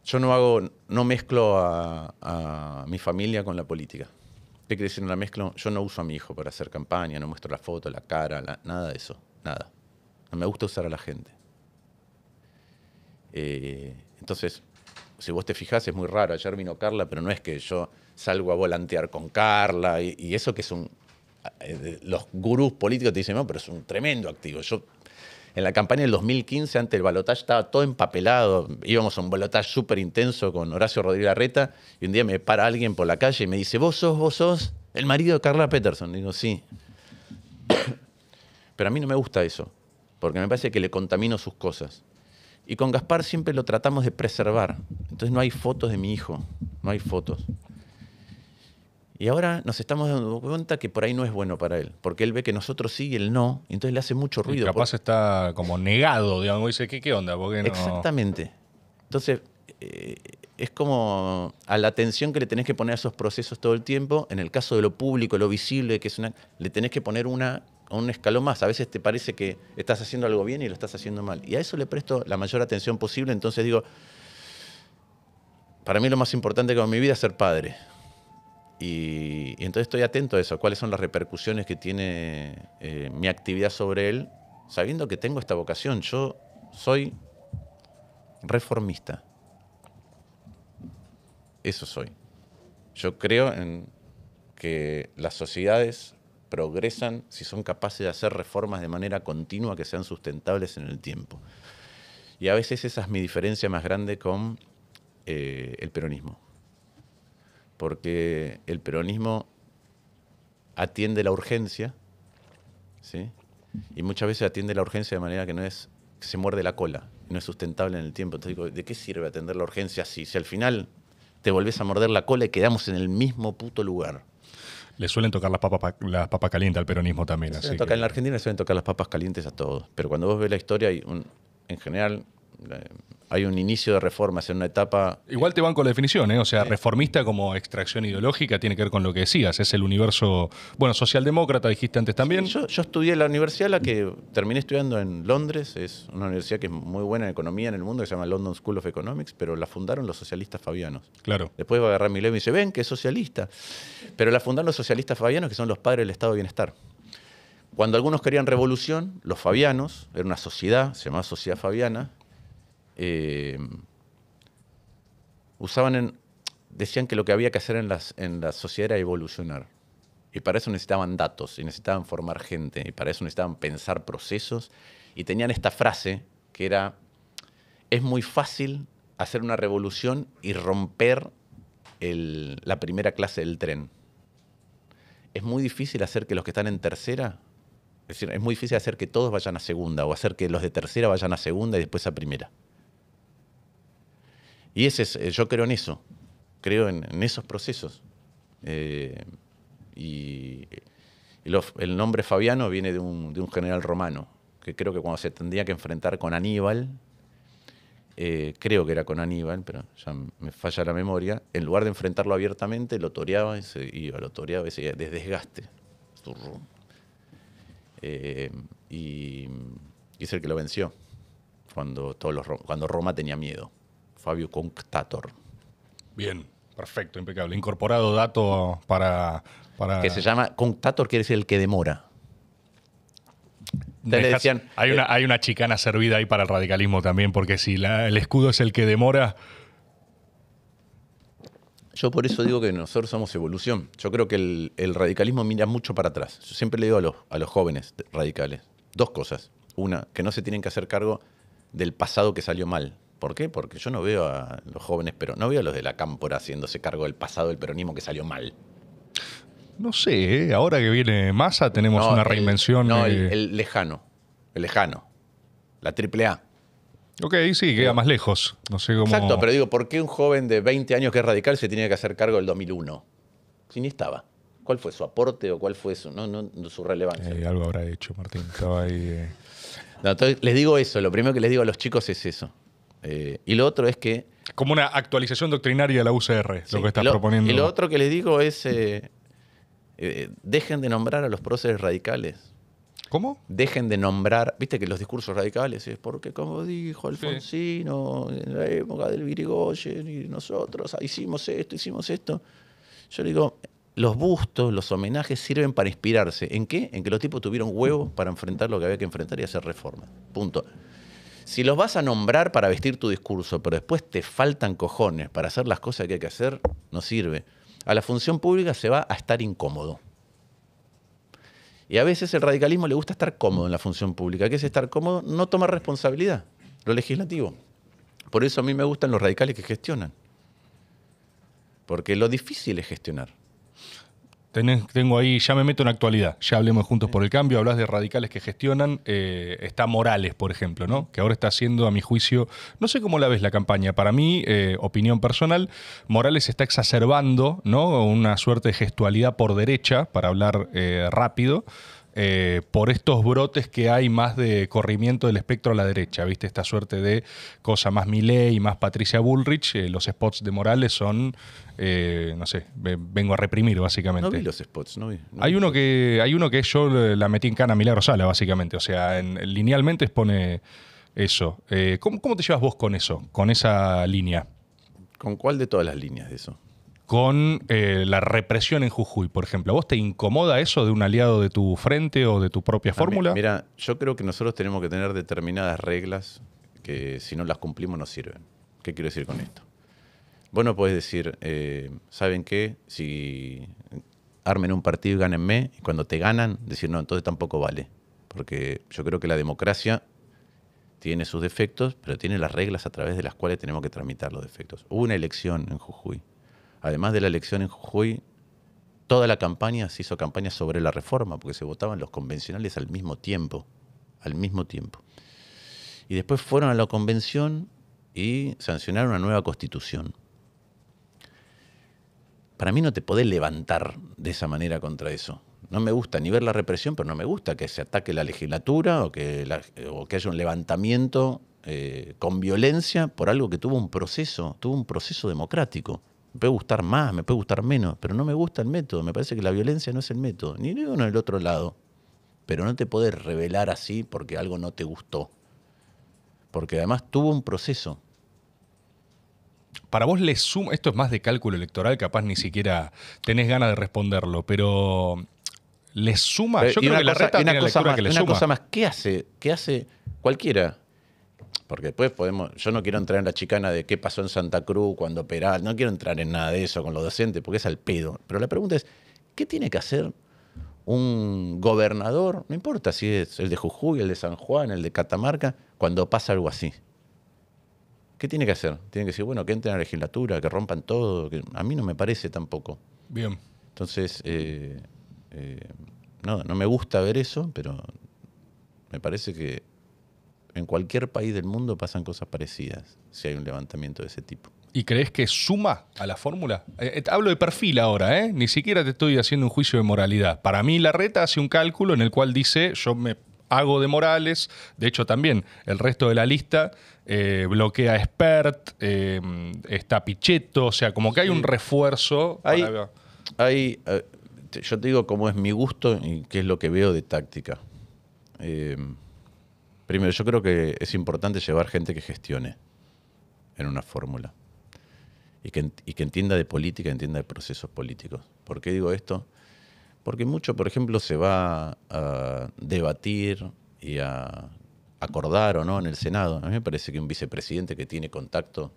Yo no hago, no mezclo a, mi familia con la política. ¿Qué quiere decir la mezcla? Yo no uso a mi hijo para hacer campaña, no muestro la foto, la cara, nada de eso. Nada. No me gusta usar a la gente. Eh, entonces, si vos te fijás, es muy raro. Ayer vino Carla, pero no es que yo salgo a volantear con Carla y, eso que es un... Eh, los gurús políticos te dicen, no, pero es un tremendo activo. Yo en la campaña del 2015, antes el balotaje, estaba todo empapelado. Íbamos a un balotaje súper intenso con Horacio Rodríguez Arreta y un día me para alguien por la calle y me dice, vos sos, vos sos el marido de Carla Peterson. digo, sí. Pero a mí no me gusta eso, porque me parece que le contamino sus cosas. Y con Gaspar siempre lo tratamos de preservar. Entonces no hay fotos de mi hijo, no hay fotos. Y ahora nos estamos dando cuenta que por ahí no es bueno para él, porque él ve que nosotros sí y él no, y entonces le hace mucho ruido. capaz está como negado, digamos, dice, ¿qué, qué onda? Exactamente. Entonces, eh, es como a la atención que le tenés que poner a esos procesos todo el tiempo, en el caso de lo público, lo visible, que es una, le tenés que poner una un escalón más. A veces te parece que estás haciendo algo bien y lo estás haciendo mal. Y a eso le presto la mayor atención posible, entonces digo, para mí lo más importante con mi vida es ser padre. Y, entonces estoy atento a eso, cuáles son las repercusiones que tiene eh, mi actividad sobre él, sabiendo que tengo esta vocación. Yo soy reformista. Eso soy. Yo creo en que las sociedades progresan si son capaces de hacer reformas de manera continua que sean sustentables en el tiempo. Y a veces esa es mi diferencia más grande con eh, el peronismo porque el peronismo atiende la urgencia, y muchas veces atiende la urgencia de manera que no es se muerde la cola, no es sustentable en el tiempo. Entonces digo, ¿de qué sirve atender la urgencia si, si al final te volvés a morder la cola y quedamos en el mismo puto lugar? Le suelen tocar las papas las papas calientes al peronismo también. Así En la Argentina le suelen tocar las papas calientes a todos, pero cuando vos ves la historia, en general eh, hay un inicio de reformas en una etapa. Igual te van con la definición, ¿eh? o sea, reformista como extracción ideológica tiene que ver con lo que decías, es el universo, bueno, socialdemócrata dijiste antes también. yo, estudié en la universidad, la que terminé estudiando en Londres, es una universidad que es muy buena en economía en el mundo, que se llama London School of Economics, pero la fundaron los socialistas fabianos. Claro. Después va a agarrar mi y dice, ven, que es socialista. Pero la fundaron los socialistas fabianos, que son los padres del Estado de Bienestar. Cuando algunos querían revolución, los fabianos, era una sociedad, se llamaba Sociedad Fabiana, eh, usaban decían que lo que había que hacer en, la sociedad era evolucionar. Y para eso necesitaban datos, y necesitaban formar gente, y para eso necesitaban pensar procesos. Y tenían esta frase que era, es muy fácil hacer una revolución y romper la primera clase del tren. Es muy difícil hacer que los que están en tercera, es decir, es muy difícil hacer que todos vayan a segunda o hacer que los de tercera vayan a segunda y después a primera. Y ese eh, yo creo en eso, creo en, esos procesos. Eh, y, el nombre Fabiano viene de un, de un, general romano, que creo que cuando se tendría que enfrentar con Aníbal, eh, creo que era con Aníbal, pero ya me falla la memoria, en lugar de enfrentarlo abiertamente, lo toreaba y se iba, lo toreaba y se iba, de desgaste. y, y es el que lo venció, cuando, todos los, cuando Roma tenía miedo. Fabio Conctator. Bien, perfecto, impecable. Incorporado dato para, Que se llama Conctator, quiere decir el que demora. Eh, hay, una, chicana servida ahí para el radicalismo también, porque si el escudo es el que demora... Yo por eso digo que nosotros somos evolución. Yo creo que el, radicalismo mira mucho para atrás. Yo siempre le digo a los, a los jóvenes radicales dos cosas. Una, que no se tienen que hacer cargo del pasado que salió mal, ¿Por qué? Porque yo no veo a los jóvenes, pero no veo a los de la Cámpora haciéndose cargo del pasado del peronismo que salió mal. No sé, ¿eh? ahora que viene Massa tenemos una reinvención. El, no, el, lejano, el lejano, la triple A. Ok, sí, queda más lejos. No sé cómo... Exacto, pero digo, ¿por qué un joven de 20 años que es radical se tiene que hacer cargo del 2001? Si ni estaba. ¿Cuál fue su aporte o cuál fue su, relevancia? Eh, algo habrá hecho, Martín. Estaba eh. No, les digo eso, lo primero que les digo a los chicos es eso. Eh, y lo otro es que... Como una actualización doctrinaria de la UCR, lo que estás proponiendo. Y lo otro que les digo es, eh, eh, dejen de nombrar a los próceres radicales. ¿Cómo? Dejen de nombrar, viste que los discursos radicales es porque como dijo Alfonsino en la época del Virigoyen y nosotros ah, hicimos esto, hicimos esto. Yo digo, los bustos, los homenajes sirven para inspirarse. ¿En qué? En que los tipos tuvieron huevos para enfrentar lo que había que enfrentar y hacer reformas. Punto. Si los vas a nombrar para vestir tu discurso, pero después te faltan cojones para hacer las cosas que hay que hacer, no sirve. A la función pública se va a estar incómodo. Y a veces el radicalismo le gusta estar cómodo en la función pública. ¿Qué es estar cómodo? No tomar responsabilidad, lo legislativo. Por eso a mí me gustan los radicales que gestionan. Porque lo difícil es gestionar tengo ahí, ya me meto en actualidad, ya hablemos juntos por el cambio, hablas de radicales que gestionan, eh, está Morales, por ejemplo, ¿no? que ahora está haciendo, a mi juicio, no sé cómo la ves la campaña, para mí, eh, opinión personal, Morales está exacerbando ¿no? una suerte de gestualidad por derecha, para hablar eh, rápido, eh, por estos brotes que hay más de corrimiento del espectro a la derecha, ¿viste? Esta suerte de cosa más y más Patricia Bullrich, eh, los spots de Morales son, eh, no sé, vengo a reprimir básicamente. No vi los spots, no vi. hay, uno que, hay uno que yo la metí en cana Sala, básicamente, o sea, linealmente expone eso. ¿Cómo te llevas vos con eso, con esa línea? ¿Con cuál de todas las líneas de eso? con eh, la represión en Jujuy, por ejemplo. ¿A vos te incomoda eso de un aliado de tu frente o de tu propia fórmula? mira, yo creo que nosotros tenemos que tener determinadas reglas que si no las cumplimos no sirven. ¿Qué quiero decir con esto? Vos no podés decir, eh, ¿saben qué? Si armen un partido y gánenme, y cuando te ganan, decir, no, entonces tampoco vale. Porque yo creo que la democracia tiene sus defectos, pero tiene las reglas a través de las cuales tenemos que tramitar los defectos. Hubo una elección en Jujuy además de la elección en Jujuy, toda la campaña se hizo campaña sobre la reforma, porque se votaban los convencionales al mismo tiempo, al mismo tiempo. Y después fueron a la convención y sancionaron una nueva constitución. Para mí no te podés levantar de esa manera contra eso. No me gusta ni ver la represión, pero no me gusta que se ataque la legislatura o que, que haya un levantamiento eh, con violencia por algo que tuvo un proceso, tuvo un proceso democrático. Me puede gustar más, me puede gustar menos, pero no me gusta el método. Me parece que la violencia no es el método, ni uno en el otro lado. Pero no te puedes revelar así porque algo no te gustó. Porque además tuvo un proceso. Para vos le suma, esto es más de cálculo electoral, capaz ni siquiera tenés ganas de responderlo, pero le suma. Yo creo que la reta más, que le una cosa más, ¿qué hace? ¿Qué hace cualquiera? Porque después podemos, yo no quiero entrar en la chicana de qué pasó en Santa Cruz cuando Peral, no quiero entrar en nada de eso con los docentes, porque es al pedo. Pero la pregunta es, ¿qué tiene que hacer un gobernador, no importa si es el de Jujuy, el de San Juan, el de Catamarca, cuando pasa algo así? ¿Qué tiene que hacer? Tiene que decir, bueno, que entren a la legislatura, que rompan todo, que a mí no me parece tampoco. Bien. Entonces, eh, eh, no, no me gusta ver eso, pero me parece que en cualquier país del mundo pasan cosas parecidas si hay un levantamiento de ese tipo. ¿Y crees que suma a la fórmula? Eh, eh, hablo de perfil ahora, ¿eh? Ni siquiera te estoy haciendo un juicio de moralidad. Para mí, la reta hace un cálculo en el cual dice: Yo me hago de Morales. De hecho, también el resto de la lista eh, bloquea a Expert, está Pichetto. O sea, como que hay un refuerzo. yo te digo cómo es mi gusto y qué es lo que veo de táctica. Eh, Primero, yo creo que es importante llevar gente que gestione en una fórmula y que, entienda de política, entienda de procesos políticos. ¿Por qué digo esto? Porque mucho, por ejemplo, se va a debatir y a acordar o no en el Senado. A mí me parece que un vicepresidente que tiene contacto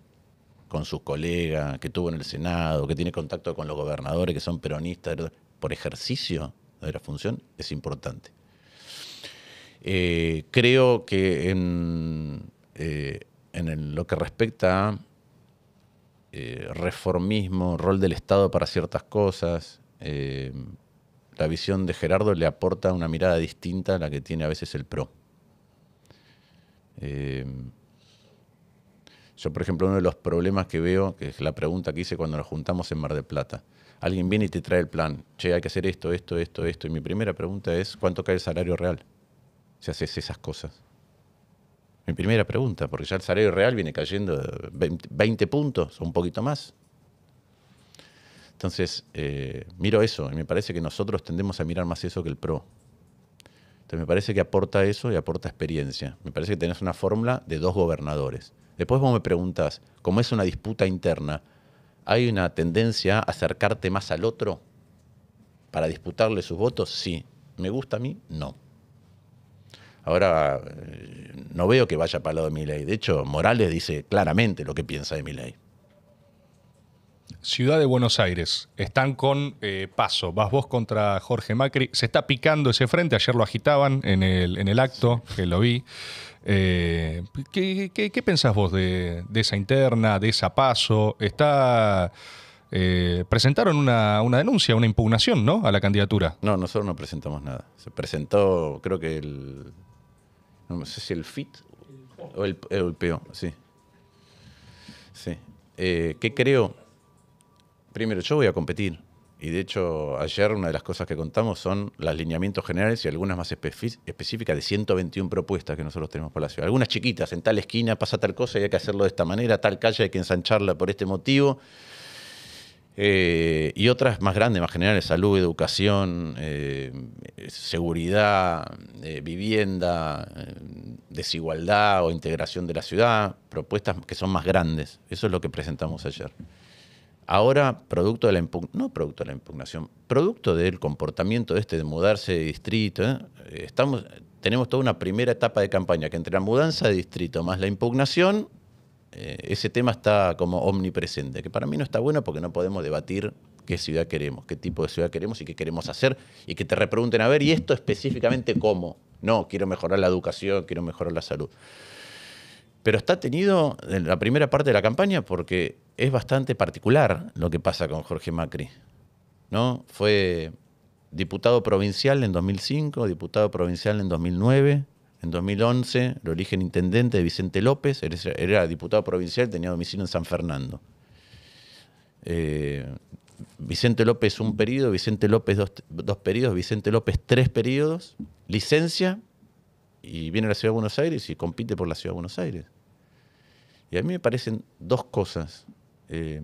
con sus colegas, que tuvo en el Senado, que tiene contacto con los gobernadores que son peronistas, por ejercicio de la función, es importante. Eh, creo que en, eh, lo que respecta a eh, reformismo, rol del Estado para ciertas cosas, la visión de Gerardo le aporta una mirada distinta a la que tiene a veces el PRO. yo, por ejemplo, uno de los problemas que veo, que es la pregunta que hice cuando nos juntamos en Mar del Plata, alguien viene y te trae el plan, che, hay que hacer esto, esto, esto, esto, y mi primera pregunta es, ¿cuánto cae el salario real? si haces esas cosas? Mi primera pregunta, porque ya el salario real viene cayendo 20, puntos o un poquito más. Entonces, eh, miro eso y me parece que nosotros tendemos a mirar más eso que el pro. Entonces, me parece que aporta eso y aporta experiencia. Me parece que tenés una fórmula de dos gobernadores. Después vos me preguntas, como es una disputa interna, ¿hay una tendencia a acercarte más al otro para disputarle sus votos? Sí. ¿Me gusta a mí? No. Ahora eh, no veo que vaya para el lado de Milei. De hecho, Morales dice claramente lo que piensa de Milei. Ciudad de Buenos Aires, están con eh, paso, vas vos contra Jorge Macri, se está picando ese frente, ayer lo agitaban en el, en el acto, que lo vi. Eh, ¿qué, pensás vos de, esa interna, de esa paso? Está, presentaron una, una, denuncia, una impugnación ¿no? a la candidatura. No, nosotros no presentamos nada. Se presentó, creo que el no sé si el FIT o el, el sí. Sí. Eh, ¿Qué creo? Primero, yo voy a competir. Y de hecho, ayer una de las cosas que contamos son los lineamientos generales y algunas más específicas de 121 propuestas que nosotros tenemos para la ciudad. Algunas chiquitas, en tal esquina pasa tal cosa y hay que hacerlo de esta manera, tal calle hay que ensancharla por este motivo, eh, y otras más grandes, más generales, salud, educación, eh, seguridad, eh, vivienda, desigualdad o integración de la ciudad, propuestas que son más grandes. Eso es lo que presentamos ayer. Ahora, producto de la no producto de la impugnación, producto del comportamiento este de mudarse de distrito, estamos, tenemos toda una primera etapa de campaña que entre la mudanza de distrito más la impugnación eh, ese tema está como omnipresente, que para mí no está bueno porque no podemos debatir qué ciudad queremos, qué tipo de ciudad queremos y qué queremos hacer, y que te repregunten, a ver, ¿y esto específicamente cómo? No, quiero mejorar la educación, quiero mejorar la salud. Pero está tenido en la primera parte de la campaña porque es bastante particular lo que pasa con Jorge Macri. ¿no? Fue diputado provincial en 2005, diputado provincial en 2009, en 2011 lo origen intendente de Vicente López, era diputado provincial, tenía domicilio en San Fernando. Eh, Vicente López un periodo, Vicente López dos, periodos, Vicente López tres periodos, licencia y viene a la Ciudad de Buenos Aires y compite por la Ciudad de Buenos Aires. Y a mí me parecen dos cosas. Eh,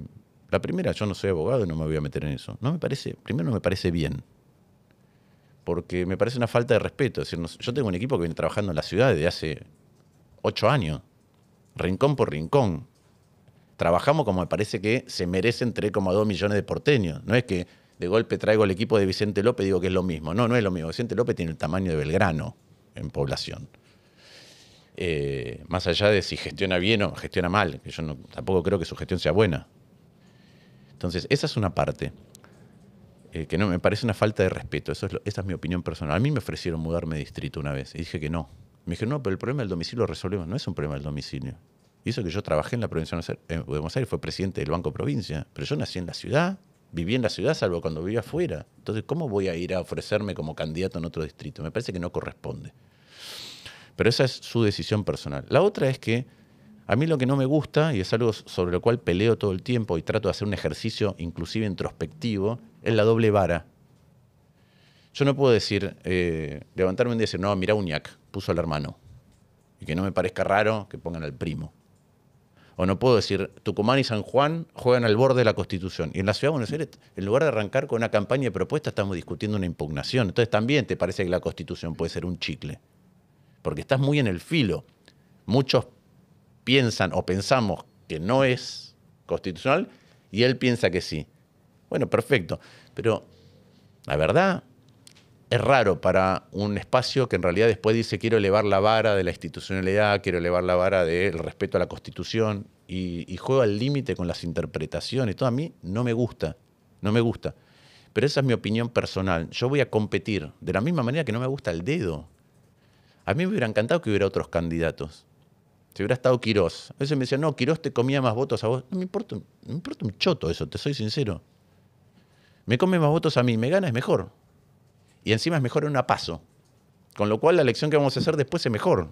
la primera, yo no soy abogado y no me voy a meter en eso. No me parece, primero no me parece bien porque me parece una falta de respeto. Es decir, yo tengo un equipo que viene trabajando en la ciudad desde hace ocho años, rincón por rincón. Trabajamos como me parece que se merecen 3,2 millones de porteños. No es que de golpe traigo el equipo de Vicente López y digo que es lo mismo. No, no es lo mismo. Vicente López tiene el tamaño de Belgrano en población. Eh, más allá de si gestiona bien o gestiona mal, yo no, tampoco creo que su gestión sea buena. Entonces, esa es una parte. Eh, que no me parece una falta de respeto. Eso es esa es mi opinión personal. A mí me ofrecieron mudarme de distrito una vez y dije que no. Me dijeron, no, pero el problema del domicilio lo resolvemos. No es un problema del domicilio. Hizo que yo trabajé en la provincia de Buenos Aires, fue presidente del Banco Provincia, pero yo nací en la ciudad, viví en la ciudad, salvo cuando vivía afuera. Entonces, ¿cómo voy a ir a ofrecerme como candidato en otro distrito? Me parece que no corresponde. Pero esa es su decisión personal. La otra es que a mí lo que no me gusta, y es algo sobre lo cual peleo todo el tiempo y trato de hacer un ejercicio inclusive introspectivo, es la doble vara. Yo no puedo decir, eh, levantarme un día y decir, no, mira Uñac, puso al hermano. Y que no me parezca raro que pongan al primo. O no puedo decir, Tucumán y San Juan juegan al borde de la Constitución. Y en la Ciudad de Buenos Aires, en lugar de arrancar con una campaña de propuesta estamos discutiendo una impugnación. Entonces también te parece que la Constitución puede ser un chicle. Porque estás muy en el filo. Muchos piensan o pensamos que no es constitucional y él piensa que sí. Bueno, perfecto, pero la verdad es raro para un espacio que en realidad después dice quiero elevar la vara de la institucionalidad, quiero elevar la vara del respeto a la constitución y, juega al límite con las interpretaciones. Todo a mí no me gusta, no me gusta. Pero esa es mi opinión personal. Yo voy a competir de la misma manera que no me gusta el dedo. A mí me hubiera encantado que hubiera otros candidatos. Si hubiera estado Quirós. A veces me decían, no, Quirós te comía más votos a vos. No me importa, me importa un choto eso, te soy sincero. Me come más votos a mí, me gana es mejor. Y encima es mejor en una paso. Con lo cual la elección que vamos a hacer después es mejor.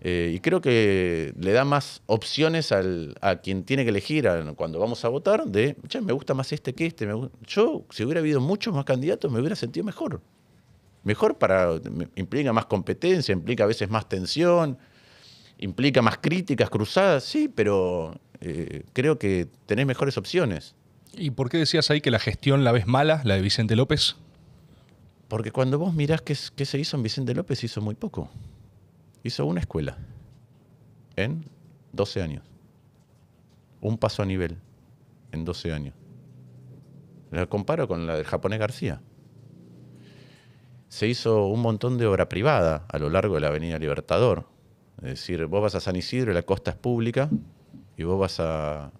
Eh, y creo que le da más opciones al, a quien tiene que elegir cuando vamos a votar de, me gusta más este que este. Yo, si hubiera habido muchos más candidatos, me hubiera sentido mejor. Mejor para, implica más competencia, implica a veces más tensión, implica más críticas cruzadas, sí, pero eh, creo que tenés mejores opciones. ¿Y por qué decías ahí que la gestión la ves mala, la de Vicente López? Porque cuando vos mirás qué, se hizo en Vicente López, hizo muy poco. Hizo una escuela en 12 años. Un paso a nivel en 12 años. Lo comparo con la del japonés García. Se hizo un montón de obra privada a lo largo de la Avenida Libertador, es decir, vos vas a San Isidro y la costa es pública, y vos vas a,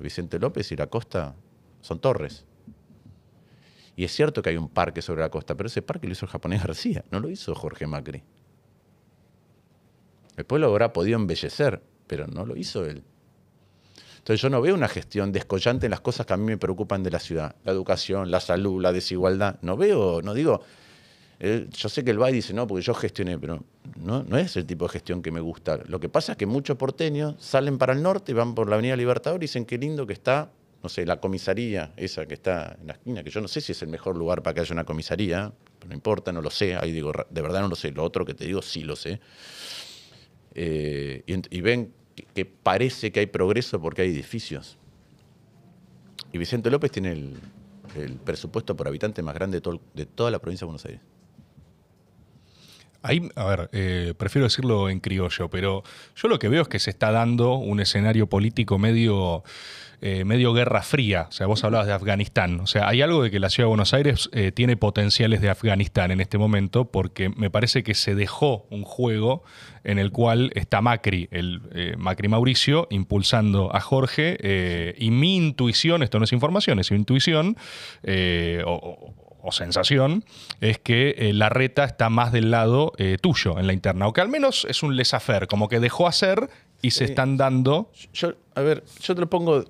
Vicente López y la costa son torres. Y es cierto que hay un parque sobre la costa, pero ese parque lo hizo el japonés García, no lo hizo Jorge Macri. El pueblo habrá podido embellecer, pero no lo hizo él. Entonces yo no veo una gestión descollante en las cosas que a mí me preocupan de la ciudad, la educación, la salud, la desigualdad. No veo, no digo, yo sé que el va dice, no, porque yo gestioné, pero no, no es el tipo de gestión que me gusta. Lo que pasa es que muchos porteños salen para el norte y van por la Avenida Libertador y dicen qué lindo que está, no sé, la comisaría esa que está en la esquina, que yo no sé si es el mejor lugar para que haya una comisaría, pero no importa, no lo sé. Ahí digo, de verdad no lo sé. Lo otro que te digo, sí lo sé. Eh, y, ven que parece que hay progreso porque hay edificios. Y Vicente López tiene el, presupuesto por habitante más grande de toda la provincia de Buenos Aires a ver, eh, prefiero decirlo en criollo, pero yo lo que veo es que se está dando un escenario político medio, eh, medio guerra fría. O sea, vos hablabas de Afganistán. O sea, hay algo de que la ciudad de Buenos Aires eh, tiene potenciales de Afganistán en este momento, porque me parece que se dejó un juego en el cual está Macri, el Macri Mauricio, impulsando a Jorge. y mi intuición, esto no es información, es intuición, o o sensación es que eh, la reta está más del lado eh, tuyo en la interna, o que al menos es un lesafer, como que dejó hacer y se están dando. Yo, a ver, yo te lo pongo,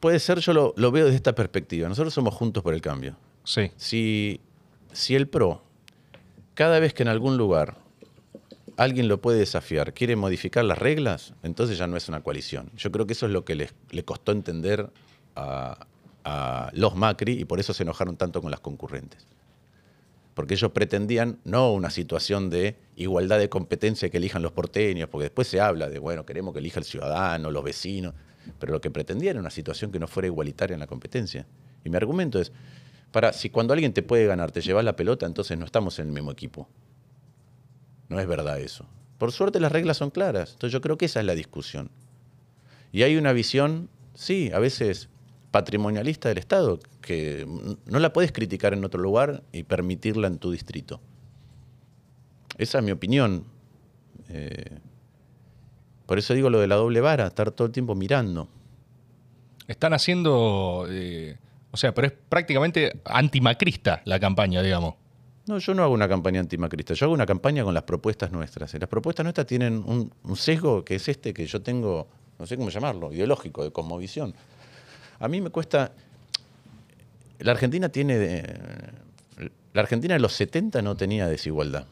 puede ser, yo lo, veo desde esta perspectiva. Nosotros somos juntos por el cambio. Sí. Si, si el PRO, cada vez que en algún lugar alguien lo puede desafiar, quiere modificar las reglas, entonces ya no es una coalición. Yo creo que eso es lo que le costó entender a, a los Macri y por eso se enojaron tanto con las concurrentes. Porque ellos pretendían no una situación de igualdad de competencia que elijan los porteños, porque después se habla de, bueno, queremos que elija el ciudadano, los vecinos, pero lo que pretendían era una situación que no fuera igualitaria en la competencia. Y mi argumento es, para, si cuando alguien te puede ganar, te llevas la pelota, entonces no estamos en el mismo equipo. No es verdad eso. Por suerte las reglas son claras. Entonces yo creo que esa es la discusión. Y hay una visión, sí, a veces patrimonialista del Estado, que no la puedes criticar en otro lugar y permitirla en tu distrito. Esa es mi opinión. Eh, por eso digo lo de la doble vara, estar todo el tiempo mirando. Están haciendo, eh, o sea, pero es prácticamente antimacrista la campaña, digamos. No, yo no hago una campaña antimacrista, yo hago una campaña con las propuestas nuestras. Y las propuestas nuestras tienen un, un sesgo que es este que yo tengo, no sé cómo llamarlo, ideológico, de cosmovisión. A mí me cuesta... La Argentina tiene... Eh, la Argentina en los 70 no tenía desigualdad.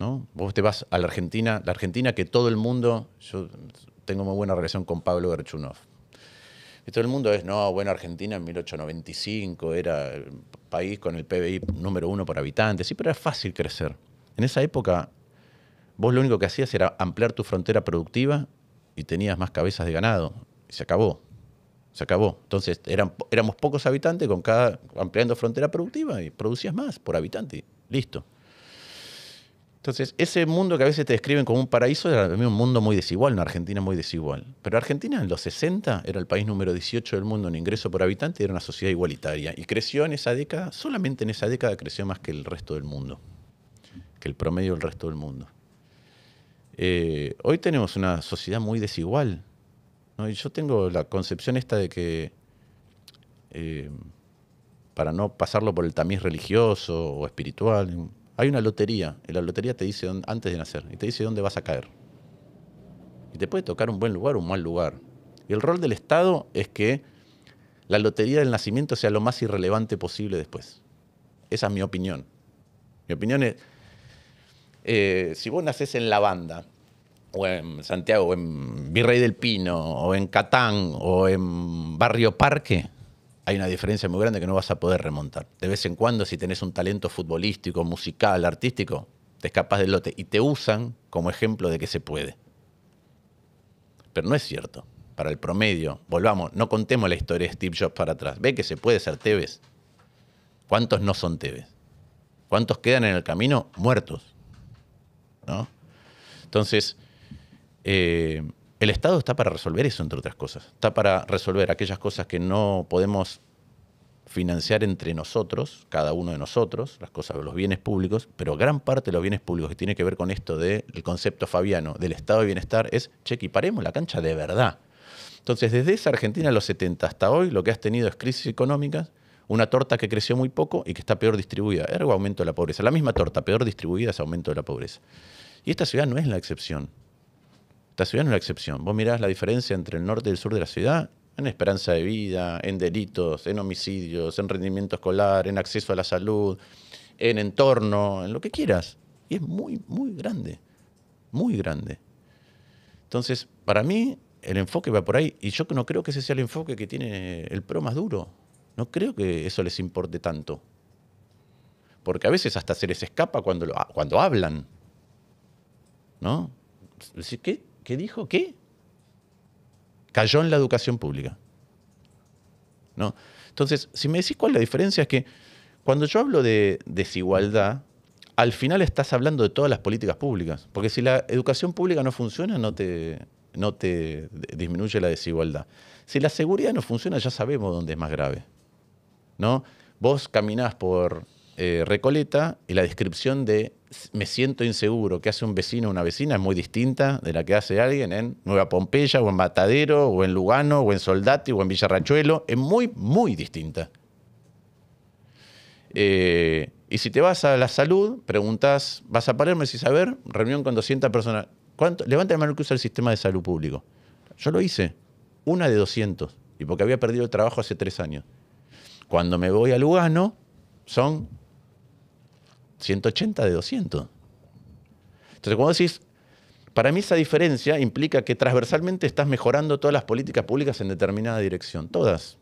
¿no? Vos te vas a la Argentina, la Argentina que todo el mundo... Yo tengo muy buena relación con Pablo Gerchunov. Y todo el mundo es, no, bueno, Argentina en 1895 era el país con el PBI número uno por habitante. Sí, pero era fácil crecer. En esa época, vos lo único que hacías era ampliar tu frontera productiva y tenías más cabezas de ganado. Y se acabó. Se acabó. Entonces eran, éramos pocos habitantes, con cada, ampliando frontera productiva y producías más por habitante. Listo. Entonces, ese mundo que a veces te describen como un paraíso era un mundo muy desigual, una Argentina muy desigual. Pero Argentina en los 60 era el país número 18 del mundo en ingreso por habitante y era una sociedad igualitaria. Y creció en esa década, solamente en esa década creció más que el resto del mundo, que el promedio del resto del mundo. Eh, hoy tenemos una sociedad muy desigual, y yo tengo la concepción esta de que, eh, para no pasarlo por el tamiz religioso o espiritual, hay una lotería, y la lotería te dice antes de nacer, y te dice dónde vas a caer. Y te puede tocar un buen lugar o un mal lugar. Y el rol del Estado es que la lotería del nacimiento sea lo más irrelevante posible después. Esa es mi opinión. Mi opinión es, eh, si vos nacés en la banda, o en Santiago, o en Virrey del Pino, o en Catán, o en Barrio Parque, hay una diferencia muy grande que no vas a poder remontar. De vez en cuando, si tenés un talento futbolístico, musical, artístico, te escapas del lote y te usan como ejemplo de que se puede. Pero no es cierto. Para el promedio, volvamos, no contemos la historia de Steve Jobs para atrás. Ve que se puede ser Tevez. ¿Cuántos no son Tevez? ¿Cuántos quedan en el camino muertos? ¿No? Entonces, eh, el Estado está para resolver eso, entre otras cosas. Está para resolver aquellas cosas que no podemos financiar entre nosotros, cada uno de nosotros, las cosas, los bienes públicos, pero gran parte de los bienes públicos que tiene que ver con esto del concepto fabiano del estado de bienestar es, che, equiparemos la cancha de verdad. Entonces, desde esa Argentina de los 70 hasta hoy, lo que has tenido es crisis económicas, una torta que creció muy poco y que está peor distribuida, ergo aumento de la pobreza. La misma torta, peor distribuida es aumento de la pobreza. Y esta ciudad no es la excepción. Esta ciudad no es la excepción. Vos mirás la diferencia entre el norte y el sur de la ciudad en esperanza de vida, en delitos, en homicidios, en rendimiento escolar, en acceso a la salud, en entorno, en lo que quieras. Y es muy, muy grande, muy grande. Entonces, para mí, el enfoque va por ahí. Y yo no creo que ese sea el enfoque que tiene el pro más duro. No creo que eso les importe tanto. Porque a veces hasta se les escapa cuando, ah, cuando hablan. ¿No? Decir, ¿qué? que dijo qué cayó en la educación pública. ¿No? Entonces, si me decís cuál es la diferencia, es que cuando yo hablo de desigualdad, al final estás hablando de todas las políticas públicas. Porque si la educación pública no funciona, no te, no te disminuye la desigualdad. Si la seguridad no funciona, ya sabemos dónde es más grave. ¿No? Vos caminás por eh, Recoleta y la descripción de me siento inseguro que hace un vecino o una vecina es muy distinta de la que hace alguien en Nueva Pompeya o en Matadero o en Lugano o en Soldati o en Villarranchuelo Es muy, muy distinta. Eh, y si te vas a la salud, preguntas, vas a pararme y saber a ver, reunión con 200 personas. ¿Cuánto? Levanta la mano que usa el sistema de salud público. Yo lo hice, una de 200, y porque había perdido el trabajo hace tres años. Cuando me voy a Lugano, son 180 de 200. Entonces, cuando decís, para mí esa diferencia implica que transversalmente estás mejorando todas las políticas públicas en determinada dirección, todas.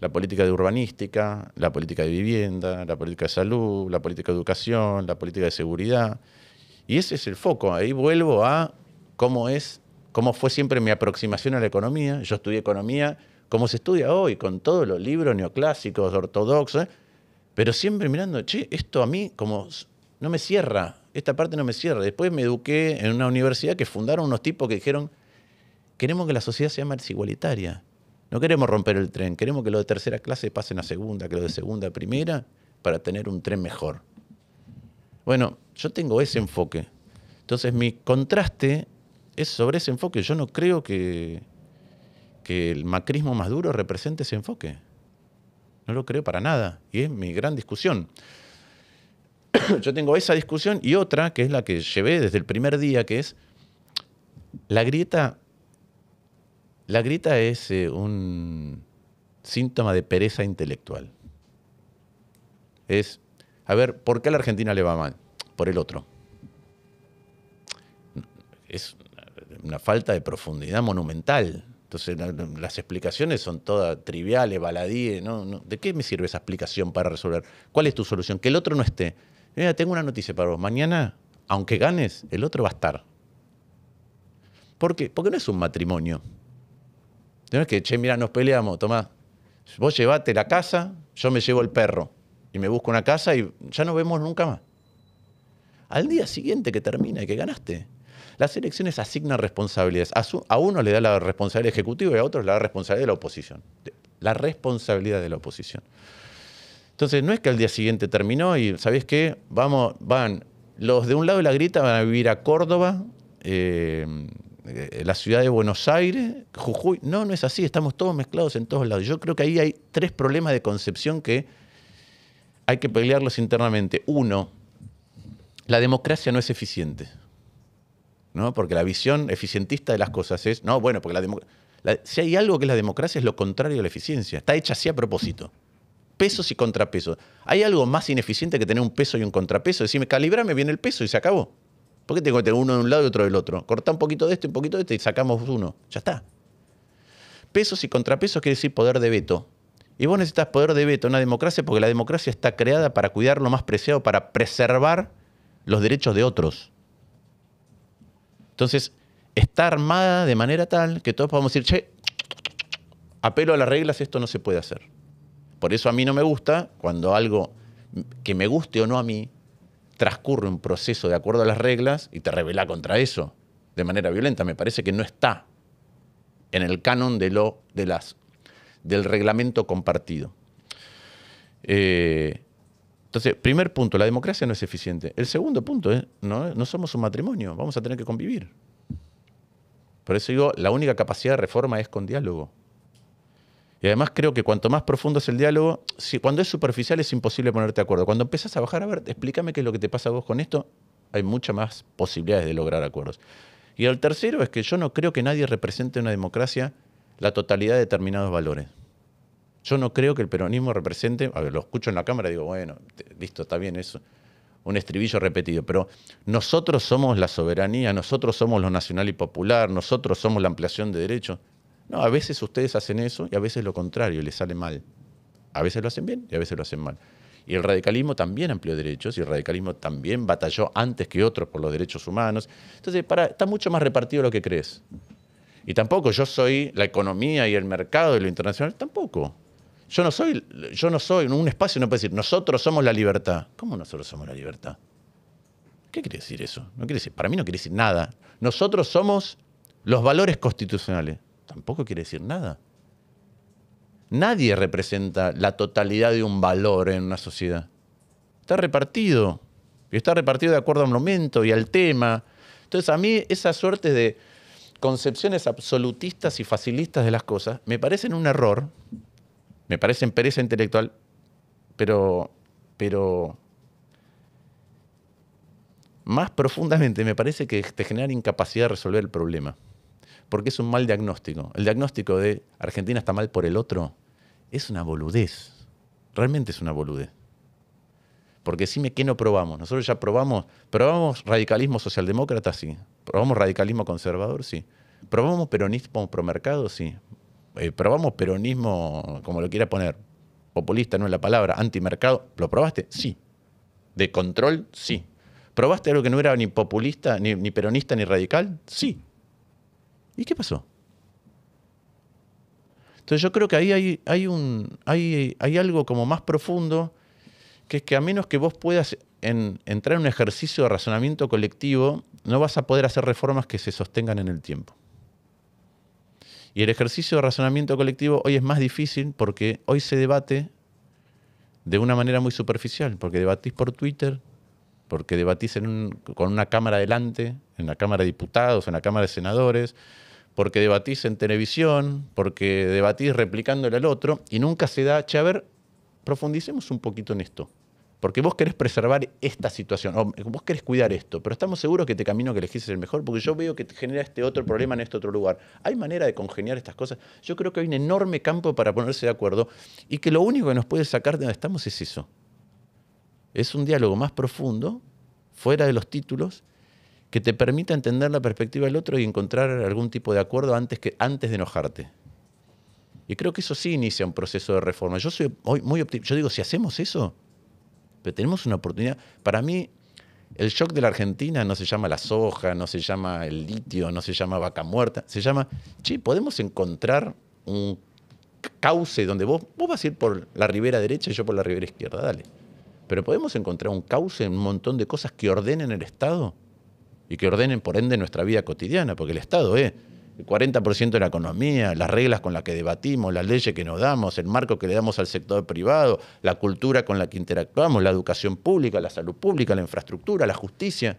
La política de urbanística, la política de vivienda, la política de salud, la política de educación, la política de seguridad. Y ese es el foco. Ahí vuelvo a cómo es, cómo fue siempre mi aproximación a la economía. Yo estudié economía como se estudia hoy, con todos los libros neoclásicos, ortodoxos pero siempre mirando, che, esto a mí como no me cierra, esta parte no me cierra. Después me eduqué en una universidad que fundaron unos tipos que dijeron, queremos que la sociedad sea más igualitaria. No queremos romper el tren, queremos que lo de tercera clase pasen a segunda, que lo de segunda a primera, para tener un tren mejor. Bueno, yo tengo ese enfoque. Entonces mi contraste es sobre ese enfoque. Yo no creo que, que el macrismo más duro represente ese enfoque. No lo creo para nada. Y es mi gran discusión. Yo tengo esa discusión y otra, que es la que llevé desde el primer día, que es la grieta. La grieta es eh, un síntoma de pereza intelectual. Es, a ver, ¿por qué a la Argentina le va mal? Por el otro. Es una falta de profundidad monumental. Entonces las explicaciones son todas triviales, baladíes. ¿De qué me sirve esa explicación para resolver? ¿Cuál es tu solución? Que el otro no esté. Mira, tengo una noticia para vos. Mañana, aunque ganes, el otro va a estar. ¿Por qué? Porque no es un matrimonio. No es que, che, mira, nos peleamos, tomá. Vos llevate la casa, yo me llevo el perro. Y me busco una casa y ya no vemos nunca más. Al día siguiente que termina y que ganaste, las elecciones asignan responsabilidades. A, uno le da la responsabilidad ejecutiva y a otro la responsabilidad de la oposición. La responsabilidad de la oposición. Entonces, no es que al día siguiente terminó y, sabéis qué? Vamos, van, los de un lado de la grita van a vivir a Córdoba, eh, la ciudad de Buenos Aires, Jujuy. No, no es así, estamos todos mezclados en todos lados. Yo creo que ahí hay tres problemas de concepción que hay que pelearlos internamente. Uno, la democracia no es eficiente. ¿no? Porque la visión eficientista de las cosas es, no, bueno, porque la democracia... si hay algo que es la democracia es lo contrario a la eficiencia, está hecha así a propósito. Pesos y contrapesos. ¿Hay algo más ineficiente que tener un peso y un contrapeso? Decime, calibrame bien el peso y se acabó. ¿Por qué tengo que tener uno de un lado y otro del otro? Cortá un poquito de este un poquito de este y sacamos uno. Ya está. Pesos y contrapesos quiere decir poder de veto. Y vos necesitas poder de veto en una democracia porque la democracia está creada para cuidar lo más preciado, para preservar los derechos de otros. Entonces, está armada de manera tal que todos podemos decir, che, apelo a las reglas, esto no se puede hacer. Por eso a mí no me gusta cuando algo que me guste o no a mí transcurre un proceso de acuerdo a las reglas y te revela contra eso de manera violenta. Me parece que no está en el canon de lo, de las, del reglamento compartido. Eh, entonces, primer punto, la democracia no es eficiente. El segundo punto es, no, no somos un matrimonio, vamos a tener que convivir. Por eso digo, la única capacidad de reforma es con diálogo. Y además creo que cuanto más profundo es el diálogo, si, cuando es superficial es imposible ponerte de acuerdo. Cuando empezás a bajar, a ver, explícame qué es lo que te pasa a vos con esto, hay muchas más posibilidades de lograr acuerdos. Y el tercero es que yo no creo que nadie represente en una democracia la totalidad de determinados valores. Yo no creo que el peronismo represente, a ver, lo escucho en la Cámara y digo, bueno, listo, está bien eso, un estribillo repetido, pero nosotros somos la soberanía, nosotros somos lo nacional y popular, nosotros somos la ampliación de derechos. No, a veces ustedes hacen eso y a veces lo contrario, les sale mal. A veces lo hacen bien y a veces lo hacen mal. Y el radicalismo también amplió derechos y el radicalismo también batalló antes que otros por los derechos humanos. Entonces, para, está mucho más repartido lo que crees. Y tampoco yo soy la economía y el mercado y lo internacional, tampoco. Yo no soy, yo no soy, un espacio no puede decir, nosotros somos la libertad. ¿Cómo nosotros somos la libertad? ¿Qué quiere decir eso? No quiere decir, para mí no quiere decir nada. Nosotros somos los valores constitucionales. Tampoco quiere decir nada. Nadie representa la totalidad de un valor en una sociedad. Está repartido. Y está repartido de acuerdo al momento y al tema. Entonces a mí esa suerte de concepciones absolutistas y facilistas de las cosas me parecen un error me parecen pereza intelectual, pero, pero más profundamente me parece que te genera incapacidad de resolver el problema, porque es un mal diagnóstico. El diagnóstico de Argentina está mal por el otro es una boludez, realmente es una boludez. Porque decime qué no probamos. Nosotros ya probamos, probamos radicalismo socialdemócrata, sí. Probamos radicalismo conservador, sí. Probamos peronismo promercado, sí. Eh, probamos peronismo, como lo quiera poner, populista no es la palabra, antimercado, ¿lo probaste? Sí. ¿De control? Sí. ¿Probaste algo que no era ni populista, ni, peronista, ni radical? Sí. ¿Y qué pasó? Entonces yo creo que ahí hay, algo como más profundo, que es que a menos que vos puedas entrar en un ejercicio de razonamiento colectivo, no vas a poder hacer reformas que se sostengan en el tiempo. Y el ejercicio de razonamiento colectivo hoy es más difícil porque hoy se debate de una manera muy superficial, porque debatís por Twitter, porque debatís en con una cámara delante, en la Cámara de Diputados, en la Cámara de Senadores, porque debatís en televisión, porque debatís replicándole al otro, y nunca se da, che, a ver, profundicemos un poquito en esto. Porque vos querés preservar esta situación, vos querés cuidar esto, pero estamos seguros que este camino que elegís es el mejor, porque yo veo que te genera este otro problema en este otro lugar. ¿Hay manera de congeniar estas cosas? Yo creo que hay un enorme campo para ponerse de acuerdo y que lo único que nos puede sacar de donde estamos es eso. Es un diálogo más profundo, fuera de los títulos, que te permita entender la perspectiva del otro y encontrar algún tipo de acuerdo antes, que, antes de enojarte. Y creo que eso sí inicia un proceso de reforma. Yo soy muy optimista. Yo digo, si hacemos eso, pero tenemos una oportunidad. Para mí, el shock de la Argentina no se llama la soja, no se llama el litio, no se llama vaca muerta, se llama, che, podemos encontrar un cauce donde vos, vos vas a ir por la ribera derecha y yo por la ribera izquierda, dale. Pero podemos encontrar un cauce en un montón de cosas que ordenen el Estado y que ordenen por ende nuestra vida cotidiana, porque el Estado es el 40% de la economía, las reglas con las que debatimos, las leyes que nos damos, el marco que le damos al sector privado, la cultura con la que interactuamos, la educación pública, la salud pública, la infraestructura, la justicia.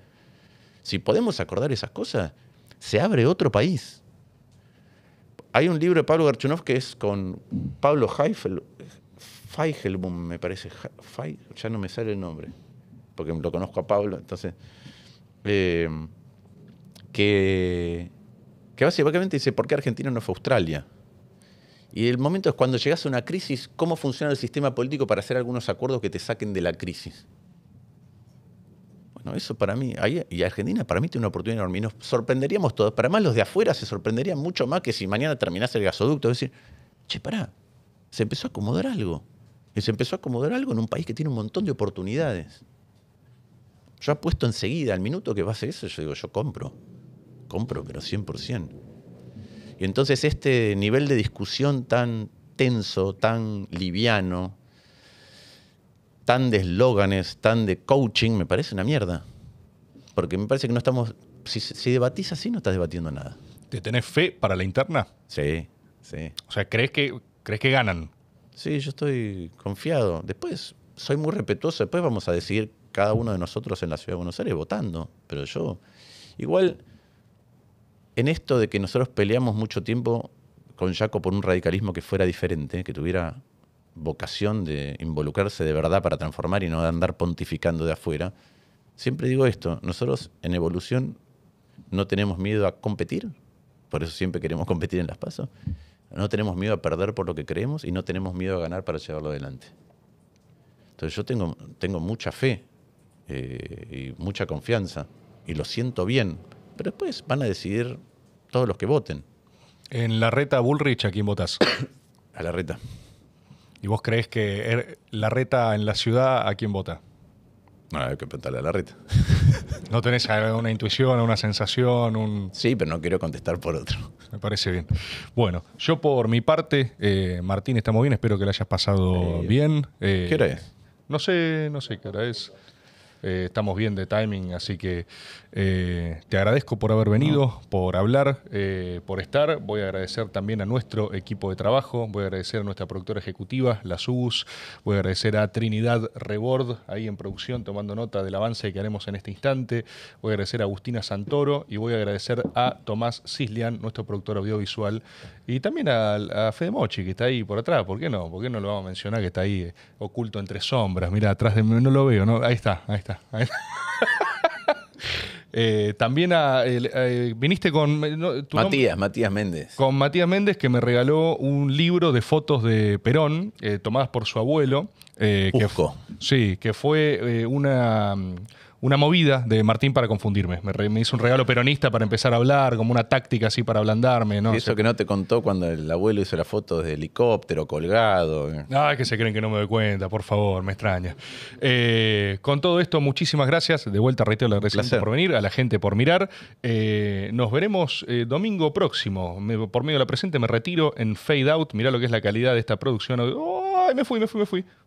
Si podemos acordar esas cosas, se abre otro país. Hay un libro de Pablo Garchunov que es con Pablo Heifel, Feigelbum, me parece, ya no me sale el nombre, porque lo conozco a Pablo, entonces, eh, que que básicamente dice, ¿por qué Argentina no fue Australia? Y el momento es cuando llegas a una crisis, ¿cómo funciona el sistema político para hacer algunos acuerdos que te saquen de la crisis? Bueno, eso para mí, y Argentina para mí tiene una oportunidad enorme. Y nos sorprenderíamos todos. Para más los de afuera se sorprenderían mucho más que si mañana terminase el gasoducto. Es decir, che, pará, se empezó a acomodar algo. Y se empezó a acomodar algo en un país que tiene un montón de oportunidades. Yo apuesto enseguida, al minuto que va a ser eso, yo digo, yo compro compro, pero 100%. Y entonces este nivel de discusión tan tenso, tan liviano, tan de eslóganes, tan de coaching, me parece una mierda. Porque me parece que no estamos, si, si debatís así, no estás debatiendo nada. ¿Te tenés fe para la interna? Sí, sí. O sea, ¿crees que, crees que ganan? Sí, yo estoy confiado. Después, soy muy respetuoso, después vamos a decidir cada uno de nosotros en la Ciudad de Buenos Aires votando, pero yo igual en esto de que nosotros peleamos mucho tiempo con Jaco por un radicalismo que fuera diferente, que tuviera vocación de involucrarse de verdad para transformar y no de andar pontificando de afuera, siempre digo esto, nosotros en evolución no tenemos miedo a competir, por eso siempre queremos competir en las pasos, no tenemos miedo a perder por lo que creemos y no tenemos miedo a ganar para llevarlo adelante. Entonces yo tengo, mucha fe eh, y mucha confianza y lo siento bien pero después van a decidir todos los que voten. En la reta Bullrich, ¿a quién votas a la reta. ¿Y vos crees que er, la reta en la ciudad, a quién vota? No, hay que preguntarle a la reta. ¿No tenés una intuición, una sensación? Un... Sí, pero no quiero contestar por otro. Me parece bien. Bueno, yo por mi parte, eh, Martín, estamos bien, espero que lo hayas pasado eh, bien. Eh, ¿Qué hora es? No sé, no sé qué hora es. Eh, estamos bien de timing, así que eh, te agradezco por haber venido, por hablar, eh, por estar. Voy a agradecer también a nuestro equipo de trabajo, voy a agradecer a nuestra productora ejecutiva, la SUS, voy a agradecer a Trinidad Rebord, ahí en producción, tomando nota del avance que haremos en este instante. Voy a agradecer a Agustina Santoro y voy a agradecer a Tomás Cislian, nuestro productor audiovisual, y también a, a Fede Mochi, que está ahí por atrás. ¿Por qué no? ¿Por qué no lo vamos a mencionar que está ahí oculto entre sombras? Mira, atrás de mí no lo veo, ¿no? Ahí está, ahí está. Eh, también ah, eh, viniste con... Eh, Matías, Matías Méndez. Con Matías Méndez que me regaló un libro de fotos de Perón tomadas por su abuelo. Que, sí, que fue una... Mm, una movida de Martín para confundirme. Me, hizo un regalo peronista para empezar a hablar, como una táctica así para ablandarme. Y eso que no te contó cuando el abuelo hizo la foto de helicóptero colgado. Ah, que se creen que no me doy cuenta, por favor, me extraña. Eh, con todo esto, muchísimas gracias. De vuelta, reitero, la gracias por venir, a la gente por mirar. Eh, nos veremos eh, domingo próximo. por medio de la presente me retiro en Fade Out. Mirá lo que es la calidad de esta producción. ¡Ay, me fui, me fui, me fui!